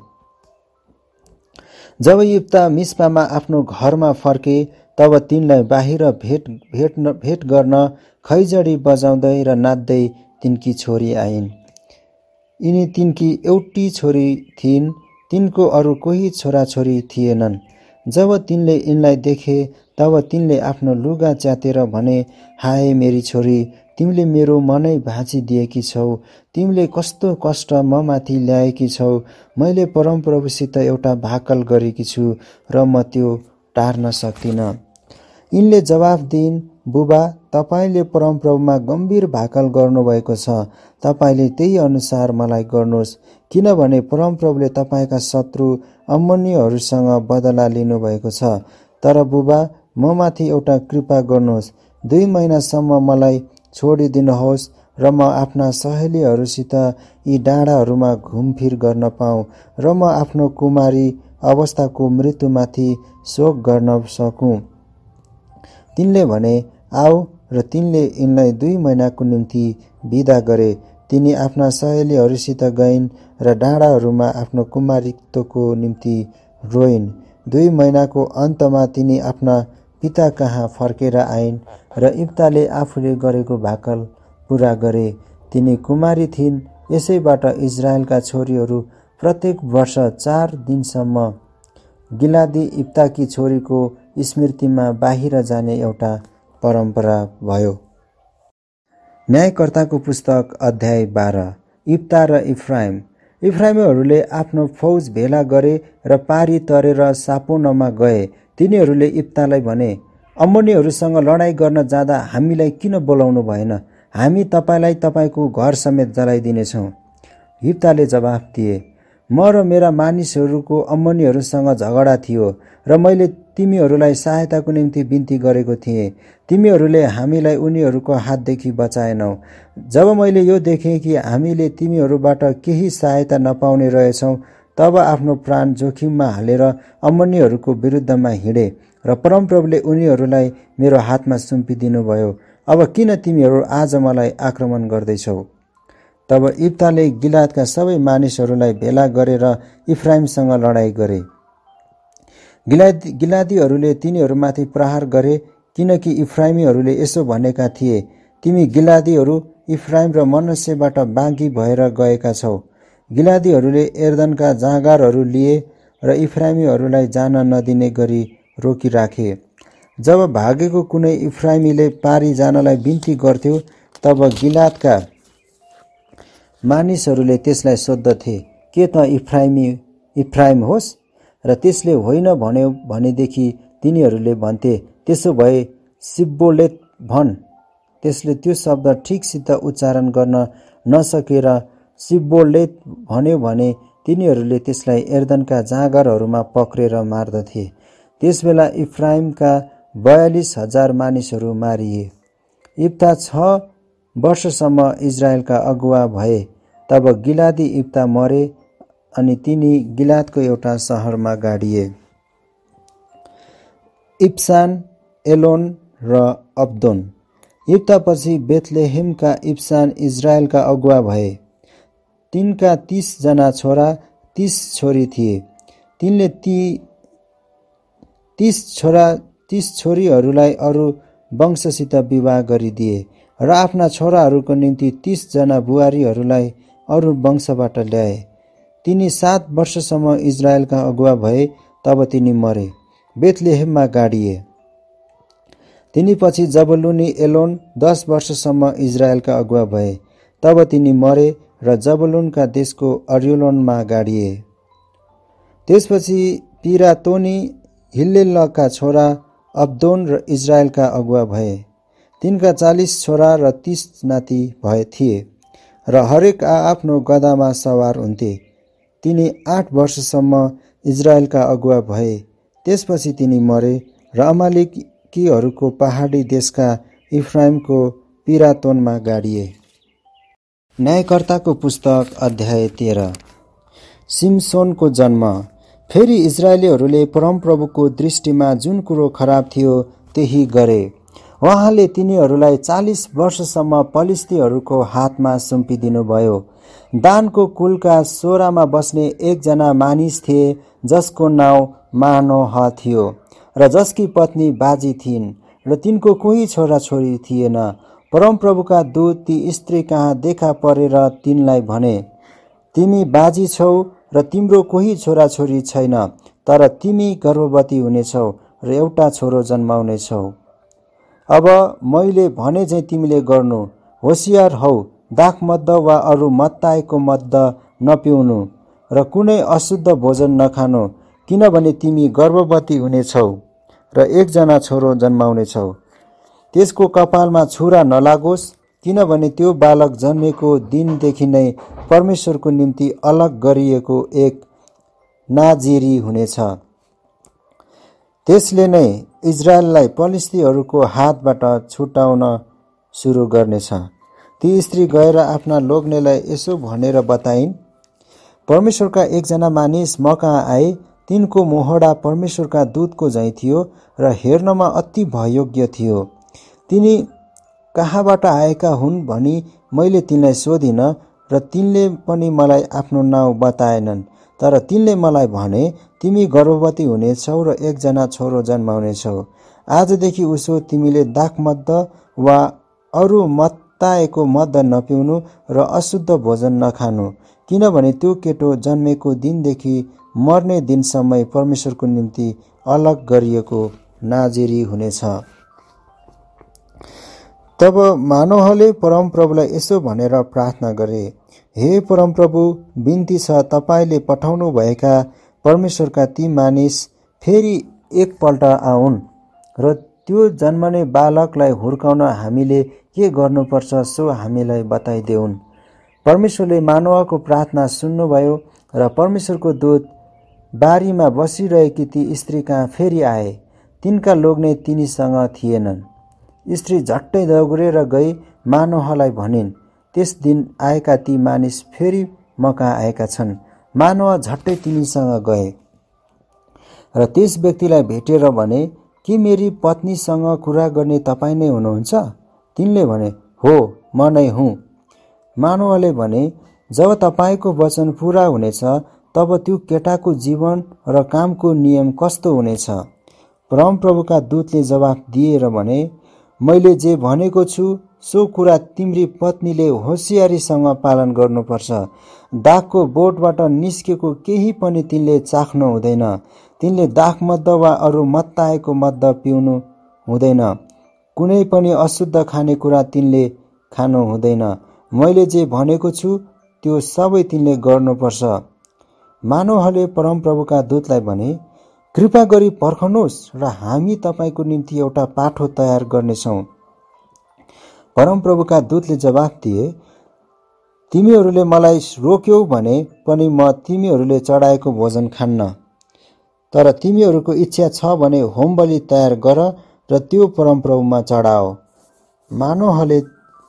जब युप्ता मिस्पामा आफ्नो घरमा फर्के तब तिनलाई बाहिर भेट भेट भेट गर्न खैजडी बजाउँदै र नाच्दै तिनकी छोरी आइन् यिनी तिनकी एउटी छोरी थिइन् तिनको अरू कोही छोरा छोरी थिएनन् जब तिनले यिनलाई देखे तब तिनले आफ्नो लुगा च्यातेर भने हाय मेरी छोरी तिमीले मेरो मनै भाँचिदिएकी छौ तिमीले कस्तो कष्ट म माथि ल्याएकी छौ मैले परमप्रभुसित एउटा भाकल गरेकी छु र म त्यो टार्न सक्दिनँ यिनले जवाफ दिइन् बुबा तपाईँले परमप्रभुमा गम्भीर भाकल गर्नुभएको छ तपाईँले त्यही अनुसार मलाई गर्नुहोस् किनभने परमप्रभुले तपाईँका शत्रु अमन्यहरूसँग बदला लिनुभएको छ तर बुबा ममाथि एउटा कृपा गर्नुहोस् दुई महिनासम्म मलाई छोडिदिनुहोस् र म आफ्ना सहेलीहरूसित यी डाँडाहरूमा घुमफिर गर्न पाऊँ र म आफ्नो कुमारी अवस्थाको मृत्युमाथि शोक गर्न सकुँ तिनले भने आऊ र तिनले यिनलाई दुई महिनाको निम्ति विदा गरे तिनी आफ्ना सहेलीहरूसित गइन् र डाँडाहरूमा आफ्नो कुमारीत्वको निम्ति रोइन् दुई महिनाको अन्तमा तिनी आफ्ना पिता कहाँ फर्केर आइन् र इप्ताले आफूले गरेको भाकल पुरा गरे तिनी कुमारी थिइन् यसैबाट इजरायलका छोरीहरू प्रत्येक वर्ष चार दिनसम्म गिलादी इप्ताकी छोरीको स्मृतिमा बाहिर जाने एउटा परम्परा भयो न्यायकर्ताको पुस्तक अध्याय बाह्र इफ्ता र इफ्राइम इफ्राइमहरूले आफ्नो फौज भेला गरे र पारी तरेर सापोनमा गए तिनीहरूले इफ्तालाई भने अम्बनीहरूसँग लडाइँ गर्न जाँदा हामीलाई किन बोलाउनु भएन हामी तपाईँलाई तपाईँको घर समेत जलाइदिनेछौँ इप्ताले जवाफ दिए म र मेरा मानिसहरूको अम्बनीहरूसँग झगडा थियो र मैले तिमीहरूलाई सहायताको निम्ति बिन्ती गरेको थिएँ तिमीहरूले हामीलाई उनीहरूको हातदेखि बचाएनौ जब मैले यो देखेँ कि हामीले तिमीहरूबाट केही सहायता नपाउने रहेछौँ तब आफ्नो प्राण जोखिममा हालेर अमन्यहरूको विरुद्धमा हिँडे र परमप्रभुले उनीहरूलाई मेरो हातमा सुम्पिदिनुभयो अब किन तिमीहरू आज मलाई आक्रमण गर्दैछौ तब इप्ताले गिलातका सबै मानिसहरूलाई भेला गरेर इफ्राइमसँग लडाइँ गरे गिलादी गिलादीहरूले तिनीहरूमाथि प्रहार गरे किनकि इफ्राइमीहरूले यसो भनेका थिए तिमी गिलादीहरू इफ्राइम र मनुष्यबाट बाँकी भएर गएका छौ गिलादीहरूले एर्दनका जाँगारहरू लिए र इफ्राइमीहरूलाई जान नदिने गरी रोकिराखे जब भागेको कुनै इफ्राइमीले पारी जानलाई बिन्ती गर्थ्यो तब गिलादका मानिसहरूले त्यसलाई सोद्धथे के त इफ्राइमी इफ्राइम होस् र त्यसले होइन भन्यो भनेदेखि तिनीहरूले भन्थे त्यसो भए सिब्बोलेत भन् त्यसले त्यो शब्द ठिकसित उच्चारण गर्न नसकेर सिब्बोलेत भन्यो भने तिनीहरूले त्यसलाई एर्दनका जाँगरहरूमा पक्रेर मार्दथे त्यसबेला इफ्राइमका बयालिस हजार मानिसहरू मारिए इफ्ता छ वर्षसम्म इजरायलका अगुवा भए तब गिलादी इफ्ता मरे अनि तिनी गिलातको एउटा सहरमा गाडिए इप्सान एलोन र अब्दोन युद्धपछि बेथलेहेमका इप्सान इजरायलका अगुवा भए तिनका तिसजना छोरा तिस छोरी थिए तिनले ती तिस छोरा तिस छोरीहरूलाई अरू वंशसित विवाह गरिदिए र आफ्ना छोराहरूको निम्ति तिसजना बुहारीहरूलाई अरू वंशबाट ल्याए तिनी सात वर्षसम्म इजरायलका अगुवा भए तब तिनी मरे बेथलेहेममा गाडिए तिनी पछि जबलुनी एलोन दस वर्षसम्म इजरायलका अगुवा भए तब तिनी मरे र जबलुनका देशको अर्युलोनमा गाडिए त्यसपछि पिरातोनी हिल्लेलका छोरा अब्दोन र इजरायलका अगुवा भए तिनका चालिस छोरा र तिस नाति भए थिए र हरेक आआफ्नो गदामा सवार हुन्थे तिनी आठ वर्षसम्म इजरायलका अगुवा भए त्यसपछि तिनी मरे र अमालिकीहरूको पहाडी देशका इफ्राइमको पिरातोनमा गाडिए न्यायकर्ताको पुस्तक अध्याय तेह्र सिमसोनको जन्म फेरि इजरायलीहरूले परमप्रभुको दृष्टिमा जुन कुरो खराब थियो त्यही गरे उहाँले तिनीहरूलाई चालिस वर्षसम्म पलिस्तीहरूको हातमा सुम्पिदिनुभयो दानको कुलका सोह्रमा बस्ने एकजना मानिस थिए जसको नाउँ मानोह थियो र जसकी पत्नी बाजी थिइन् र तिनको कोही छोराछोरी थिएन परमप्रभुका दूत ती स्त्री कहाँ देखा परेर तिनलाई भने तिमी बाजी छौ र तिम्रो कोही छोराछोरी छैन तर तिमी गर्भवती हुनेछौ र एउटा छोरो जन्माउनेछौ अब मैले भने चाहिँ तिमीले गर्नु होसियार हौ दाखमद्ध वा अरू मत्ताएको मद्द नपिउनु र कुनै अशुद्ध भोजन नखानु किनभने तिमी गर्भवती हुनेछौ र एकजना छोरो जन्माउनेछौ त्यसको कपालमा छुरा नलागोस् किनभने त्यो बालक जन्मेको दिनदेखि नै परमेश्वरको निम्ति अलग गरिएको एक नाजिरी हुनेछ त्यसले नै इजरायललाई पलिस्थीहरूको हातबाट छुटाउन सुरु गर्नेछ ती स्त्री गएर आफ्ना लोग्नेलाई यसो भनेर बताइन् परमेश्वरका एकजना मानिस म कहाँ आए तिनको मोहडा परमेश्वरका दुधको झैँ थियो र हेर्नमा अति भयोग्य थियो तिनी कहाँबाट आएका हुन् भनी मैले तिनलाई सोधिनँ र तिनले पनि मलाई आफ्नो नाउँ बताएनन् तर तिनले मलाई भने तिमी गर्भवती हुनेछौ र एकजना छोरो जन्माउनेछौ आजदेखि उसो तिमीले दाखमद्ध वा अरू मत ताएको मद नपिउनु र अशुद्ध भोजन नखानु किनभने त्यो केटो जन्मेको दिनदेखि मर्ने दिनसम्म परमेश्वरको निम्ति अलग गरिएको नाजेरी हुनेछ तब मानवहरूले परमप्रभुलाई यसो भनेर प्रार्थना गरे हे परमप्रभु बिन्ती छ तपाईँले पठाउनुभएका परमेश्वरका ती मानिस फेरि एकपल्ट आउन् र त्यो जन्मने बालकलाई हुर्काउन हामीले के गर्नुपर्छ सो हामीलाई बताइदेऊन् परमेश्वरले मानवको प्रार्थना सुन्नुभयो र परमेश्वरको दूत बारीमा बसिरहेकी ती स्त्री कहाँ फेरि आए तिनका नै तिनीसँग थिएनन् स्त्री झट्टै दौगुरेर गई मानवलाई भनिन् त्यस दिन आएका ती मानिस फेरि म कहाँ आएका छन् मानव झट्टै तिनीसँग गए र त्यस व्यक्तिलाई भेटेर भने के मेरी पत्नीसँग कुरा गर्ने तपाईँ नै हुनुहुन्छ तिनले भने हो म नै हुँ मानवले भने जब तपाईँको वचन पुरा हुनेछ तब त्यो केटाको जीवन र कामको नियम कस्तो हुनेछ परमप्रभुका दूतले जवाफ दिएर भने मैले जे भनेको छु सो कुरा तिम्री पत्नीले होसियारीसँग पालन गर्नुपर्छ दागको बोटबाट निस्केको केही पनि तिनले चाख्नु हुँदैन तिनले दाख मद्द वा अरू मत्ताएको मद्द पिउनु हुँदैन कुनै पनि अशुद्ध खानेकुरा तिनले खानु हुँदैन मैले जे भनेको छु त्यो सबै तिनले गर्नुपर्छ मानवहरूले परमप्रभुका दूतलाई भने कृपा गरी पर्खनुहोस् र हामी तपाईँको निम्ति एउटा पाठो तयार गर्नेछौँ परमप्रभुका दूतले जवाफ दिए तिमीहरूले मलाई रोक्यौ भने पनि म तिमीहरूले चढाएको भोजन खान्न तर तिमीहरूको इच्छा छ भने होमबली तयार गर र त्यो परमप्रभुमा चढाओ मानोहले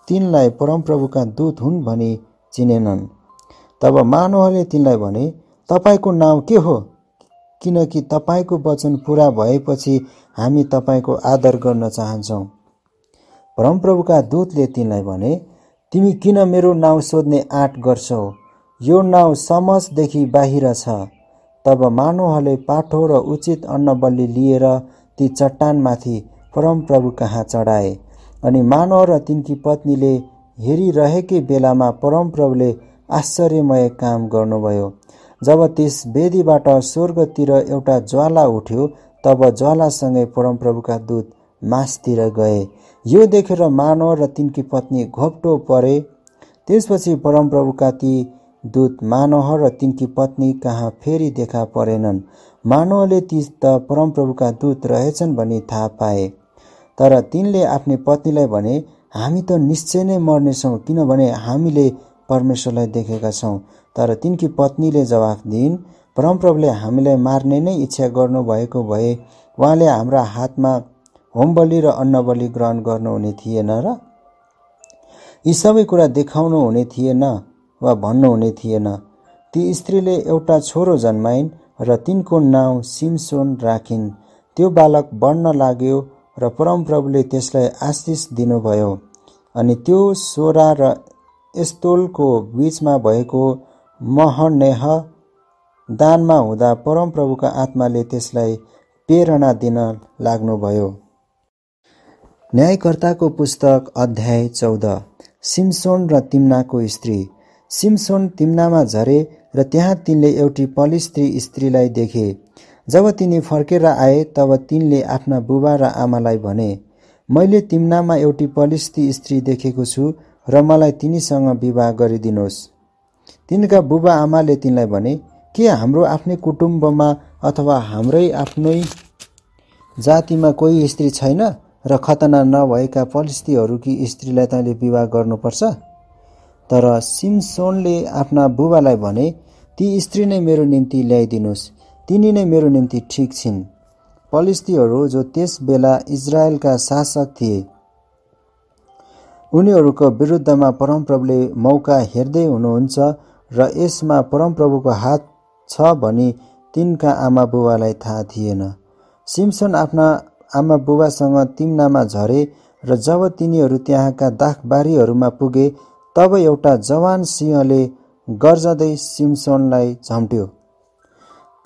तिनलाई परमप्रभुका दूत हुन् भनी चिनेनन् तब मानोहले तिनलाई भने तपाईँको नाउँ के हो किनकि तपाईँको वचन पुरा भएपछि हामी तपाईँको आदर गर्न चाहन्छौँ परमप्रभुका दूतले तिनलाई भने तिमी किन मेरो नाउँ सोध्ने आँट गर्छौ यो नाउँ समाजदेखि बाहिर छ तब मानवहरूले पाठो र उचित अन्नबल्ली लिएर ती चट्टानमाथि परमप्रभु कहाँ चढाए अनि मानव र तिनकी पत्नीले हेरिरहेकै बेलामा परमप्रभुले आश्चर्यमय काम गर्नुभयो जब त्यस वेदीबाट स्वर्गतिर एउटा ज्वाला उठ्यो तब ज्वालासँगै परमप्रभुका दूत मासतिर गए यो देखेर मानव र तिनकी पत्नी घोप्टो परे त्यसपछि परमप्रभुका ती दूत मानव र तिनकी पत्नी कहाँ फेरि देखा परेनन् मानवले ती त परमप्रभुका दूत रहेछन् भनी थाहा पाए तर तिनले आफ्नो पत्नीलाई भने हामी त निश्चय नै मर्नेछौँ किनभने हामीले परमेश्वरलाई देखेका छौँ तर तिनकी पत्नीले जवाफ दिइन् परमप्रभुले हामीलाई मार्ने नै इच्छा गर्नुभएको भए उहाँले हाम्रा हातमा होमबलि र बलि ग्रहण गर्नुहुने थिएन र यी सबै कुरा देखाउनु हुने थिएन वा भन्नुहुने थिएन ती स्त्रीले एउटा छोरो जन्माइन् र तिनको नाउँ सिमसोन राखिन् त्यो बालक बढ्न लाग्यो र परमप्रभुले त्यसलाई आशिष दिनुभयो अनि त्यो सोरा र यस्तोलको बिचमा भएको महनेह दानमा हुँदा परमप्रभुको आत्माले त्यसलाई प्रेरणा दिन लाग्नुभयो न्यायकर्ताको पुस्तक अध्याय चौध सिमसोन र तिम्नाको स्त्री सिमसोन तिम्नामा झरे र त्यहाँ तिनले एउटी पलिस्त्री स्त्रीलाई देखे जब तिनी फर्केर आए तब तिनले आफ्ना बुबा र आमालाई भने मैले तिम्नामा एउटी पलिस्ती स्त्री देखेको छु र मलाई तिनीसँग विवाह गरिदिनुहोस् तिनका बुबा आमाले तिनलाई भने के हाम्रो आफ्नै कुटुम्बमा अथवा हाम्रै आफ्नै जातिमा कोही स्त्री छैन र खतना नभएका पलिस्तीहरूकी स्त्रीलाई तैँले विवाह गर्नुपर्छ तर सिमसोनले आफ्ना बुबालाई भने ती स्त्री नै मेरो निम्ति ल्याइदिनुहोस् तिनी नै मेरो निम्ति ठिक छिन् पलिस्तीहरू जो त्यस बेला इजरायलका शासक थिए उनीहरूको विरुद्धमा परमप्रभुले मौका हेर्दै हुनुहुन्छ र यसमा परमप्रभुको हात छ भनी तिनका आमा बुबालाई थाहा थिएन सिमसन आफ्ना आमा बुबासँग तिम्नामा झरे र जब तिनीहरू त्यहाँका दाखबारीहरूमा पुगे तब एउटा जवान सिंहले गर्जँदै सिमसोनलाई झम्ट्यो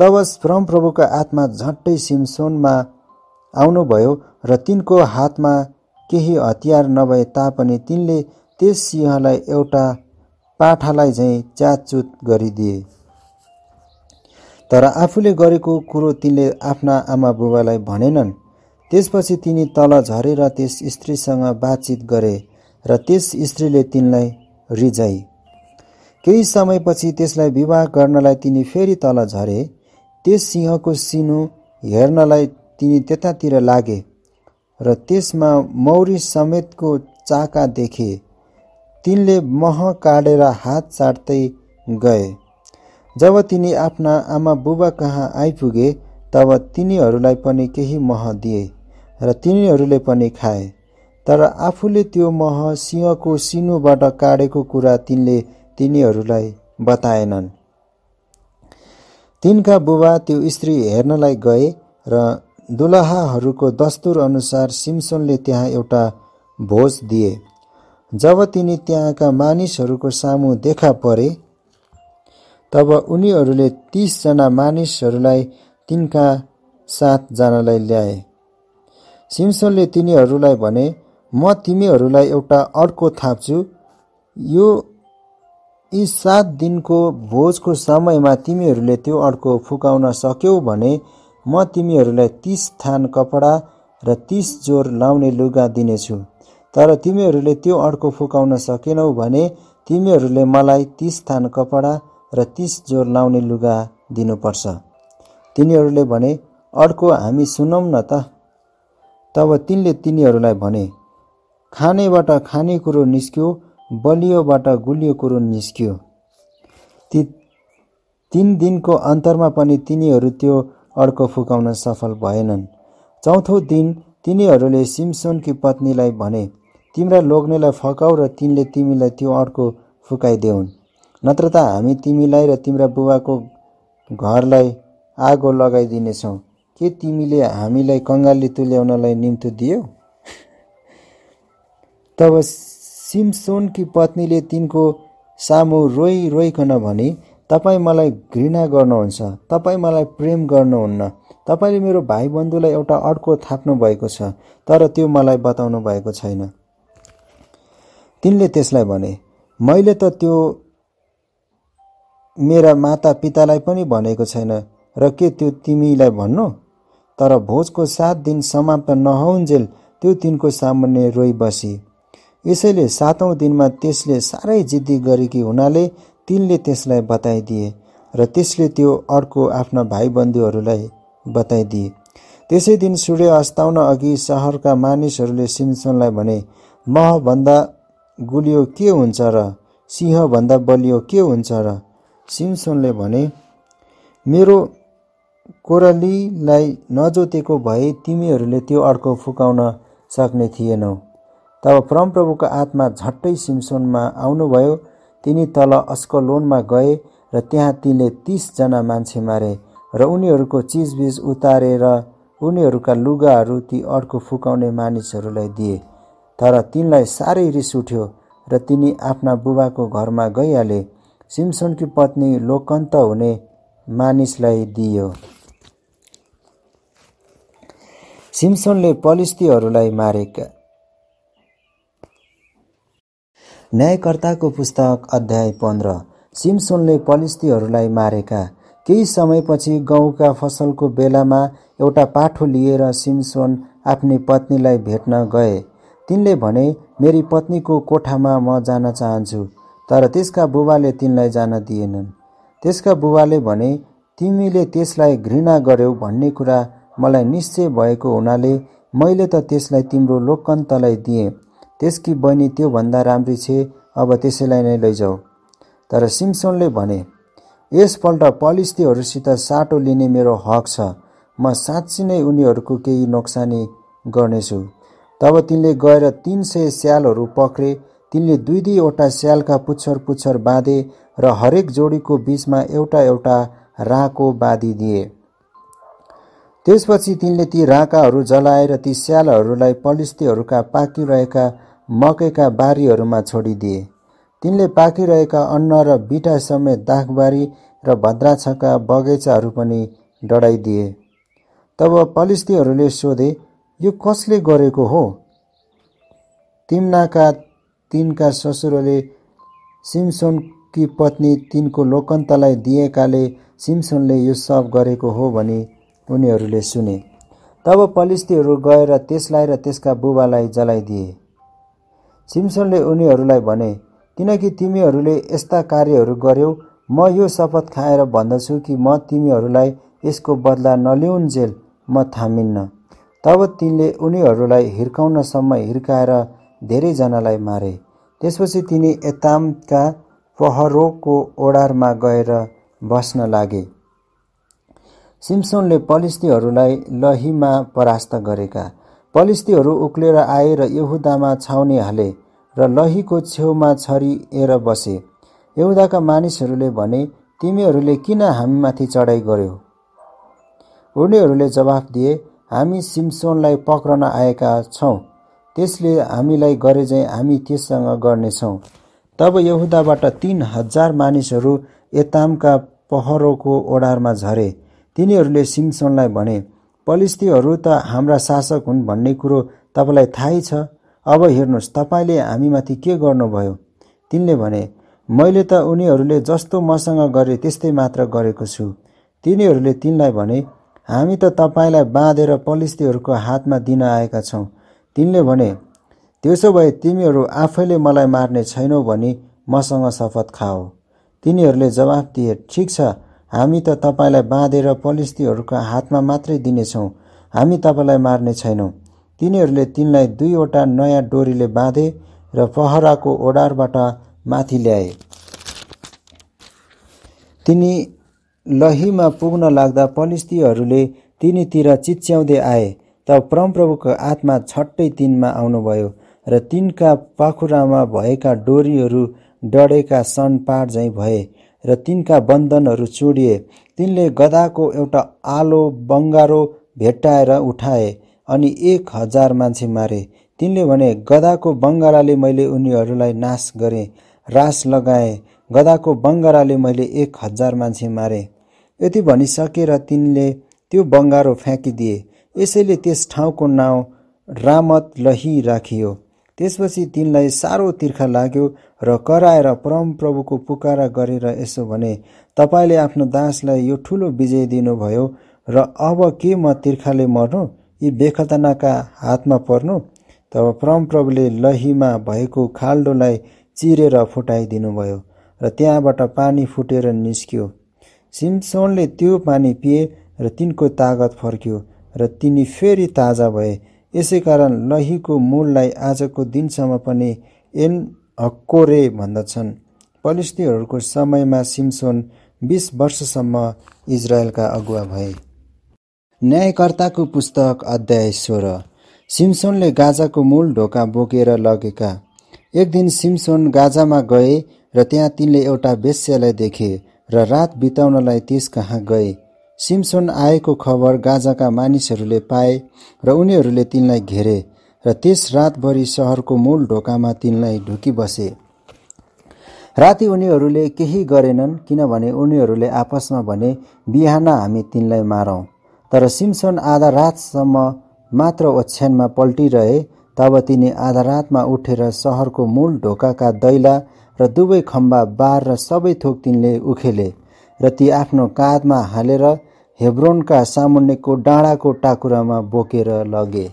तब परमप्रभुको आत्मा झट्टै सिमसोनमा आउनुभयो र तिनको हातमा केही हतियार नभए तापनि तिनले त्यस सिंहलाई एउटा पाठालाई झैँ च्यातचुत गरिदिए तर आफूले गरेको कुरो तिनले आफ्ना आमा बुबालाई भनेनन् त्यसपछि तिनी तल झरेर त्यस स्त्रीसँग बातचित गरे र त्यस स्त्रीले तिनलाई रिझाई केही समयपछि त्यसलाई विवाह गर्नलाई तिनी फेरि तल झरे त्यस सिंहको सिनु हेर्नलाई तिनी त्यतातिर लागे र त्यसमा मौरी समेतको चाका देखे तिनले मह काटेर हात चाट्दै गए जब तिनी आफ्ना आमा बुबा कहाँ आइपुगे तब तिनीहरूलाई पनि केही मह दिए र तिनीहरूले पनि खाए तर आफूले त्यो मह सिंहको सिनोबाट काडेको कुरा तिनले तिनीहरूलाई बताएनन् तिनका बुबा त्यो स्त्री हेर्नलाई गए र दुलहाहरूको दस्तुर अनुसार सिमसोनले त्यहाँ एउटा भोज दिए जब तिनी त्यहाँका मानिसहरूको सामु देखा परे तब उनीहरूले तिसजना मानिसहरूलाई तिनका साथ जानलाई ल्याए सिमसोनले तिनीहरूलाई भने म तिमीहरूलाई एउटा अर्को थाप्छु यो यी सात दिनको भोजको समयमा तिमीहरूले त्यो अड्को फुकाउन सक्यौ भने म तिमीहरूलाई तिस थान कपडा र तिस जोर लाउने लुगा दिनेछु तर तिमीहरूले त्यो अड्को फुकाउन सकेनौ भने तिमीहरूले मलाई तिस थान कपडा र तिस जोर लाउने लुगा दिनुपर्छ तिनीहरूले भने अड्को हामी सुनौँ न त तब तिनले तिनीहरूलाई भने खानेबाट खाने कुरो निस्क्यो बलियोबाट गुलियो कुरो निस्क्यो ती तिन दिनको अन्तरमा पनि तिनीहरू त्यो अड्को फुकाउन सफल भएनन् चौथो दिन तिनीहरूले सिमसोनकी पत्नीलाई भने तिम्रा लोग्नेलाई फकाऊ र तिनले तिमीलाई त्यो अड्को फुकाइदेऊन् नत्र त हामी तिमीलाई र तिम्रा बुबाको घरलाई आगो लगाइदिनेछौँ के तिमीले हामीलाई कङ्गाली तुल्याउनलाई निम्तो दियौ तब सिमसोनकी पत्नीले तिनको सामु रोइ रोइकन भने तपाईँ मलाई घृणा गर्नुहुन्छ तपाईँ मलाई प्रेम गर्नुहुन्न तपाईँले मेरो भाइ भाइबन्धुलाई एउटा अड्को थाप्नु भएको छ तर त्यो मलाई बताउनु भएको छैन तिनले त्यसलाई भने मैले त त्यो मेरा माता पितालाई पनि भनेको छैन र के त्यो तिमीलाई भन्नु तर भोजको सात दिन समाप्त नहुन्जेल त्यो तिनको सामान्य रोइ बसी यसैले सातौँ दिनमा त्यसले साह्रै जिद्दी गरेकी हुनाले तिनले त्यसलाई बताइदिए र त्यसले त्यो अर्को आफ्ना भाइबन्धुहरूलाई बताइदिए त्यसै दिन सूर्य अस्ताउन अघि सहरका मानिसहरूले सिमसोनलाई भने महभन्दा गुलियो के हुन्छ र सिंहभन्दा बलियो के हुन्छ र सिमसोनले भने मेरो कोरालीलाई नजोतेको भए तिमीहरूले त्यो अर्को फुकाउन सक्ने थिएनौ तब परमप्रभुको आत्मा झट्टै सिमसोनमा आउनुभयो तिनी तल अस्कलोनमा गए र त्यहाँ तिनले तिसजना मान्छे मारे र उनीहरूको चिजबिज उतारेर उनीहरूका लुगाहरू ती अड्को फुकाउने मानिसहरूलाई दिए तर तिनलाई साह्रै रिस उठ्यो र तिनी आफ्ना बुबाको घरमा गइहाले सिमसोनकी पत्नी लोकन्त हुने मानिसलाई दियो सिमसोनले पलिस्तीहरूलाई मारेका न्यायकर्ताको पुस्तक अध्याय पन्ध्र सिमसोनले पलिस्तीहरूलाई मारेका केही समयपछि गहुँका फसलको बेलामा एउटा पाठो लिएर सिमसोन आफ्नो पत्नीलाई भेट्न गए तिनले भने मेरी पत्नीको कोठामा म जान चाहन्छु तर त्यसका बुबाले तिनलाई जान दिएनन् त्यसका बुबाले भने तिमीले त्यसलाई घृणा गर्यौ भन्ने कुरा मलाई निश्चय भएको हुनाले मैले त त्यसलाई तिम्रो लोकन्तलाई दिएँ त्यसकी बहिनी त्योभन्दा राम्री छे अब त्यसैलाई नै लैजाऊ तर सिम्सोनले भने यसपल्ट पलिस्थीहरूसित साटो लिने मेरो हक छ म साँच्ची नै उनीहरूको केही नोक्सानी गर्नेछु तब तिनले गएर तिन सय स्यालहरू पक्रे तिनले दुई दुईवटा स्यालका पुच्छर पुच्छर बाँधे र हरेक जोडीको बिचमा एउटा एउटा राको बाँधिदिए त्यसपछि तिनले ती राँकाहरू जलाएर ती स्यालहरूलाई पलिस्तीहरूका पाकिरहेका मकैका बारीहरूमा छोडिदिए तिनले पाकिरहेका अन्न र बिटा समेत दाखबारी र भद्राछका बगैँचाहरू पनि डढाइदिए तब पलिस्तीहरूले सोधे यो कसले गरेको हो तिम्नाका तिनका ससुरले सिमसोनकी पत्नी तिनको लोकन्तलाई दिएकाले सिमसोनले यो सब गरेको हो भनी उनीहरूले सुने तब पलिस्तीहरू गएर त्यसलाई र त्यसका बुबालाई जलाइदिए सिमसनले उनीहरूलाई भने किनकि तिमीहरूले यस्ता कार्यहरू गर्यौ म यो शपथ खाएर भन्दछु कि म तिमीहरूलाई यसको बदला नलिउन्जेल म थामिन्न तब तिनले उनीहरूलाई हिर्काउनसम्म हिर्काएर धेरैजनालाई मारे त्यसपछि तिनी एतामका पहरोको ओडारमा गएर बस्न लागे सिम्सोनले पलिस्तीहरूलाई लहीमा परास्त गरेका पलिस्तीहरू उक्लेर आए र यहुदामा छाउने हाले र लहीको छेउमा छरिएर बसे यहुदाका मानिसहरूले भने तिमीहरूले किन हामीमाथि चढाइ गर्यो उनीहरूले जवाफ दिए हामी सिम्सोनलाई पक्रन आएका छौँ त्यसले हामीलाई गरे चाहिँ हामी त्यससँग गर्नेछौँ तब यहुदाबाट तिन हजार मानिसहरू यतामका पहरोको ओडारमा झरे तिनीहरूले सिमसनलाई भने पलिस्थीहरू त हाम्रा शासक हुन् भन्ने कुरो तपाईँलाई थाहै छ अब हेर्नुहोस् तपाईँले हामीमाथि के गर्नुभयो तिनले भने मैले त उनीहरूले जस्तो मसँग गरे त्यस्तै मात्र गरेको छु तिनीहरूले तिनलाई भने हामी त तपाईँलाई बाँधेर पलिस्थीहरूको हातमा दिन आएका छौँ तिनले भने त्यसो भए तिमीहरू आफैले मलाई मार्ने छैनौ भनी मसँग शपथ खाओ तिनीहरूले जवाफ दिए ठिक छ हामी त तपाईँलाई बाँधेर पलिस्तीहरूको हातमा मात्रै दिनेछौँ हामी तपाईँलाई मार्ने छैनौँ तिनीहरूले तिनलाई दुईवटा नयाँ डोरीले बाँधे र पहराको ओडारबाट माथि ल्याए तिनी लहीमा पुग्न लाग्दा पलिस्तीहरूले तिनीतिर चिच्याउँदै आए त परमप्रभुको आत्मा छट्टै तिनमा आउनुभयो र तिनका पाखुरामा भएका डोरीहरू डढेका सन सनपाट झैँ भए र तिनका बन्धनहरू चोडिए तिनले गदाको एउटा आलो बङ्गारो भेट्टाएर उठाए अनि एक हजार मान्छे मारे तिनले भने गदाको बङ्गाराले मैले उनीहरूलाई नाश गरेँ रास लगाए गदाको बङ्गाराले मैले एक हजार मान्छे मारे यति भनिसकेर तिनले त्यो बङ्गारो फ्याँकिदिए यसैले त्यस ठाउँको नाउँ रामत लही राखियो त्यसपछि तिनलाई साह्रो तिर्खा लाग्यो र कराएर परमप्रभुको पुकारा गरेर यसो भने तपाईँले आफ्नो दासलाई यो ठुलो विजय दिनुभयो र अब के म तिर्खाले मर्नु यी बेखतनाका हातमा पर्नु तब परमप्रभुले लहीमा भएको खाल्डोलाई चिरेर फुटाइदिनुभयो र त्यहाँबाट पानी फुटेर निस्क्यो सिमसोनले त्यो पानी पिए र तिनको तागत फर्कियो र तिनी फेरि ताजा भए यसै कारण लहीको मूललाई आजको दिनसम्म पनि एन हक्कोरे भन्दछन् पलिस्थीहरूको समयमा सिमसोन बिस वर्षसम्म इजरायलका अगुवा भए न्यायकर्ताको पुस्तक अध्याय सोह्र सिमसोनले गाजाको मूल ढोका बोकेर लगेका एक दिन सिमसोन गाजामा गए र त्यहाँ तिनले एउटा बेस्यालाई देखे र रात बिताउनलाई त्यस कहाँ गए सिमसोन आएको खबर गाजाका मानिसहरूले पाए र उनीहरूले तिनलाई घेरे र त्यस रातभरि सहरको मूल ढोकामा तिनलाई बसे राति उनीहरूले केही गरेनन् किनभने उनीहरूले आपसमा भने बिहान हामी तिनलाई मारौँ तर सिमसोन आधा रातसम्म मात्र ओछ्यानमा पल्टिरहे तब तिनी आधा रातमा उठेर सहरको मूल ढोकाका दैला र दुवै खम्बा बार र सबै थोक तिनले उखेले र ती आफ्नो काँधमा हालेर हेब्रोनका सामुन्नेको डाँडाको टाकुरामा बोकेर लगे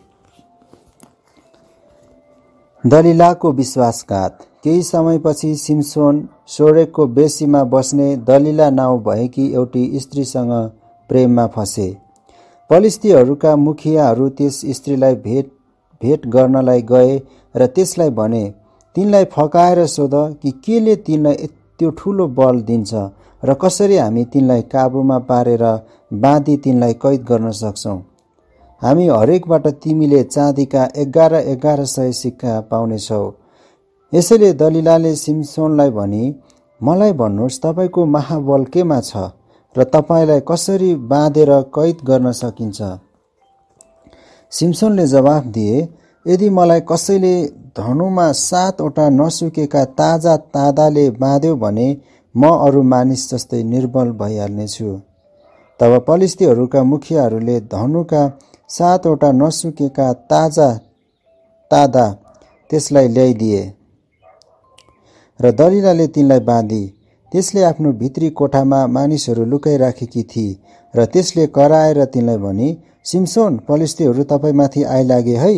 दलिलाको विश्वासघात केही समयपछि सिमसोन सोरेकको बेसीमा बस्ने दलिला नाउँ भएकी एउटी स्त्रीसँग प्रेममा फसे पलिस्थीहरूका मुखियाहरू त्यस स्त्रीलाई भेट भेट गर्नलाई गए र त्यसलाई भने तिनलाई फकाएर सोध कि केले तिनलाई त्यो ठुलो बल दिन्छ र कसरी हामी तिनलाई काबुमा पारेर बाँधी तिनलाई कैद गर्न सक्छौँ हामी हरेकबाट तिमीले चाँदीका एघार एघार सय सिक्का पाउनेछौ यसैले दलिलाले सिमसोनलाई भनी मलाई भन्नुहोस् तपाईँको महाबल केमा छ र तपाईँलाई कसरी बाँधेर कैद गर्न सकिन्छ सिमसोनले जवाफ दिए यदि मलाई कसैले धनुमा सातवटा नसुकेका ताजा तादाले बाँध्यो भने म अरू मानिस जस्तै निर्बल भइहाल्नेछु तब पलिस्तीहरूका मुखियाहरूले धनुका सातवटा नसुकेका ताजा तादा त्यसलाई ल्याइदिए र दलिलाले तिनलाई बाँधी त्यसले आफ्नो भित्री कोठामा मानिसहरू लुकाइराखेकी थिए र त्यसले कराएर तिनलाई भने सिमसोन पलिस्तीहरू तपाईँमाथि आइलागे है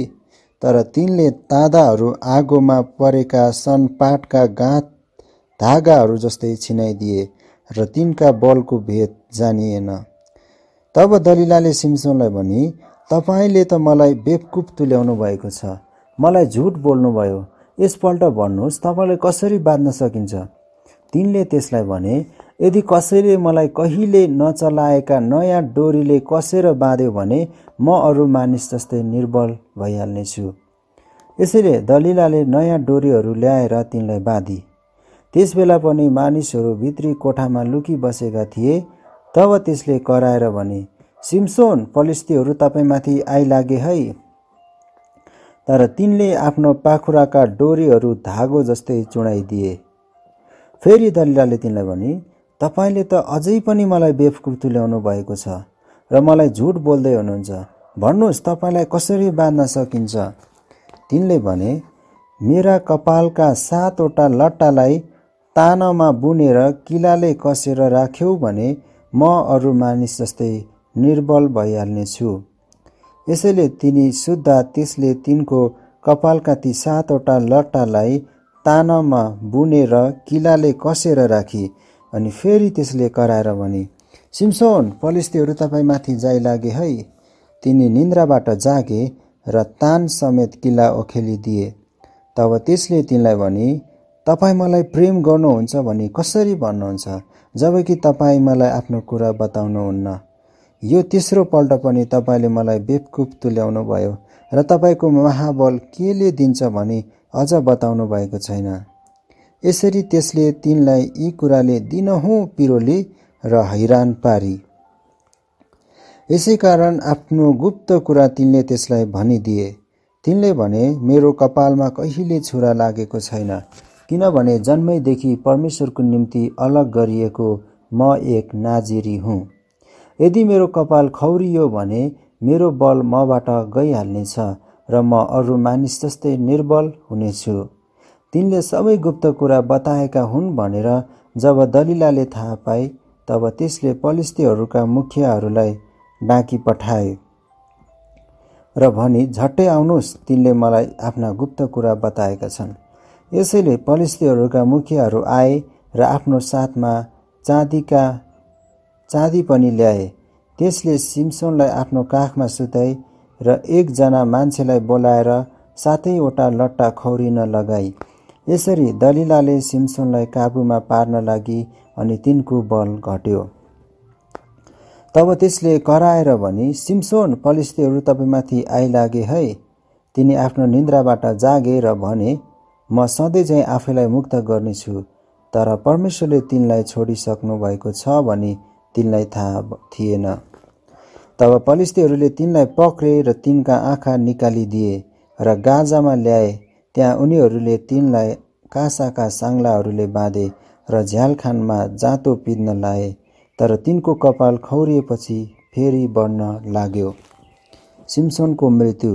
तर तिनले तादाहरू आगोमा परेका सनपाटका गाँत धागाहरू जस्तै छिनाइदिए र तिनका बलको भेद जानिएन तब दलिलाले सिमसोनलाई भने तपाईँले त मलाई बेबकुप तुल्याउनु भएको छ मलाई झुट बोल्नुभयो यसपल्ट भन्नुहोस् तपाईँलाई कसरी बाँध्न सकिन्छ तिनले त्यसलाई भने यदि कसैले मलाई कहिले नचलाएका नयाँ डोरीले कसेर बाँध्यो भने म अरू मानिस जस्तै निर्बल भइहाल्नेछु यसैले दलिलाले नयाँ डोरीहरू ल्याएर तिनलाई बाँधी त्यसबेला पनि मानिसहरू भित्री कोठामा लुकी बसेका थिए तब त्यसले कराएर भने सिमसोन फलिस्तीहरू तपाईँमाथि आइलागे है तर तिनले आफ्नो पाखुराका डोरीहरू धागो जस्तै चुडाइदिए फेरि दलिलाले तिनलाई भने तपाईँले त अझै पनि मलाई बेफकुफ तुल्याउनु भएको छ र मलाई झुट बोल्दै हुनुहुन्छ भन्नुहोस् तपाईँलाई कसरी बाँध्न सकिन्छ तिनले भने मेरा कपालका सातवटा लट्टालाई तानामा बुनेर किलाले कसेर राख्यौ भने म अरू मानिस जस्तै निर्बल भइहाल्नेछु यसैले तिनी सुद्धा त्यसले तिनको कपालका ती सातवटा लट्टालाई तानमा बुनेर किलाले कसेर राखी अनि फेरि त्यसले कराएर भने सिमसोन फलिस्तीहरू तपाईँमाथि जाइ लागे है तिनी निन्द्राबाट जागे र तान समेत किल्ला ओखेलिदिए तब त्यसले तिनलाई भने तपाईँ मलाई प्रेम गर्नुहुन्छ भने कसरी भन्नुहुन्छ जबकि तपाईँ मलाई आफ्नो कुरा बताउनुहुन्न यो तेस्रो पल्ट पनि तपाईँले मलाई बेपकुप तुल्याउनु भयो र तपाईँको महाबल केले दिन्छ भनी अझ बताउनु भएको छैन यसरी त्यसले तिनलाई यी कुराले दिनहुँ पिरोली र हैरान पारी यसै कारण आफ्नो गुप्त कुरा तिनले त्यसलाई भनिदिए तिनले भने मेरो कपालमा कहिले छुरा लागेको छैन किनभने जन्मैदेखि परमेश्वरको निम्ति अलग गरिएको म एक नाजिरी हुँ यदि मेरो कपाल खौरियो भने मेरो बल मबाट गइहाल्नेछ र म अरू मानिस जस्तै निर्बल हुनेछु तिनले सबै गुप्त कुरा बताएका हुन् भनेर जब दलिलाले थाहा पाए तब त्यसले पलिस्तीहरूका मुखियाहरूलाई डाँकी पठाए र भनी झट्टै आउनुहोस् तिनले मलाई आफ्ना गुप्त कुरा बताएका छन् यसैले पलिस्तीहरूका मुखियाहरू आए र आफ्नो साथमा चाँदीका चाँदी पनि ल्याए त्यसले सिमसोनलाई आफ्नो काखमा सुताए र एकजना मान्छेलाई बोलाएर सातैवटा लट्टा खौरिन लगाई यसरी दलिलाले सिमसोनलाई काबुमा पार्न लागि अनि तिनको बल घट्यो तब त्यसले कराएर भने सिमसोन पलिस्तीहरू तपाईँमाथि आइलागे है तिनी आफ्नो निन्द्राबाट जागे र भने म सधैँझै आफैलाई मुक्त गर्नेछु तर परमेश्वरले तिनलाई छोडिसक्नु भएको छ भने तिनलाई थाहा थिएन तब पलिस्तीहरूले तिनलाई पक्रे र तिनका आँखा निकालिदिए र गाजामा ल्याए त्यहाँ उनीहरूले तिनलाई कासाका साङ्लाहरूले बाँधे र झ्यालखानमा जाँतो पिन्न लाए तर तिनको कपाल खौरिएपछि फेरि बढ्न लाग्यो सिम्सोनको मृत्यु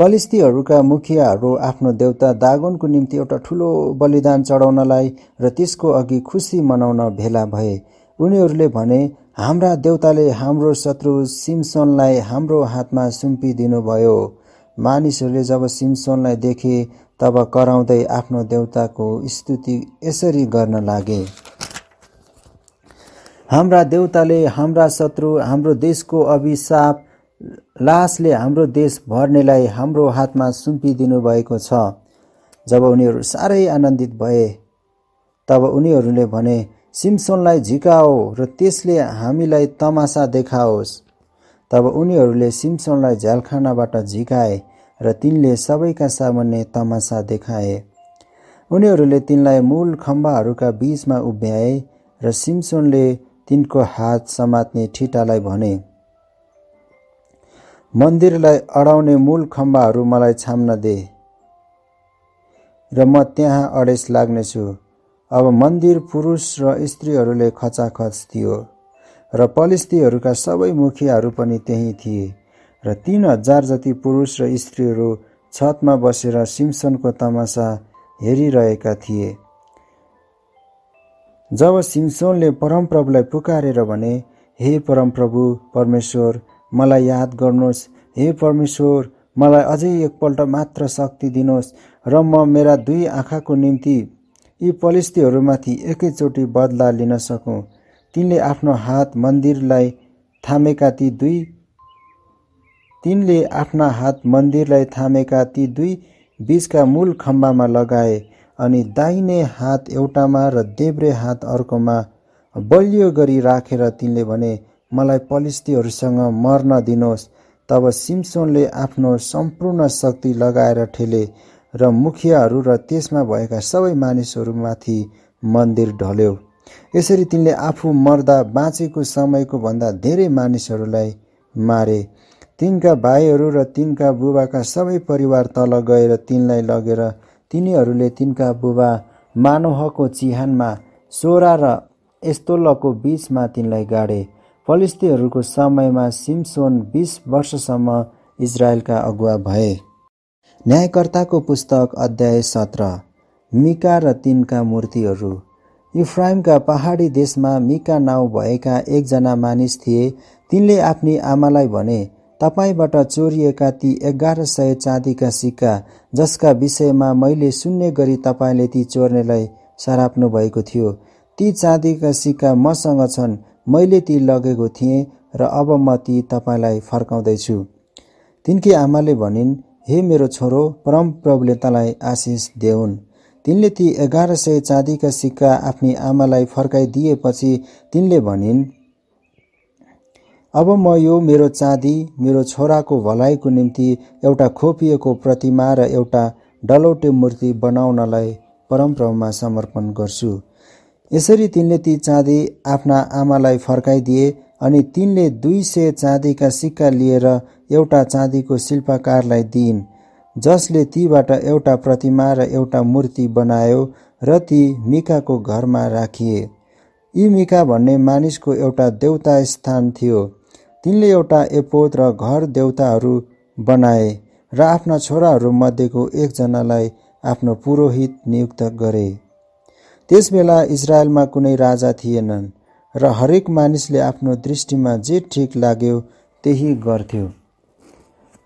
बलिस्तीहरूका मुखियाहरू आफ्नो देउता दागोनको निम्ति एउटा ठुलो बलिदान चढाउनलाई र त्यसको अघि खुसी मनाउन भेला भए उनीहरूले भने हाम्रा देउताले हाम्रो शत्रु सिमसोनलाई हाम्रो हातमा सुम्पिदिनुभयो मानिसहरूले जब सिमसोनलाई देखे तब कराउँदै आफ्नो देउताको स्तुति यसरी गर्न लागे हाम्रा देउताले हाम्रा शत्रु हाम्रो देशको अभिशाप लासले हाम्रो देश भर्नेलाई हाम्रो हातमा सुम्पिदिनु भएको छ जब उनीहरू साह्रै आनन्दित भए तब उनीहरूले भने सिम्सोनलाई झिकाओ र त्यसले हामीलाई तमासा देखाओस् तब उनीहरूले सिम्सोनलाई झ्यालखानाबाट झिकाए र तिनले सबैका सामान्य तमासा देखाए उनीहरूले तिनलाई मूल खम्बाहरूका बिचमा उभ्याए र सिम्सोनले तिनको हात समात्ने ठिटालाई भने मन्दिरलाई अडाउने मूल खम्बाहरू मलाई छाम्न दे र म त्यहाँ अडेस लाग्नेछु अब मन्दिर पुरुष र स्त्रीहरूले खचाखच थियो र पलिस्तीहरूका सबै मुखियाहरू पनि त्यहीँ थिए र तिन हजार जति पुरुष र स्त्रीहरू छतमा बसेर सिम्सनको तमासा हेरिरहेका थिए जब सिम्सोनले परमप्रभुलाई पुकारेर भने हे परमप्रभु परमेश्वर मलाई याद गर्नुहोस् हे परमेश्वर मलाई अझै एकपल्ट मात्र शक्ति दिनुहोस् र म मेरा दुई आँखाको निम्ति यी पलिस्थीहरूमाथि एकैचोटि बदला लिन सकौँ तिनले आफ्नो हात मन्दिरलाई थामेका ती दुई तिनले आफ्ना हात मन्दिरलाई थामेका ती दुई बिचका मूल खम्बामा लगाए अनि दाहिने हात एउटामा र देब्रे हात अर्कोमा बलियो गरी राखेर रा तिनले भने मलाई पलिस्तीहरूसँग मर्न दिनुहोस् तब सिमसोनले आफ्नो सम्पूर्ण शक्ति लगाएर ठेले र मुखियाहरू र त्यसमा भएका सबै मानिसहरूमाथि मन्दिर ढल्यो यसरी तिनले आफू मर्दा बाँचेको समयको भन्दा धेरै मानिसहरूलाई मारे तिनका भाइहरू र तिनका बुबाका सबै परिवार तल गएर तिनलाई लगेर तिनीहरूले तिनका बुबा मानोहको चिहानमा सोरा र यस्तोलको बिचमा तिनलाई गाडे फलिस्तीहरूको समयमा सिमसोन बिस वर्षसम्म इजरायलका अगुवा भए न्यायकर्ताको पुस्तक अध्याय सत्र मिका र तिनका मूर्तिहरू इफ्राइमका पहाडी देशमा मिका नाउँ भएका एकजना मानिस थिए तिनले आफ्नी आमालाई भने तपाईँबाट चोरिएका ती एघार सय चाँदीका सिक्का जसका विषयमा मैले सुन्ने गरी तपाईँले ती चोर्नेलाई सराप्नु भएको थियो ती चाँदीका सिक्का मसँग छन् मैले ती लगेको थिएँ र अब म ती तपाईँलाई फर्काउँदैछु तिनकी आमाले भनिन् हे मेरो छोरो परमप्रभुले तँलाई आशिष देऊन् तिनले ती एघार सय चाँदीका सिक्का आफ्नी आमालाई फर्काइदिएपछि तिनले भनिन् अब म यो मेरो चाँदी मेरो छोराको भलाइको निम्ति एउटा खोपिएको प्रतिमा र एउटा डलौटे मूर्ति बनाउनलाई परमप्रभुमा समर्पण गर्छु यसरी तिनले ती चाँदी आफ्ना आमालाई फर्काइदिए अनि तिनले दुई सय चाँदीका सिक्का लिएर एउटा चाँदीको शिल्पकारलाई दिइन् जसले तीबाट एउटा प्रतिमा र एउटा मूर्ति बनायो र ती मिकाको घरमा राखिए यी मिका भन्ने मानिसको एउटा देउता स्थान थियो तिनले एउटा एपोत र घर देउताहरू बनाए र आफ्ना छोराहरूमध्येको एकजनालाई आफ्नो पुरोहित नियुक्त गरे त्यस बेला इजरायलमा कुनै राजा थिएनन् र हरेक मानिसले आफ्नो दृष्टिमा जे ठिक लाग्यो त्यही गर्थ्यो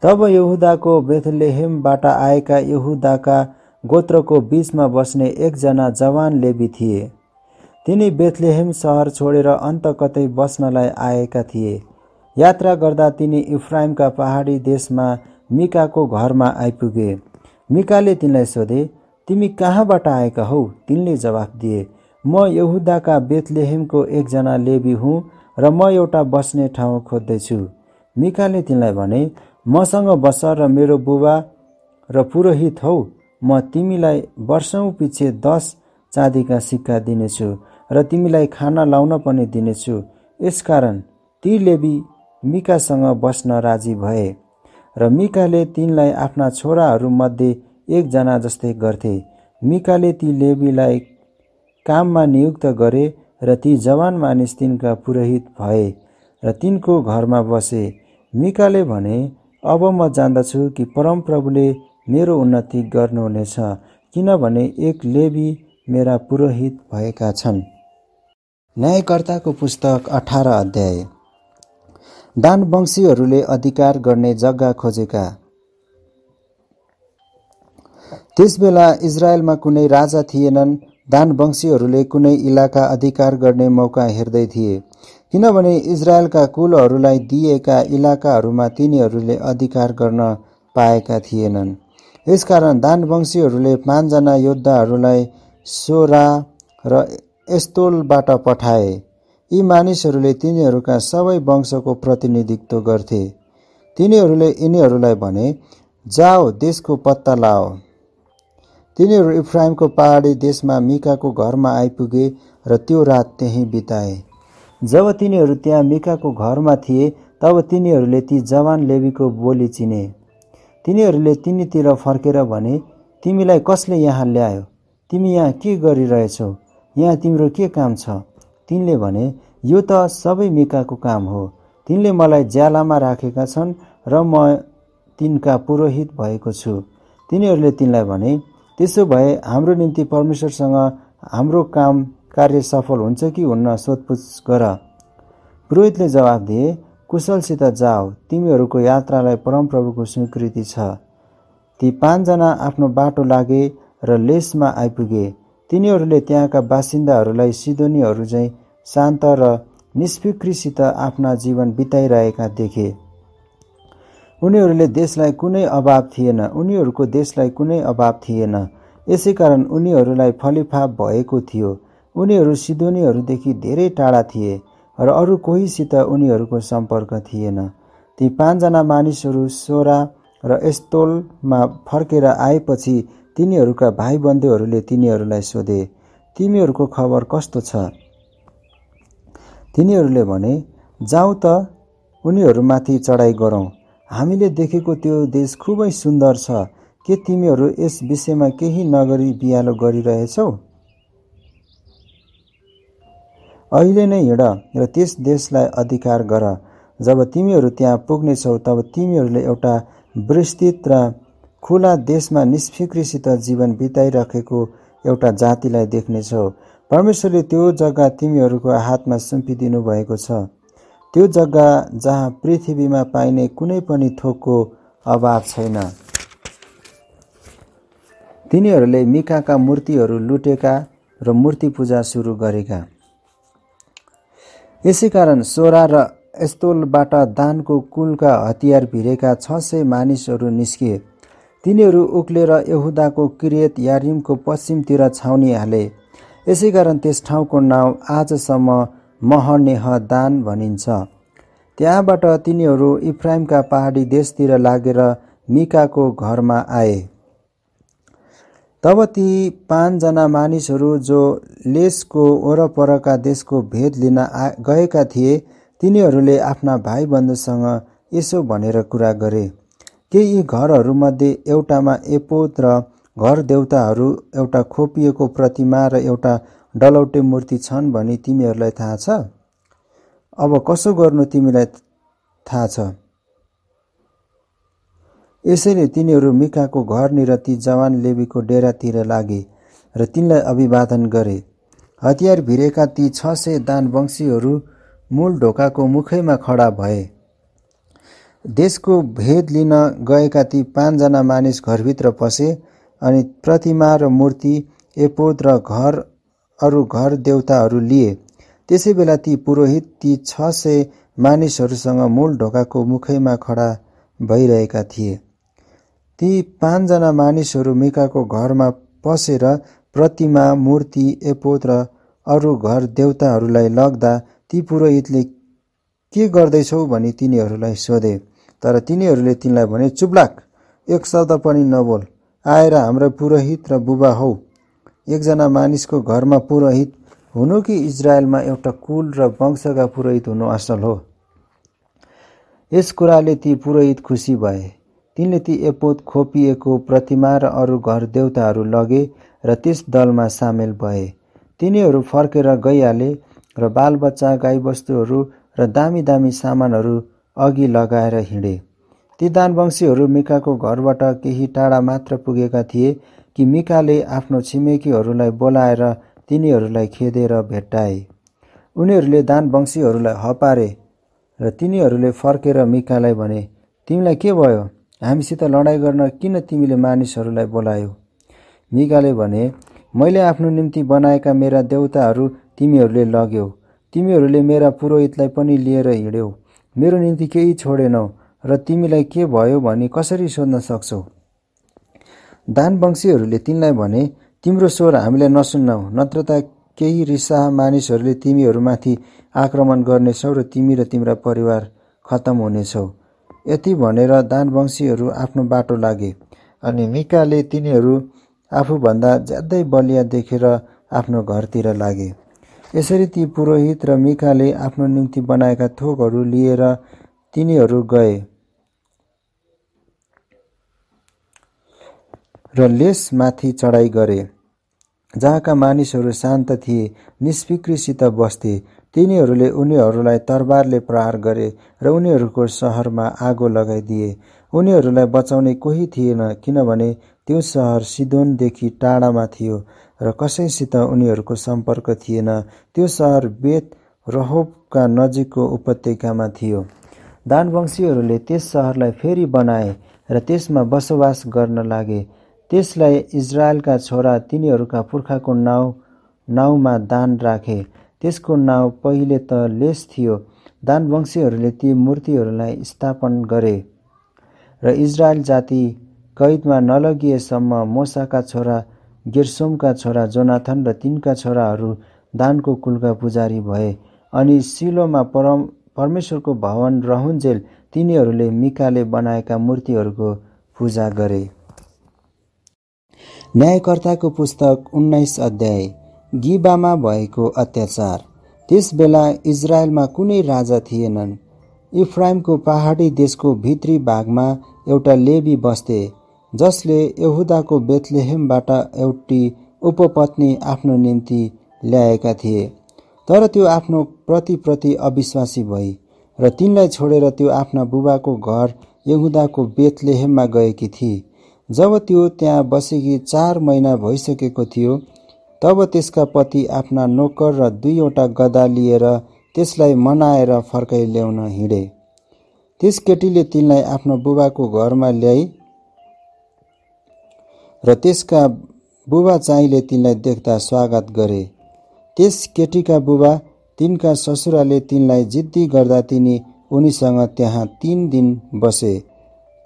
तब यहुदाको बेथलेहेमबाट आएका यहुदाका गोत्रको बीचमा बस्ने एकजना जवान लेबी थिए तिनी बेथलेहेम सहर छोडेर अन्त कतै बस्नलाई आएका थिए यात्रा गर्दा तिनी इफ्राइमका पहाडी देशमा मिकाको घरमा आइपुगे मिकाले तिनलाई सोधे तिमी कहाँबाट आएका हौ तिनले जवाब दिए म यहुदाका बेतलेहेमको एकजना लेबी हुँ र म एउटा बस्ने ठाउँ खोज्दैछु मिकाले तिनलाई भने मसँग बस र मेरो बुबा र पुरोहित हौ म तिमीलाई वर्षौँ पछि दस चाँदीका सिक्का दिनेछु र तिमीलाई खाना लाउन पनि दिनेछु यसकारण ती लेबी मिकासँग बस्न राजी भए र मिकाले तिनलाई आफ्ना छोराहरूमध्ये एकजना जस्तै गर्थे मिकाले ती लेबीलाई काममा नियुक्त गरे र ती जवान मानिस तिनका पुरोहित भए र तिनको घरमा बसे मिकाले भने अब म जान्दछु कि परमप्रभुले मेरो उन्नति गर्नुहुनेछ किनभने एक लेबी मेरा पुरोहित भएका छन् न्यायकर्ताको पुस्तक अठार अध्याय दानवंशीहरूले अधिकार गर्ने जग्गा खोजेका त्यसबेला इजरायलमा कुनै राजा थिएनन् दानवंशीहरूले कुनै इलाका अधिकार गर्ने मौका हेर्दै थिए किनभने इजरायलका कुलहरूलाई दिएका इलाकाहरूमा तिनीहरूले अधिकार गर्न पाएका थिएनन् यसकारण दानवंशीहरूले पाँचजना योद्धाहरूलाई सोरा र एस्तोलबाट पठाए यी मानिसहरूले तिनीहरूका सबै वंशको प्रतिनिधित्व गर्थे तिनीहरूले यिनीहरूलाई भने जाओ देशको पत्ता लाओ तिनीहरू इफ्राइमको पहाडी देशमा मिकाको घरमा आइपुगे र त्यो रात त्यहीँ बिताए जब तिनीहरू त्यहाँ मिकाको घरमा थिए तब तिनीहरूले ती जवान लेबीको बोली चिने तिनीहरूले तिनीतिर फर्केर भने तिमीलाई कसले यहाँ ल्यायो तिमी यहाँ के गरिरहेछौ यहाँ तिम्रो के काम छ तिनले भने यो त सबै मिकाको काम हो तिनले मलाई ज्यालामा राखेका छन् र म तिनका पुरोहित भएको छु तिनीहरूले तिनलाई भने त्यसो भए हाम्रो निम्ति परमेश्वरसँग हाम्रो काम कार्य सफल हुन्छ कि हुन्न सोधपुछ गर पुरोहितले जवाब दिए कुशलसित जाओ तिमीहरूको यात्रालाई परमप्रभुको स्वीकृति छ ती पाँचजना आफ्नो बाटो लागे र लेसमा आइपुगे तिनीहरूले त्यहाँका बासिन्दाहरूलाई सिधोनीहरू चाहिँ शान्त र निष्फिक्रीसित आफ्ना जीवन बिताइरहेका देखे उनीहरूले देशलाई कुनै अभाव थिएन उनीहरूको देशलाई कुनै अभाव थिएन यसै कारण उनीहरूलाई फलिफाप भएको थियो उनीहरू सिधोनीहरूदेखि धेरै टाढा थिए र अरू कोहीसित उनीहरूको सम्पर्क थिएन ती पाँचजना मानिसहरू सोरा र यस्तोलमा फर्केर आएपछि तिनीहरूका भाइबन्धुहरूले तिनीहरूलाई सोधे तिमीहरूको खबर कस्तो छ तिनीहरूले भने जाउँ त उनीहरूमाथि चढाइ गरौँ हामीले देखेको त्यो देश खुबै सुन्दर छ के तिमीहरू यस विषयमा केही नगरी बिहालो गरिरहेछौ अहिले नै हिँड र त्यस देशलाई अधिकार गर जब तिमीहरू त्यहाँ पुग्नेछौ तब तिमीहरूले एउटा विस्तृत र खुला देशमा निष्फिक्रीसित जीवन बिताइराखेको एउटा जातिलाई देख्नेछौ परमेश्वरले त्यो जग्गा तिमीहरूको हातमा सुम्पिदिनु भएको छ त्यो जग्गा जहाँ पृथ्वीमा पाइने कुनै पनि थोकको अभाव छैन तिनीहरूले मिकाका मूर्तिहरू लुटेका र मूर्ति पूजा सुरु गरेका यसै कारण सोरा र यस्तोलबाट दानको कुलका हतियार भिरेका छ सय मानिसहरू निस्किए तिनीहरू उक्लेर यहुदाको किरेत यारिमको पश्चिमतिर छाउनी हाले यसै कारण त्यस ठाउँको नाउँ आजसम्म महनेह दान भनिन्छ त्यहाँबाट तिनीहरू इफ्राइमका पहाडी देशतिर लागेर मिकाको घरमा आए तब ती पाँचजना मानिसहरू जो लेसको वरपरका देशको भेद लिन आ गएका थिए तिनीहरूले आफ्ना भाइबन्धुसँग यसो भनेर कुरा गरे केही यी घरहरूमध्ये एउटामा एपोत र घर देउताहरू एउटा खोपिएको प्रतिमा र एउटा डलौटे मूर्ति छन् भनी तिमीहरूलाई थाहा छ अब कसो गर्नु तिमीलाई थाहा छ यसैले तिनीहरू मिकाको घरनिर ती जवान लेबीको डेरातिर लागे र तिनलाई अभिवादन गरे हतियार भिरेका ती छ सय दान मूल ढोकाको मुखैमा खडा भए देशको भेद लिन गएका ती पाँचजना मानिस घरभित्र पसे अनि प्रतिमा र मूर्ति एपोद र घर अरू घर देउताहरू लिए त्यसै बेला ती पुरोहित ती छ सय मानिसहरूसँग मूल ढोकाको मुखैमा खडा भइरहेका थिए ती पाँचजना मानिसहरू मिकाको घरमा पसेर प्रतिमा मूर्ति एपोत र अरू घर देउताहरूलाई लग्दा ती पुरोहितले के गर्दैछौ भनी तिनीहरूलाई सोधे तर तिनीहरूले तिनलाई भने चुप्लाक एक शब्द पनि नबोल आएर हाम्रो पुरोहित र बुबा हौ एकजना मानिसको घरमा पुरोहित हुनु कि इजरायलमा एउटा कुल र वंशका पुरोहित हुनु असल हो यस कुराले ती पुरोहित खुसी भए तिनले ती एपोत खोपिएको प्रतिमा र अरू घर देउताहरू लगे र त्यस दलमा सामेल भए तिनीहरू फर्केर गइहाले र बालबच्चा गाईबस्तुहरू र दामी दामी सामानहरू अघि लगाएर हिँडे ती दानवंशीहरू मिकाको घरबाट केही टाढा मात्र पुगेका थिए कि मिकाले आफ्नो छिमेकीहरूलाई बोलाएर तिनीहरूलाई खेदेर भेट्टाए उनीहरूले दानवंशीहरूलाई हपारे र तिनीहरूले फर्केर मिकालाई भने तिमीलाई के भयो हामीसित लडाइँ गर्न किन तिमीले मानिसहरूलाई बोलायो मिकाले भने मैले आफ्नो निम्ति बनाएका मेरा देउताहरू तिमीहरूले लग्यौ तिमीहरूले मेरा पुरोहितलाई पनि लिएर हिँड्यौ मेरो निम्ति केही छोडेनौ र तिमीलाई के भयो भने कसरी सोध्न सक्छौ दानवंशीहरूले तिनलाई भने तिम्रो स्वर हामीलाई नसुन्नौ नत्र त केही रिसा मानिसहरूले तिमीहरूमाथि आक्रमण गर्नेछौ र तिमी र तिम्रा परिवार खत्तम हुनेछौ यति भनेर दानवंशीहरू आफ्नो बाटो लागे अनि मिकाले तिनीहरू आफूभन्दा ज्यादै बलिया देखेर आफ्नो घरतिर लागे यसरी ती पुरोहित र मिकाले आफ्नो निम्ति बनाएका थोकहरू लिएर तिनीहरू गए र माथि चढाइ गरे जहाँका मानिसहरू शान्त थिए निष्फिक्रीसित बस्थे तिनीहरूले उनीहरूलाई तरबारले प्रहार गरे र उनीहरूको सहरमा आगो लगाइदिए उनीहरूलाई बचाउने कोही थिएन किनभने त्यो सहर सिदोनदेखि टाढामा थियो र कसैसित उनीहरूको सम्पर्क थिएन त्यो सहर बेत रहोबका नजिकको उपत्यकामा थियो दानवंशीहरूले त्यस सहरलाई फेरि बनाए र त्यसमा बसोबास गर्न लागे त्यसलाई इजरायलका छोरा तिनीहरूका पुर्खाको नाउँ नाउँमा दान राखे त्यसको नाउँ पहिले त लेस थियो दानवंशीहरूले ती मूर्तिहरूलाई स्थापन गरे र इजरायल जाति कैदमा नलगिएसम्म मोसाका छोरा गिर्सोमका छोरा जोनाथन र तिनका छोराहरू दानको कुलका पुजारी भए अनि सिलोमा परम परमेश्वरको भवन रहन्जेल तिनीहरूले मिकाले बनाएका मूर्तिहरूको पूजा गरे न्यायकर्ताको पुस्तक उन्नाइस अध्याय गिबामा भएको अत्याचार त्यसबेला इजरायलमा कुनै राजा थिएनन् इफ्राइमको पहाडी देशको भित्री भागमा एउटा लेबी बस्थे जसले यहुदाको बेथलेहेमबाट एउटी उपपत्नी आफ्नो निम्ति ल्याएका थिए तर त्यो आफ्नो प्रतिप्रति अविश्वासी भई र तिनलाई छोडेर त्यो आफ्ना बुबाको घर यहुदाको बेथलेहेममा गएकी थिए जब त्यो त्यहाँ बसेकी चार महिना भइसकेको थियो तब त्यसका पति आफ्ना नोकर र दुईवटा गदा लिएर त्यसलाई मनाएर फर्काइ ल्याउन हिँडे त्यस केटीले तिनलाई आफ्नो बुबाको घरमा ल्याई र त्यसका बुबा चाहिँले तिनलाई देख्दा स्वागत गरे त्यस केटीका बुबा तिनका ससुराले तिनलाई जिद्दी गर्दा तिनी उनीसँग त्यहाँ तिन दिन बसे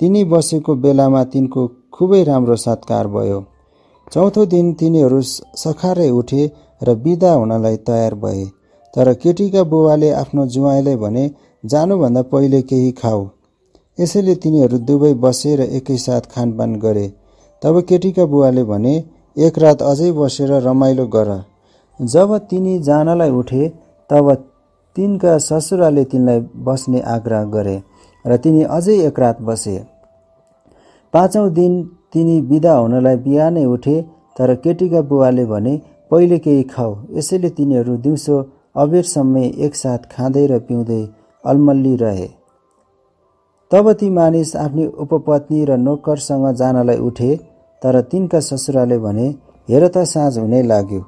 तिनी बसेको बेलामा तिनको खुबै राम्रो सत्कार भयो चौथो दिन तिनीहरू सखारै उठे र बिदा हुनलाई तयार भए तर केटीका बुवाले आफ्नो जुवाइँलाई भने जानुभन्दा पहिले केही खाऊ यसैले तिनीहरू दुवै बसे र एकैसाथ खानपान गरे तब केटीका बुवाले भने एक रात अझै बसेर रमाइलो गर जब तिनी जानलाई उठे तब तिनका ससुराले तिनलाई बस्ने आग्रह गरे र तिनी अझै एक रात बसे पाँचौँ दिन तिनी बिदा हुनलाई बिहानै उठे तर केटीका बुवाले भने पहिले केही खाऊ यसैले तिनीहरू दिउँसो अबेरसम्म एकसाथ खाँदै र पिउँदै अल्मल्ली रहे तब ती मानिस आफ्नो उपपत्नी र नोकरसँग जानलाई उठे तर तिनका ससुराले भने हेर त साँझ हुनै लाग्यो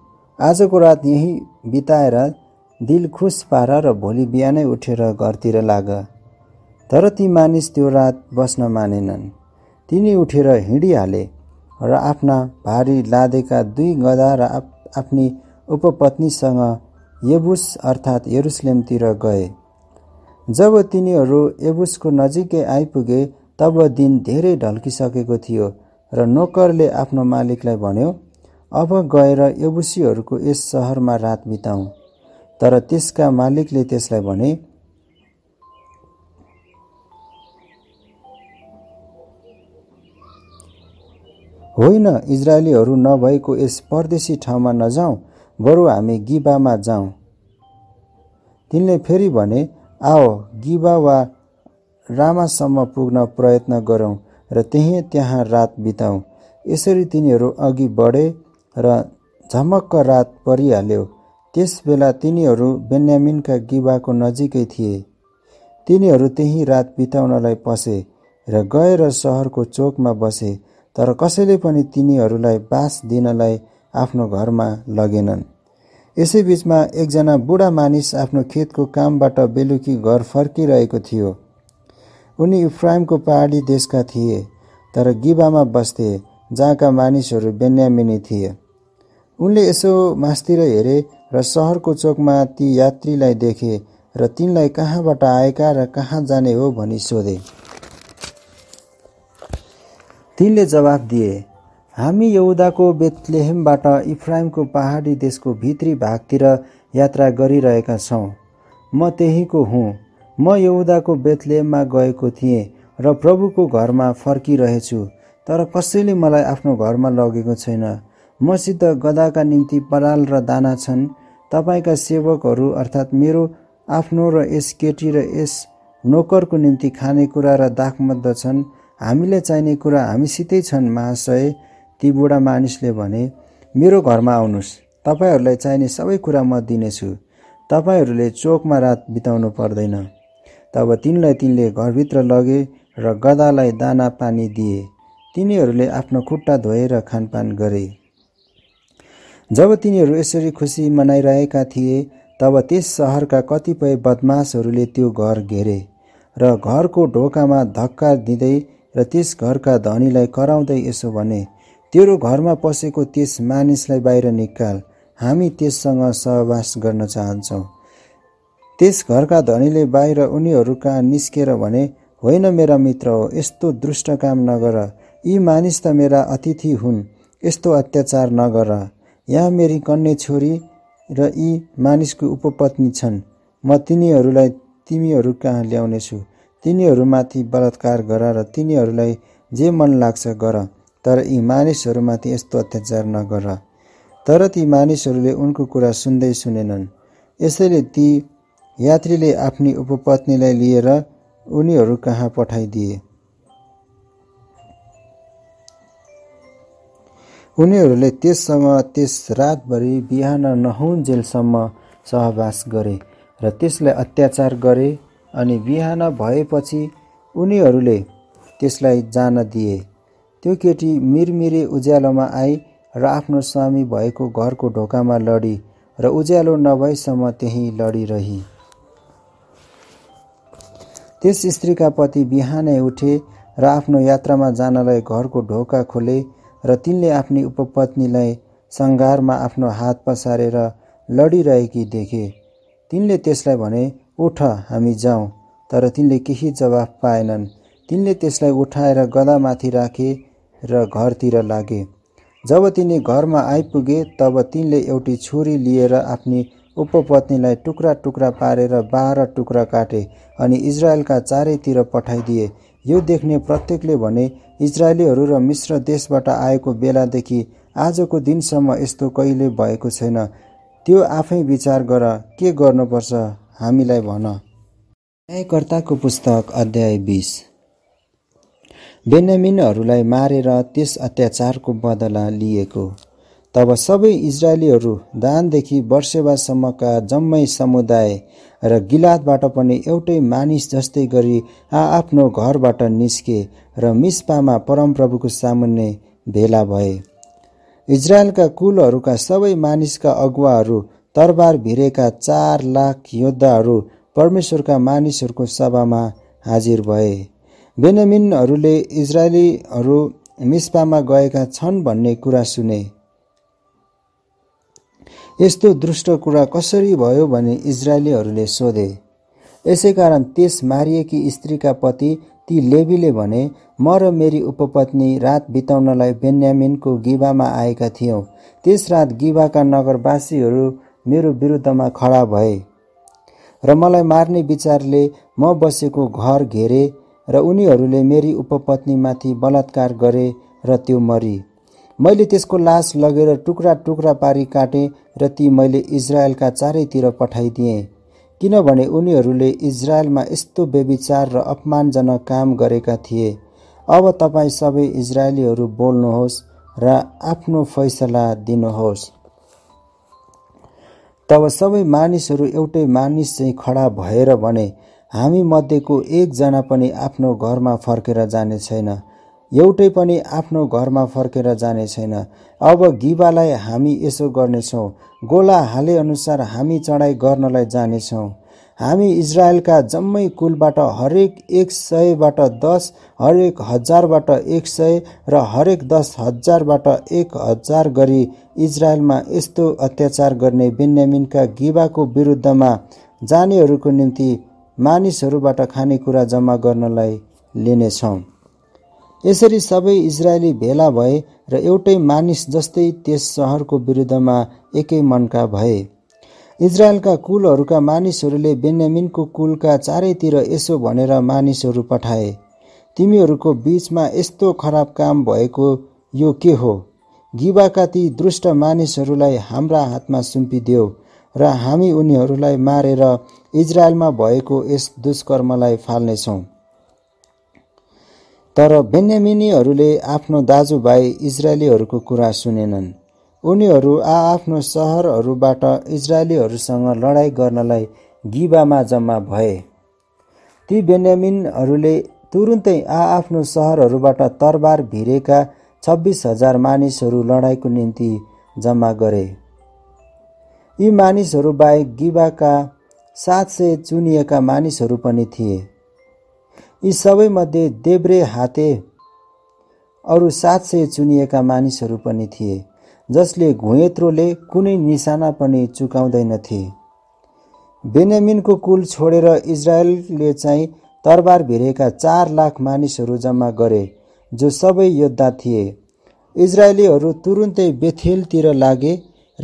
आजको रात यहीँ बिताएर दिल खुस पार र भोलि बिहानै उठेर घरतिर लाग तर ती मानिस त्यो रात बस्न मानेनन् तिनी उठेर हिँडिहाले र आफ्ना भारी लादेका दुई गदा र आफ्नी उपपत्नीसँग यबुस अर्थात् यरुसलेमतिर गए जब तिनीहरू एबुसको नजिकै आइपुगे तब दिन धेरै ढल्किसकेको थियो र नोकरले आफ्नो मालिकलाई भन्यो अब गएर एबुसीहरूको यस सहरमा रात बिताउँ तर त्यसका मालिकले त्यसलाई भने होइन इजरायलीहरू नभएको यस परदेशी ठाउँमा नजाउँ बरु हामी गिबामा जाउँ तिनले फेरि भने आओ गिबा वा रामासम्म पुग्न प्रयत्न गरौँ र त्यहीँ त्यहाँ रात बिताउँ यसरी तिनीहरू अघि बढे र झमक्क रात परिहाल्यो त्यस बेला तिनीहरू बेन्यामिनका गिबाको नजिकै थिए तिनीहरू त्यहीँ रात बिताउनलाई पसे र गएर सहरको चोकमा बसे तर कसैले पनि तिनीहरूलाई बास दिनलाई आफ्नो घरमा लगेनन् यसै एकजना बुढा मानिस आफ्नो खेतको कामबाट बेलुकी घर फर्किरहेको थियो उनी इफ्राइमको पहाडी देशका थिए तर गिबामा बस्थे जहाँका मानिसहरू बेन्यामिनी थिए उनले यसो मासतिर हेरे र सहरको चोकमा ती यात्रीलाई देखे र तिनलाई कहाँबाट आएका र कहाँ जाने हो भनी सोधे तिनले जवाब दिए हामी यहुदाको बेतलेहेमबाट इफ्राइमको पहाडी देशको भित्री भागतिर यात्रा गरिरहेका छौँ म त्यहीँको हुँ म यहुदाको बेतलेहेममा गएको थिएँ र प्रभुको घरमा फर्किरहेछु तर कसैले मलाई आफ्नो घरमा लगेको छैन मसित गदाका निम्ति पराल र दाना छन् तपाईँका सेवकहरू अर्थात् मेरो आफ्नो र यस केटी र यस नोकरको निम्ति खानेकुरा र दाखमद्ध छन् हामीलाई चाहिने कुरा हामीसितै छन् महाशय ती बुढा मानिसले भने मेरो घरमा आउनुहोस् तपाईँहरूलाई चाहिने सबै कुरा म दिनेछु तपाईँहरूले चोकमा रात बिताउनु पर्दैन तब तिनलाई तिनले घरभित्र लगे र गदालाई दाना पानी दिए तिनीहरूले आफ्नो खुट्टा धोएर खानपान गरे जब तिनीहरू यसरी खुसी मनाइरहेका थिए तब त्यस सहरका कतिपय बदमासहरूले त्यो घर घेरे र घरको ढोकामा धक्का दिँदै र त्यस घरका धनीलाई कराउँदै यसो भने तेरो घरमा पसेको त्यस मानिसलाई बाहिर निकाल हामी त्यससँग सहवास गर्न चाहन्छौँ त्यस घरका धनीले बाहिर उनीहरू कहाँ निस्केर भने होइन मेरा मित्र हो यस्तो दुष्ट काम नगर यी मानिस त मेरा अतिथि हुन् यस्तो अत्याचार नगर यहाँ मेरी कन्ने छोरी र यी मानिसको उपपत्नी छन् म तिनीहरूलाई तिमीहरू कहाँ ल्याउनेछु तिनीहरूमाथि बलात्कार गर र तिनीहरूलाई जे मन लाग्छ गर तर यी मानिसहरूमाथि यस्तो अत्याचार नगर तर ती मानिसहरूले उनको कुरा सुन्दै सुनेनन् यसैले ती यात्रीले आफ्नो उपपत्नीलाई लिएर उनीहरू कहाँ पठाइदिए उनीहरूले त्यससँग त्यस रातभरि बिहान जेलसम्म सहवास गरे र त्यसलाई अत्याचार गरे अनि बिहान भएपछि उनीहरूले त्यसलाई जान दिए त्यो केटी मिरमिरे उज्यालोमा आई र आफ्नो स्वामी भएको घरको ढोकामा लडी र उज्यालो नभएसम्म त्यहीँ लडिरही त्यस स्त्रीका पति बिहानै उठे र आफ्नो यात्रामा जानलाई घरको ढोका खोले र तिनले आफ्नो उपपत्नीलाई सङ्घारमा आफ्नो हात पसारेर लडिरहेकी देखे तिनले त्यसलाई भने उठ हामी जाउँ तर तिनले केही जवाफ पाएनन् तिनले त्यसलाई उठाएर गदामाथि राखे र घरतिर लागे जब तिनी घरमा आइपुगे तब तिनले एउटी छुरी लिएर आफ्नी उपपत्नीलाई टुक्रा टुक्रा पारेर बाह्र टुक्रा काटे अनि इजरायलका चारैतिर पठाइदिए यो देख्ने प्रत्येकले भने इजरायलीहरू र मिश्र देशबाट आएको बेलादेखि आजको दिनसम्म यस्तो कहिले भएको छैन त्यो आफै विचार गर के गर्नुपर्छ हामीलाई भन न्यायकर्ताको पुस्तक अध्याय बिस बेनामिनहरूलाई मारेर त्यस अत्याचारको बदला लिएको तब सबै इजरायलीहरू दानदेखि वर्षेवासम्मका जम्मै समुदाय र गिलातबाट पनि एउटै मानिस जस्तै गरी आआफ्नो घरबाट निस्के र मिस्पामा परमप्रभुको सामुन्ने भेला भए इजरायलका कुलहरूका सबै मानिसका अगुवाहरू तरबार भिरेका चार लाख योद्धाहरू परमेश्वरका मानिसहरूको सभामा हाजिर भए बेनमिनहरूले इजरायलीहरू मिस्पामा गएका छन् भन्ने कुरा सुने यस्तो दुष्ट कुरा कसरी भयो भने इजरायलीहरूले सोधे यसैकारण त्यस मारिएकी स्त्रीका पति ती लेबीले भने म र मेरी उपपत्नी रात बिताउनलाई बेन्यामिनको गिबामा आएका थियौँ त्यस रात गिबाका नगरवासीहरू मेरो विरुद्धमा खडा भए र मलाई मार्ने विचारले म बसेको घर घेरे र उनीहरूले मेरी उपपत्नीमाथि बलात्कार गरे र त्यो मरी मैले त्यसको लास लगेर टुक्रा टुक्रा पारी काटेँ र ती मैले इजरायलका चारैतिर पठाइदिएँ किनभने उनीहरूले इजरायलमा यस्तो व्यविचार र अपमानजनक काम गरेका थिए अब तपाईँ सबै इजरायलीहरू बोल्नुहोस् र आफ्नो फैसला दिनुहोस् तब सबै मानिसहरू एउटै मानिस चाहिँ खडा भएर भने हामी मध्येको एकजना पनि आफ्नो घरमा फर्केर जाने छैन एउटै पनि आफ्नो घरमा फर्केर जाने छैन अब गिबालाई हामी यसो गर्नेछौँ गोला हाले अनुसार हामी चढाइ गर्नलाई जानेछौँ हामी इजरायलका जम्मै कुलबाट हरेक एक सयबाट दस हरेक हजारबाट एक सय र हरेक दस हजारबाट एक हजार गरी इजरायलमा यस्तो अत्याचार गर्ने बेन्यामिनका गिबाको विरुद्धमा जानेहरूको निम्ति मानिसहरूबाट खानेकुरा जम्मा गर्नलाई लिनेछौँ यसरी सबै इजरायली भेला भए र एउटै मानिस जस्तै त्यस सहरको विरुद्धमा एकै मनका भए इजरायलका कुलहरूका मानिसहरूले बेन्यामिनको कुलका चारैतिर यसो भनेर मानिसहरू पठाए तिमीहरूको बिचमा यस्तो खराब काम भएको यो के हो गिबाका ती दुष्ट मानिसहरूलाई हाम्रा हातमा सुम्पिदेऊ र हामी उनीहरूलाई मारेर इजरायलमा भएको यस दुष्कर्मलाई फाल्नेछौँ तर बेन्यामिनीहरूले आफ्नो दाजुभाइ इजरायलीहरूको कुरा सुनेनन् उनीहरू आआफ्नो सहरहरूबाट इजरायलीहरूसँग लडाइँ गर्नलाई गिबामा जम्मा भए ती बेन्यामिनहरूले तुरुन्तै आआफ्नो सहरहरूबाट तरबार भिरेका छब्बिस हजार मानिसहरू लडाइँको निम्ति जम्मा गरे यी मानिसहरू बाहेक गिबाका सात सय चुनिएका मानिसहरू पनि थिए यी सबैमध्ये देब्रे हाते अरू सात सय चुनिएका मानिसहरू पनि थिए जसले घुएत्रोले कुनै निशाना पनि चुकाउँदैनथे बेनेमिनको कुल छोडेर इजरायलले चाहिँ तरबार भिरेका चार लाख मानिसहरू जम्मा गरे जो सबै योद्धा थिए इजरायलीहरू तुरुन्तै बेथेलतिर लागे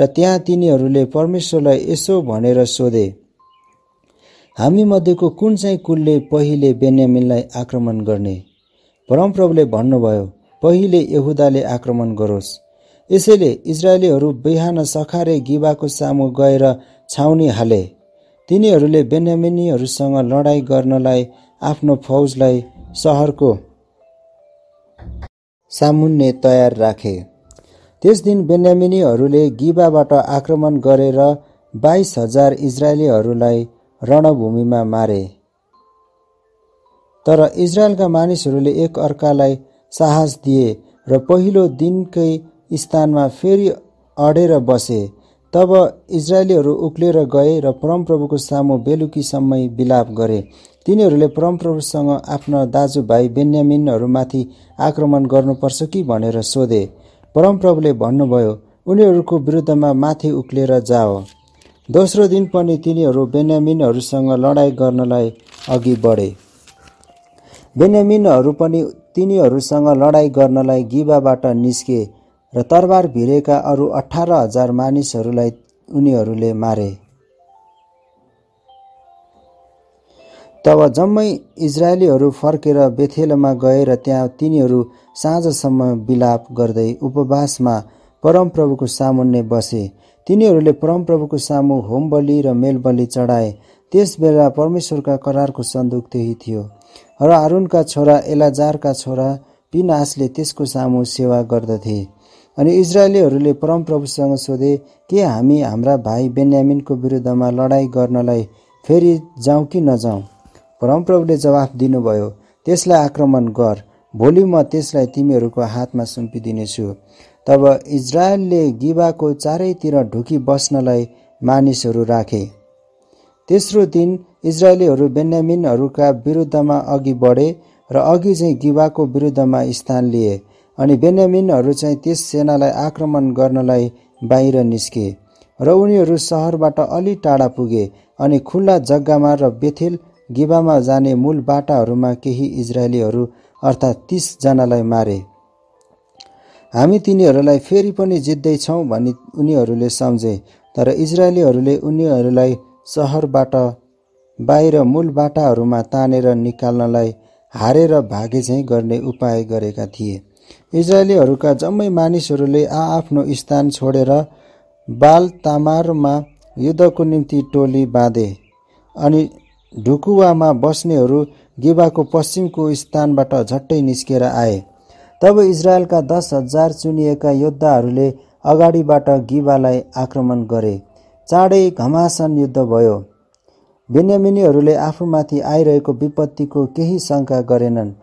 र त्यहाँ तिनीहरूले परमेश्वरलाई यसो भनेर सोधे हामीमध्येको कुन चाहिँ कुलले पहिले बेन्यामिनलाई आक्रमण गर्ने परमप्रभुले भन्नुभयो पहिले यहुदाले आक्रमण गरोस् यसैले इजरायलीहरू बिहान सखारे गिबाको सामु गएर छाउनी हाले तिनीहरूले बेन्यामिनीहरूसँग लडाईँ गर्नलाई आफ्नो फौजलाई सहरको सामुन्ने तयार राखे त्यस दिन बेन्यामिनीहरूले गिबाबाट आक्रमण गरेर बाइस हजार इजरायलीहरूलाई रणभूमिमा मारे तर इजरायलका मानिसहरूले एक अर्कालाई साहस दिए र पहिलो दिनकै स्थानमा फेरि अडेर बसे तब इजरायलीहरू उक्लेर गए र परमप्रभुको सामु बेलुकीसम्म विलाप गरे तिनीहरूले परमप्रभुसँग आफ्ना दाजुभाइ बेन्यामिनहरूमाथि आक्रमण गर्नुपर्छ कि भनेर सोधे परमप्रभुले भन्नुभयो उनीहरूको विरुद्धमा माथि उक्लेर जाओ दोस्रो दिन पनि तिनीहरू बेन्यामिनहरूसँग लडाइँ गर्नलाई अघि बढे बेन्यामिनहरू पनि तिनीहरूसँग लडाइँ गर्नलाई गिबाबाट निस्के र तरबार भिरेका अरू अठार हजार मानिसहरूलाई उनीहरूले मारे तब जम्मै इजरायलीहरू फर्केर बेथेलमा र त्यहाँ तिनीहरू साँझसम्म विलाप गर्दै उपवासमा परमप्रभुको सामुन्ने बसे तिनीहरूले परमप्रभुको सामु होमबली र मेलबली चढाए त्यस बेला परमेश्वरका करारको सन्दुक त्यही थियो र हारुनका छोरा एलाजारका छोरा पिनासले त्यसको सामु सेवा गर्दथे अनि इजरायलीहरूले परमप्रभुसँग सोधे के हामी हाम्रा भाइ बेन्यामिनको विरुद्धमा लडाईँ गर्नलाई फेरि जाउँ कि नजाउँ परमप्रभुले जवाफ दिनुभयो त्यसलाई आक्रमण गर भोलि म त्यसलाई तिमीहरूको हातमा सुम्पिदिनेछु तब इजरायलले गिबाको चारैतिर ढुकी बस्नलाई मानिसहरू राखे तेस्रो दिन इजरायलीहरू बेन्यामिनहरूका विरुद्धमा अघि बढे र अघि चाहिँ गिबाको विरुद्धमा स्थान लिए अनि बेन्यामिनहरू चाहिँ त्यस सेनालाई आक्रमण गर्नलाई बाहिर निस्के र उनीहरू सहरबाट अलि टाढा पुगे अनि खुल्ला जग्गामा र बेथेल गिबामा जाने मूल बाटाहरूमा केही इजरायलीहरू अर्थात् तिसजनालाई मारे हामी तिनीहरूलाई फेरि पनि जित्दैछौँ भनी उनीहरूले सम्झे तर इजरायलीहरूले उनीहरूलाई सहरबाट बाहिर मूल बाटाहरूमा तानेर निकाल्नलाई हारेर भागे चाहिँ गर्ने उपाय गरेका थिए इजरायलीहरूका जम्मै मानिसहरूले आआफ्नो स्थान छोडेर बाल तामारमा युद्धको निम्ति टोली बाँधे अनि ढुकुवामा बस्नेहरू गिबाको पश्चिमको स्थानबाट झट्टै निस्केर आए तब इजरायलका दस हजार चुनिएका योद्धाहरूले अगाडिबाट गिबालाई आक्रमण गरे चाँडै घमासन युद्ध भयो बेन्यामिनीहरूले आफूमाथि आइरहेको विपत्तिको केही शङ्का गरेनन्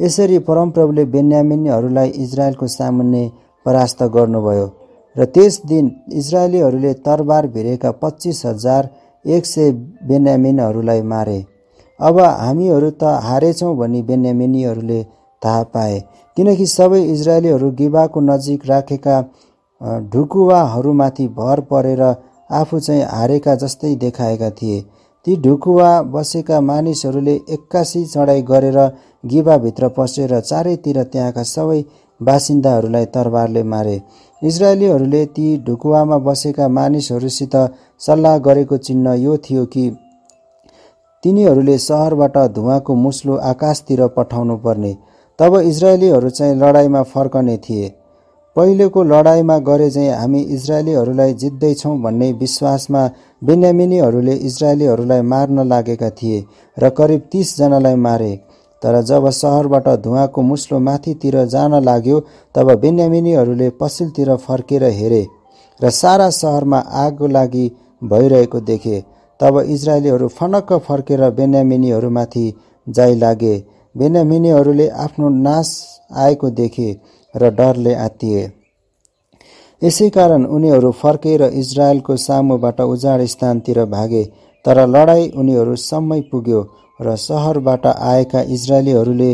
यसरी परमप्रभुले बेन्यामिनीहरूलाई इजरायलको सामुन्ने परास्त गर्नुभयो र त्यस दिन इजरायलीहरूले तरबार भिरेका पच्चिस हजार एक सय बेन्यामिनहरूलाई मारे अब हामीहरू त हारेछौँ भनी बेन्यामिनीहरूले थाहा पाए किनकि सबै इजरायलीहरू गिबाको नजिक राखेका ढुकुवाहरूमाथि भर परेर आफू चाहिँ हारेका जस्तै देखाएका थिए ती ढुकुवा बसेका मानिसहरूले एक्कासी चढाइ गरेर गिबाभित्र पसेर चारैतिर त्यहाँका सबै बासिन्दाहरूलाई तरबारले मारे इजरायलीहरूले ती ढुकुवामा बसेका मानिसहरूसित सल्लाह गरेको चिन्ह यो थियो कि तिनीहरूले सहरबाट धुवाको मुस्लो आकाशतिर पठाउनु पर्ने तब इजरायलीहरू चाहिँ लडाइँमा फर्कने थिए पहिलेको लडाइँमा गरे चाहिँ हामी इजरायलीहरूलाई जित्दैछौँ भन्ने विश्वासमा बेन्यामिनीहरूले इजरायलीहरूलाई मार्न लागेका थिए र करिब तिसजनालाई मारे तर जब सहरबाट धुवाको मुस्लो माथितिर जान लाग्यो तब बेन्यामिनीहरूले पछिल्तिर फर्केर हेरे र सारा सहरमा आगो लागि भइरहेको देखे तब इजरायलीहरू फनक्क फर्केर बेन्यामिनीहरूमाथि जाइ लागे बेन्यामिनीहरूले आफ्नो नाश आएको देखे र डरले आत्तिए यसै कारण उनीहरू फर्के र इजरायलको सामुबाट उजाड स्थानतिर भागे तर लडाईँ उनीहरूसम्मै पुग्यो र सहरबाट आएका इजरायलीहरूले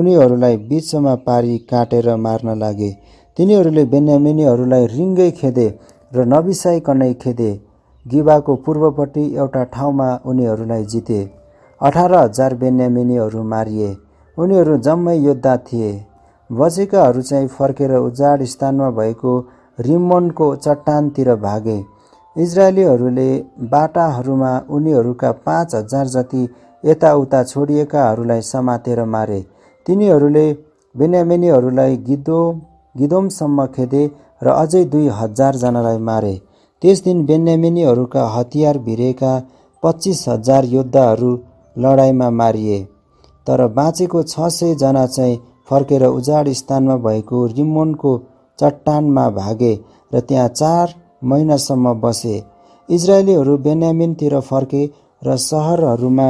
उनीहरूलाई बिचमा पारी काटेर मार्न लागे तिनीहरूले बेन्यामिनीहरूलाई रिङ्गै खेदे र नबिसाइकनै खेदे गिबाको पूर्वपट्टि एउटा ठाउँमा उनीहरूलाई जिते अठार हजार बेन्यामिनीहरू मारिए उनीहरू जम्मै योद्धा थिए बचेकाहरू चाहिँ फर्केर उजाड स्थानमा भएको रिमोनको चट्टानतिर भागे इजरायलीहरूले बाटाहरूमा उनीहरूका पाँच हजार जति यताउता छोडिएकाहरूलाई समातेर मारे तिनीहरूले बेन्यामिनीहरूलाई गिदो गिदोमसम्म खेदे र अझै दुई हजारजनालाई मारे त्यस दिन बेन्यामिनीहरूका हतियार भिरेका पच्चिस हजार योद्धाहरू लडाइँमा मारिए तर बाँचेको छ सयजना चाहिँ फर्केर उजाड स्थानमा भएको रिमोनको चट्टानमा भागे र त्यहाँ चार महिनासम्म बसे इजरायलीहरू बेन्यामिनतिर फर्के र सहरहरूमा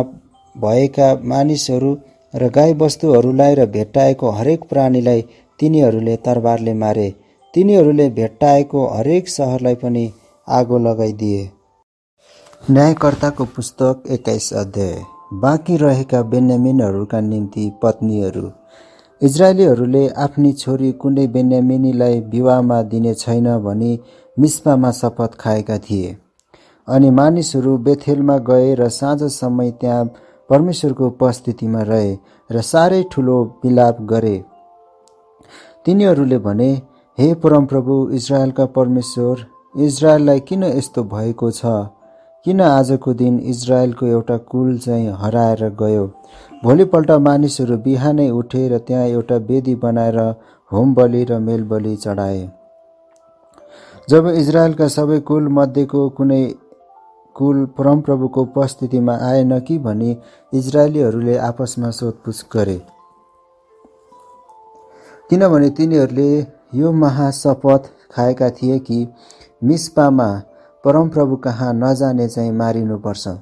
भएका मानिसहरू र गाईबस्तुहरूलाई र भेट्टाएको हरेक प्राणीलाई तिनीहरूले तरबारले मारे तिनीहरूले भेट्टाएको हरेक सहरलाई पनि आगो लगाइदिए न्यायकर्ताको पुस्तक एक्काइस अध्याय बाँकी रहेका बेन्यामिनहरूका निम्ति पत्नीहरू इजरायलीहरूले आफ्नी छोरी कुनै बेन्यामिनीलाई विवाहमा दिने छैन भनी मिस्पामा शपथ खाएका थिए अनि मानिसहरू बेथेलमा गए र साँझ समय त्यहाँ परमेश्वरको उपस्थितिमा रहे र साह्रै ठुलो विलाप गरे तिनीहरूले भने हे परमप्रभु इजरायलका परमेश्वर इजरायललाई किन यस्तो भएको छ किन आजको दिन इजरायलको एउटा कुल चाहिँ हराएर गयो भोलिपल्ट मानिसहरू बिहानै उठे र त्यहाँ एउटा वेदी बनाएर होम बलि र मेल बलि चढाए जब इजरायलका सबै कुल मध्येको कुनै कुल परमप्रभुको उपस्थितिमा आएन कि भनी इजरायलीहरूले आपसमा सोधपुछ गरे किनभने तिनीहरूले यो महाशपथ खाएका थिए कि मिसपामा परमप्रभु कहाँ नजाने चाहिँ मारिनुपर्छ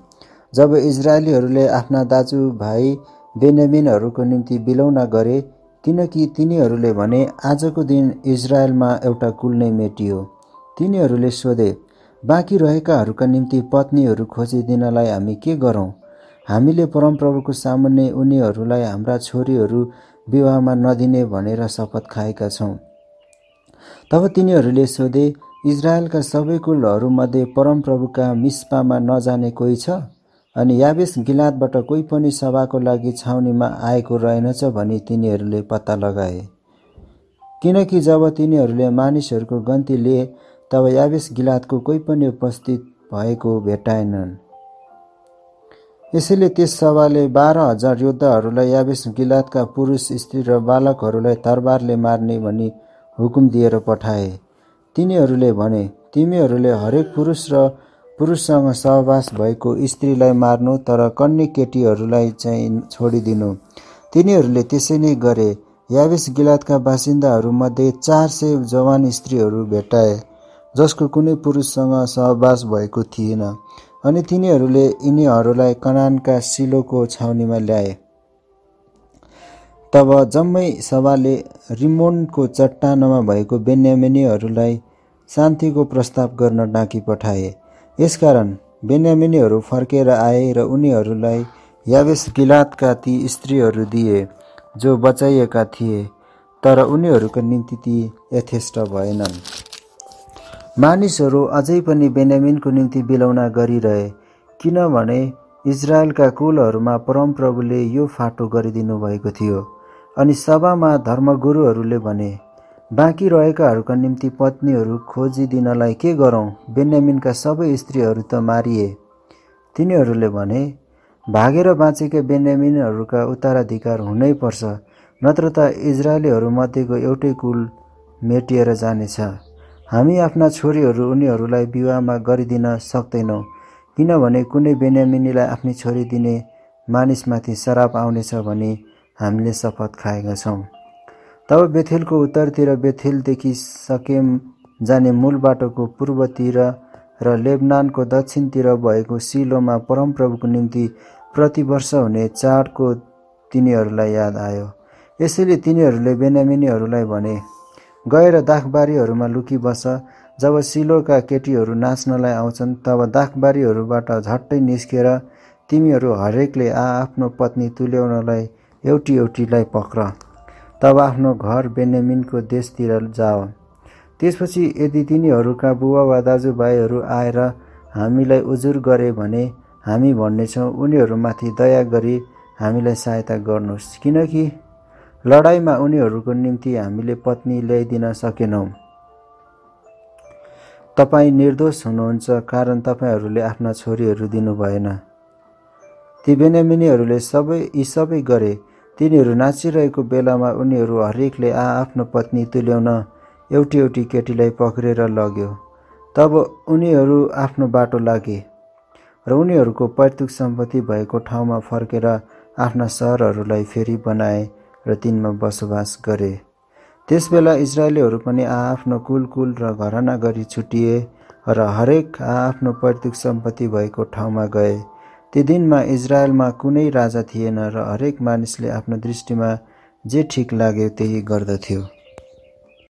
जब इजरायलीहरूले आफ्ना दाजुभाइ बेन्यामिनहरूको निम्ति बिलौना गरे किनकि तिनीहरूले भने आजको दिन इजरायलमा एउटा कुल नै मेटियो तिनीहरूले सोधे बाँकी रहेकाहरूका निम्ति पत्नीहरू खोजिदिनलाई हामी के गरौँ हामीले परमप्रभुको सामान्य उनीहरूलाई हाम्रा छोरीहरू विवाहमा नदिने भनेर शपथ खाएका छौँ तब तिनीहरूले सोधे इजरायलका सबै कुलहरूमध्ये परमप्रभुका मिस्पामा नजाने कोही छ अनि याबेस गिलातबाट कोही पनि सभाको लागि छाउनीमा आएको रहेनछ भनी तिनीहरूले पत्ता लगाए किनकि जब तिनीहरूले मानिसहरूको गन्ती लिए तब याबेस गिलातको कोही पनि उपस्थित भएको भेटाएनन् यसैले त्यस सभाले बाह्र हजार योद्धाहरूलाई याबेस गिलातका पुरुष स्त्री र बालकहरूलाई तरबारले मार्ने भनी हुकुम दिएर पठाए तिनीहरूले भने तिमीहरूले हरेक पुरुष र पुरुषसँग सहवास भएको स्त्रीलाई मार्नु तर कन्ने केटीहरूलाई चाहिँ छोडिदिनु तिनीहरूले त्यसै नै गरे याविस गिलातका बासिन्दाहरूमध्ये चार सय जवान स्त्रीहरू भेटाए जसको कुनै पुरुषसँग सहवास भएको थिएन अनि तिनीहरूले यिनीहरूलाई कनानका सिलोको छाउनीमा ल्याए तब जम्मै सभाले रिमोन्डको चट्टानमा भएको बेन्यामिनीहरूलाई शान्तिको प्रस्ताव गर्न डाँकी पठाए यसकारण बेन्यामिनीहरू फर्केर आए र उनीहरूलाई यावेस गिलातका ती स्त्रीहरू दिए जो बचाइएका थिए तर उनीहरूको निम्ति ती यथेष्ट भएनन् मानिसहरू अझै पनि बेन्यामिनको निम्ति बिलौना गरिरहे किनभने इजरायलका कुलहरूमा परमप्रभुले यो फाटो गरिदिनु भएको थियो अनि सभामा धर्मगुरुहरूले भने बाँकी रहेकाहरूका निम्ति पत्नीहरू खोजिदिनलाई के गरौँ बेन्यामिनका सबै स्त्रीहरू त मारिए तिनीहरूले भने भागेर बाँचेका बेन्यामिनहरूका उत्तराधिकार हुनैपर्छ नत्र त इजरायलीहरूमध्येको एउटै कुल मेटिएर जानेछ हामी आफ्ना छोरीहरू उनीहरूलाई विवाहमा गरिदिन सक्दैनौँ किनभने कुनै बेन्यामिनीलाई आफ्नै छोरी दिने मानिसमाथि श्राप आउनेछ भनी हामीले शपथ खाएका छौँ तब बेथेलको उत्तरतिर बेथेलदेखि सकेम जाने मूल बाटोको पूर्वतिर र लेबनानको दक्षिणतिर भएको सिलोमा परमप्रभुको निम्ति प्रतिवर्ष हुने चाडको तिनीहरूलाई याद आयो यसैले तिनीहरूले बेनामिनीहरूलाई भने गएर दाखबारीहरूमा लुकिबस जब सिलोका केटीहरू नाच्नलाई आउँछन् तब दाखबारीहरूबाट झट्टै निस्केर तिमीहरू हरेकले आआफ्नो पत्नी तुल्याउनलाई एउटी एउटीलाई पक्र तब आफ्नो घर बेन्यामिनको देशतिर जाओ त्यसपछि यदि तिनीहरूका बुवा वा दाजुभाइहरू आएर हामीलाई उजुर गरे भने हामी भन्नेछौँ उनीहरूमाथि दया गरी हामीलाई सहायता गर्नुहोस् किनकि लडाइँमा उनीहरूको निम्ति हामीले पत्नी ल्याइदिन सकेनौँ तपाईँ निर्दोष हुनुहुन्छ कारण तपाईँहरूले आफ्ना छोरीहरू दिनुभएन ती बेनामिनीहरूले सबै यी सबै गरे तिनीहरू नाचिरहेको बेलामा उनीहरू हरेकले आफ्नो पत्नी तुल्याउन एउटी एउटी केटीलाई पक्रेर लग्यो तब उनीहरू आफ्नो बाटो लागे र उनीहरूको पैतृक सम्पत्ति भएको ठाउँमा फर्केर आफ्ना सहरहरूलाई फेरि बनाए र तिनमा बसोबास गरे त्यसबेला इजरायलीहरू पनि आफ्नो कुल कुल र घरना गरी छुटिए र हरेक आफ्नो पैतृक सम्पत्ति भएको ठाउँमा गए त्यो दिनमा इजरायलमा कुनै राजा थिएन र हरेक मानिसले आफ्नो दृष्टिमा जे ठिक लाग्यो त्यही गर्दथ्यो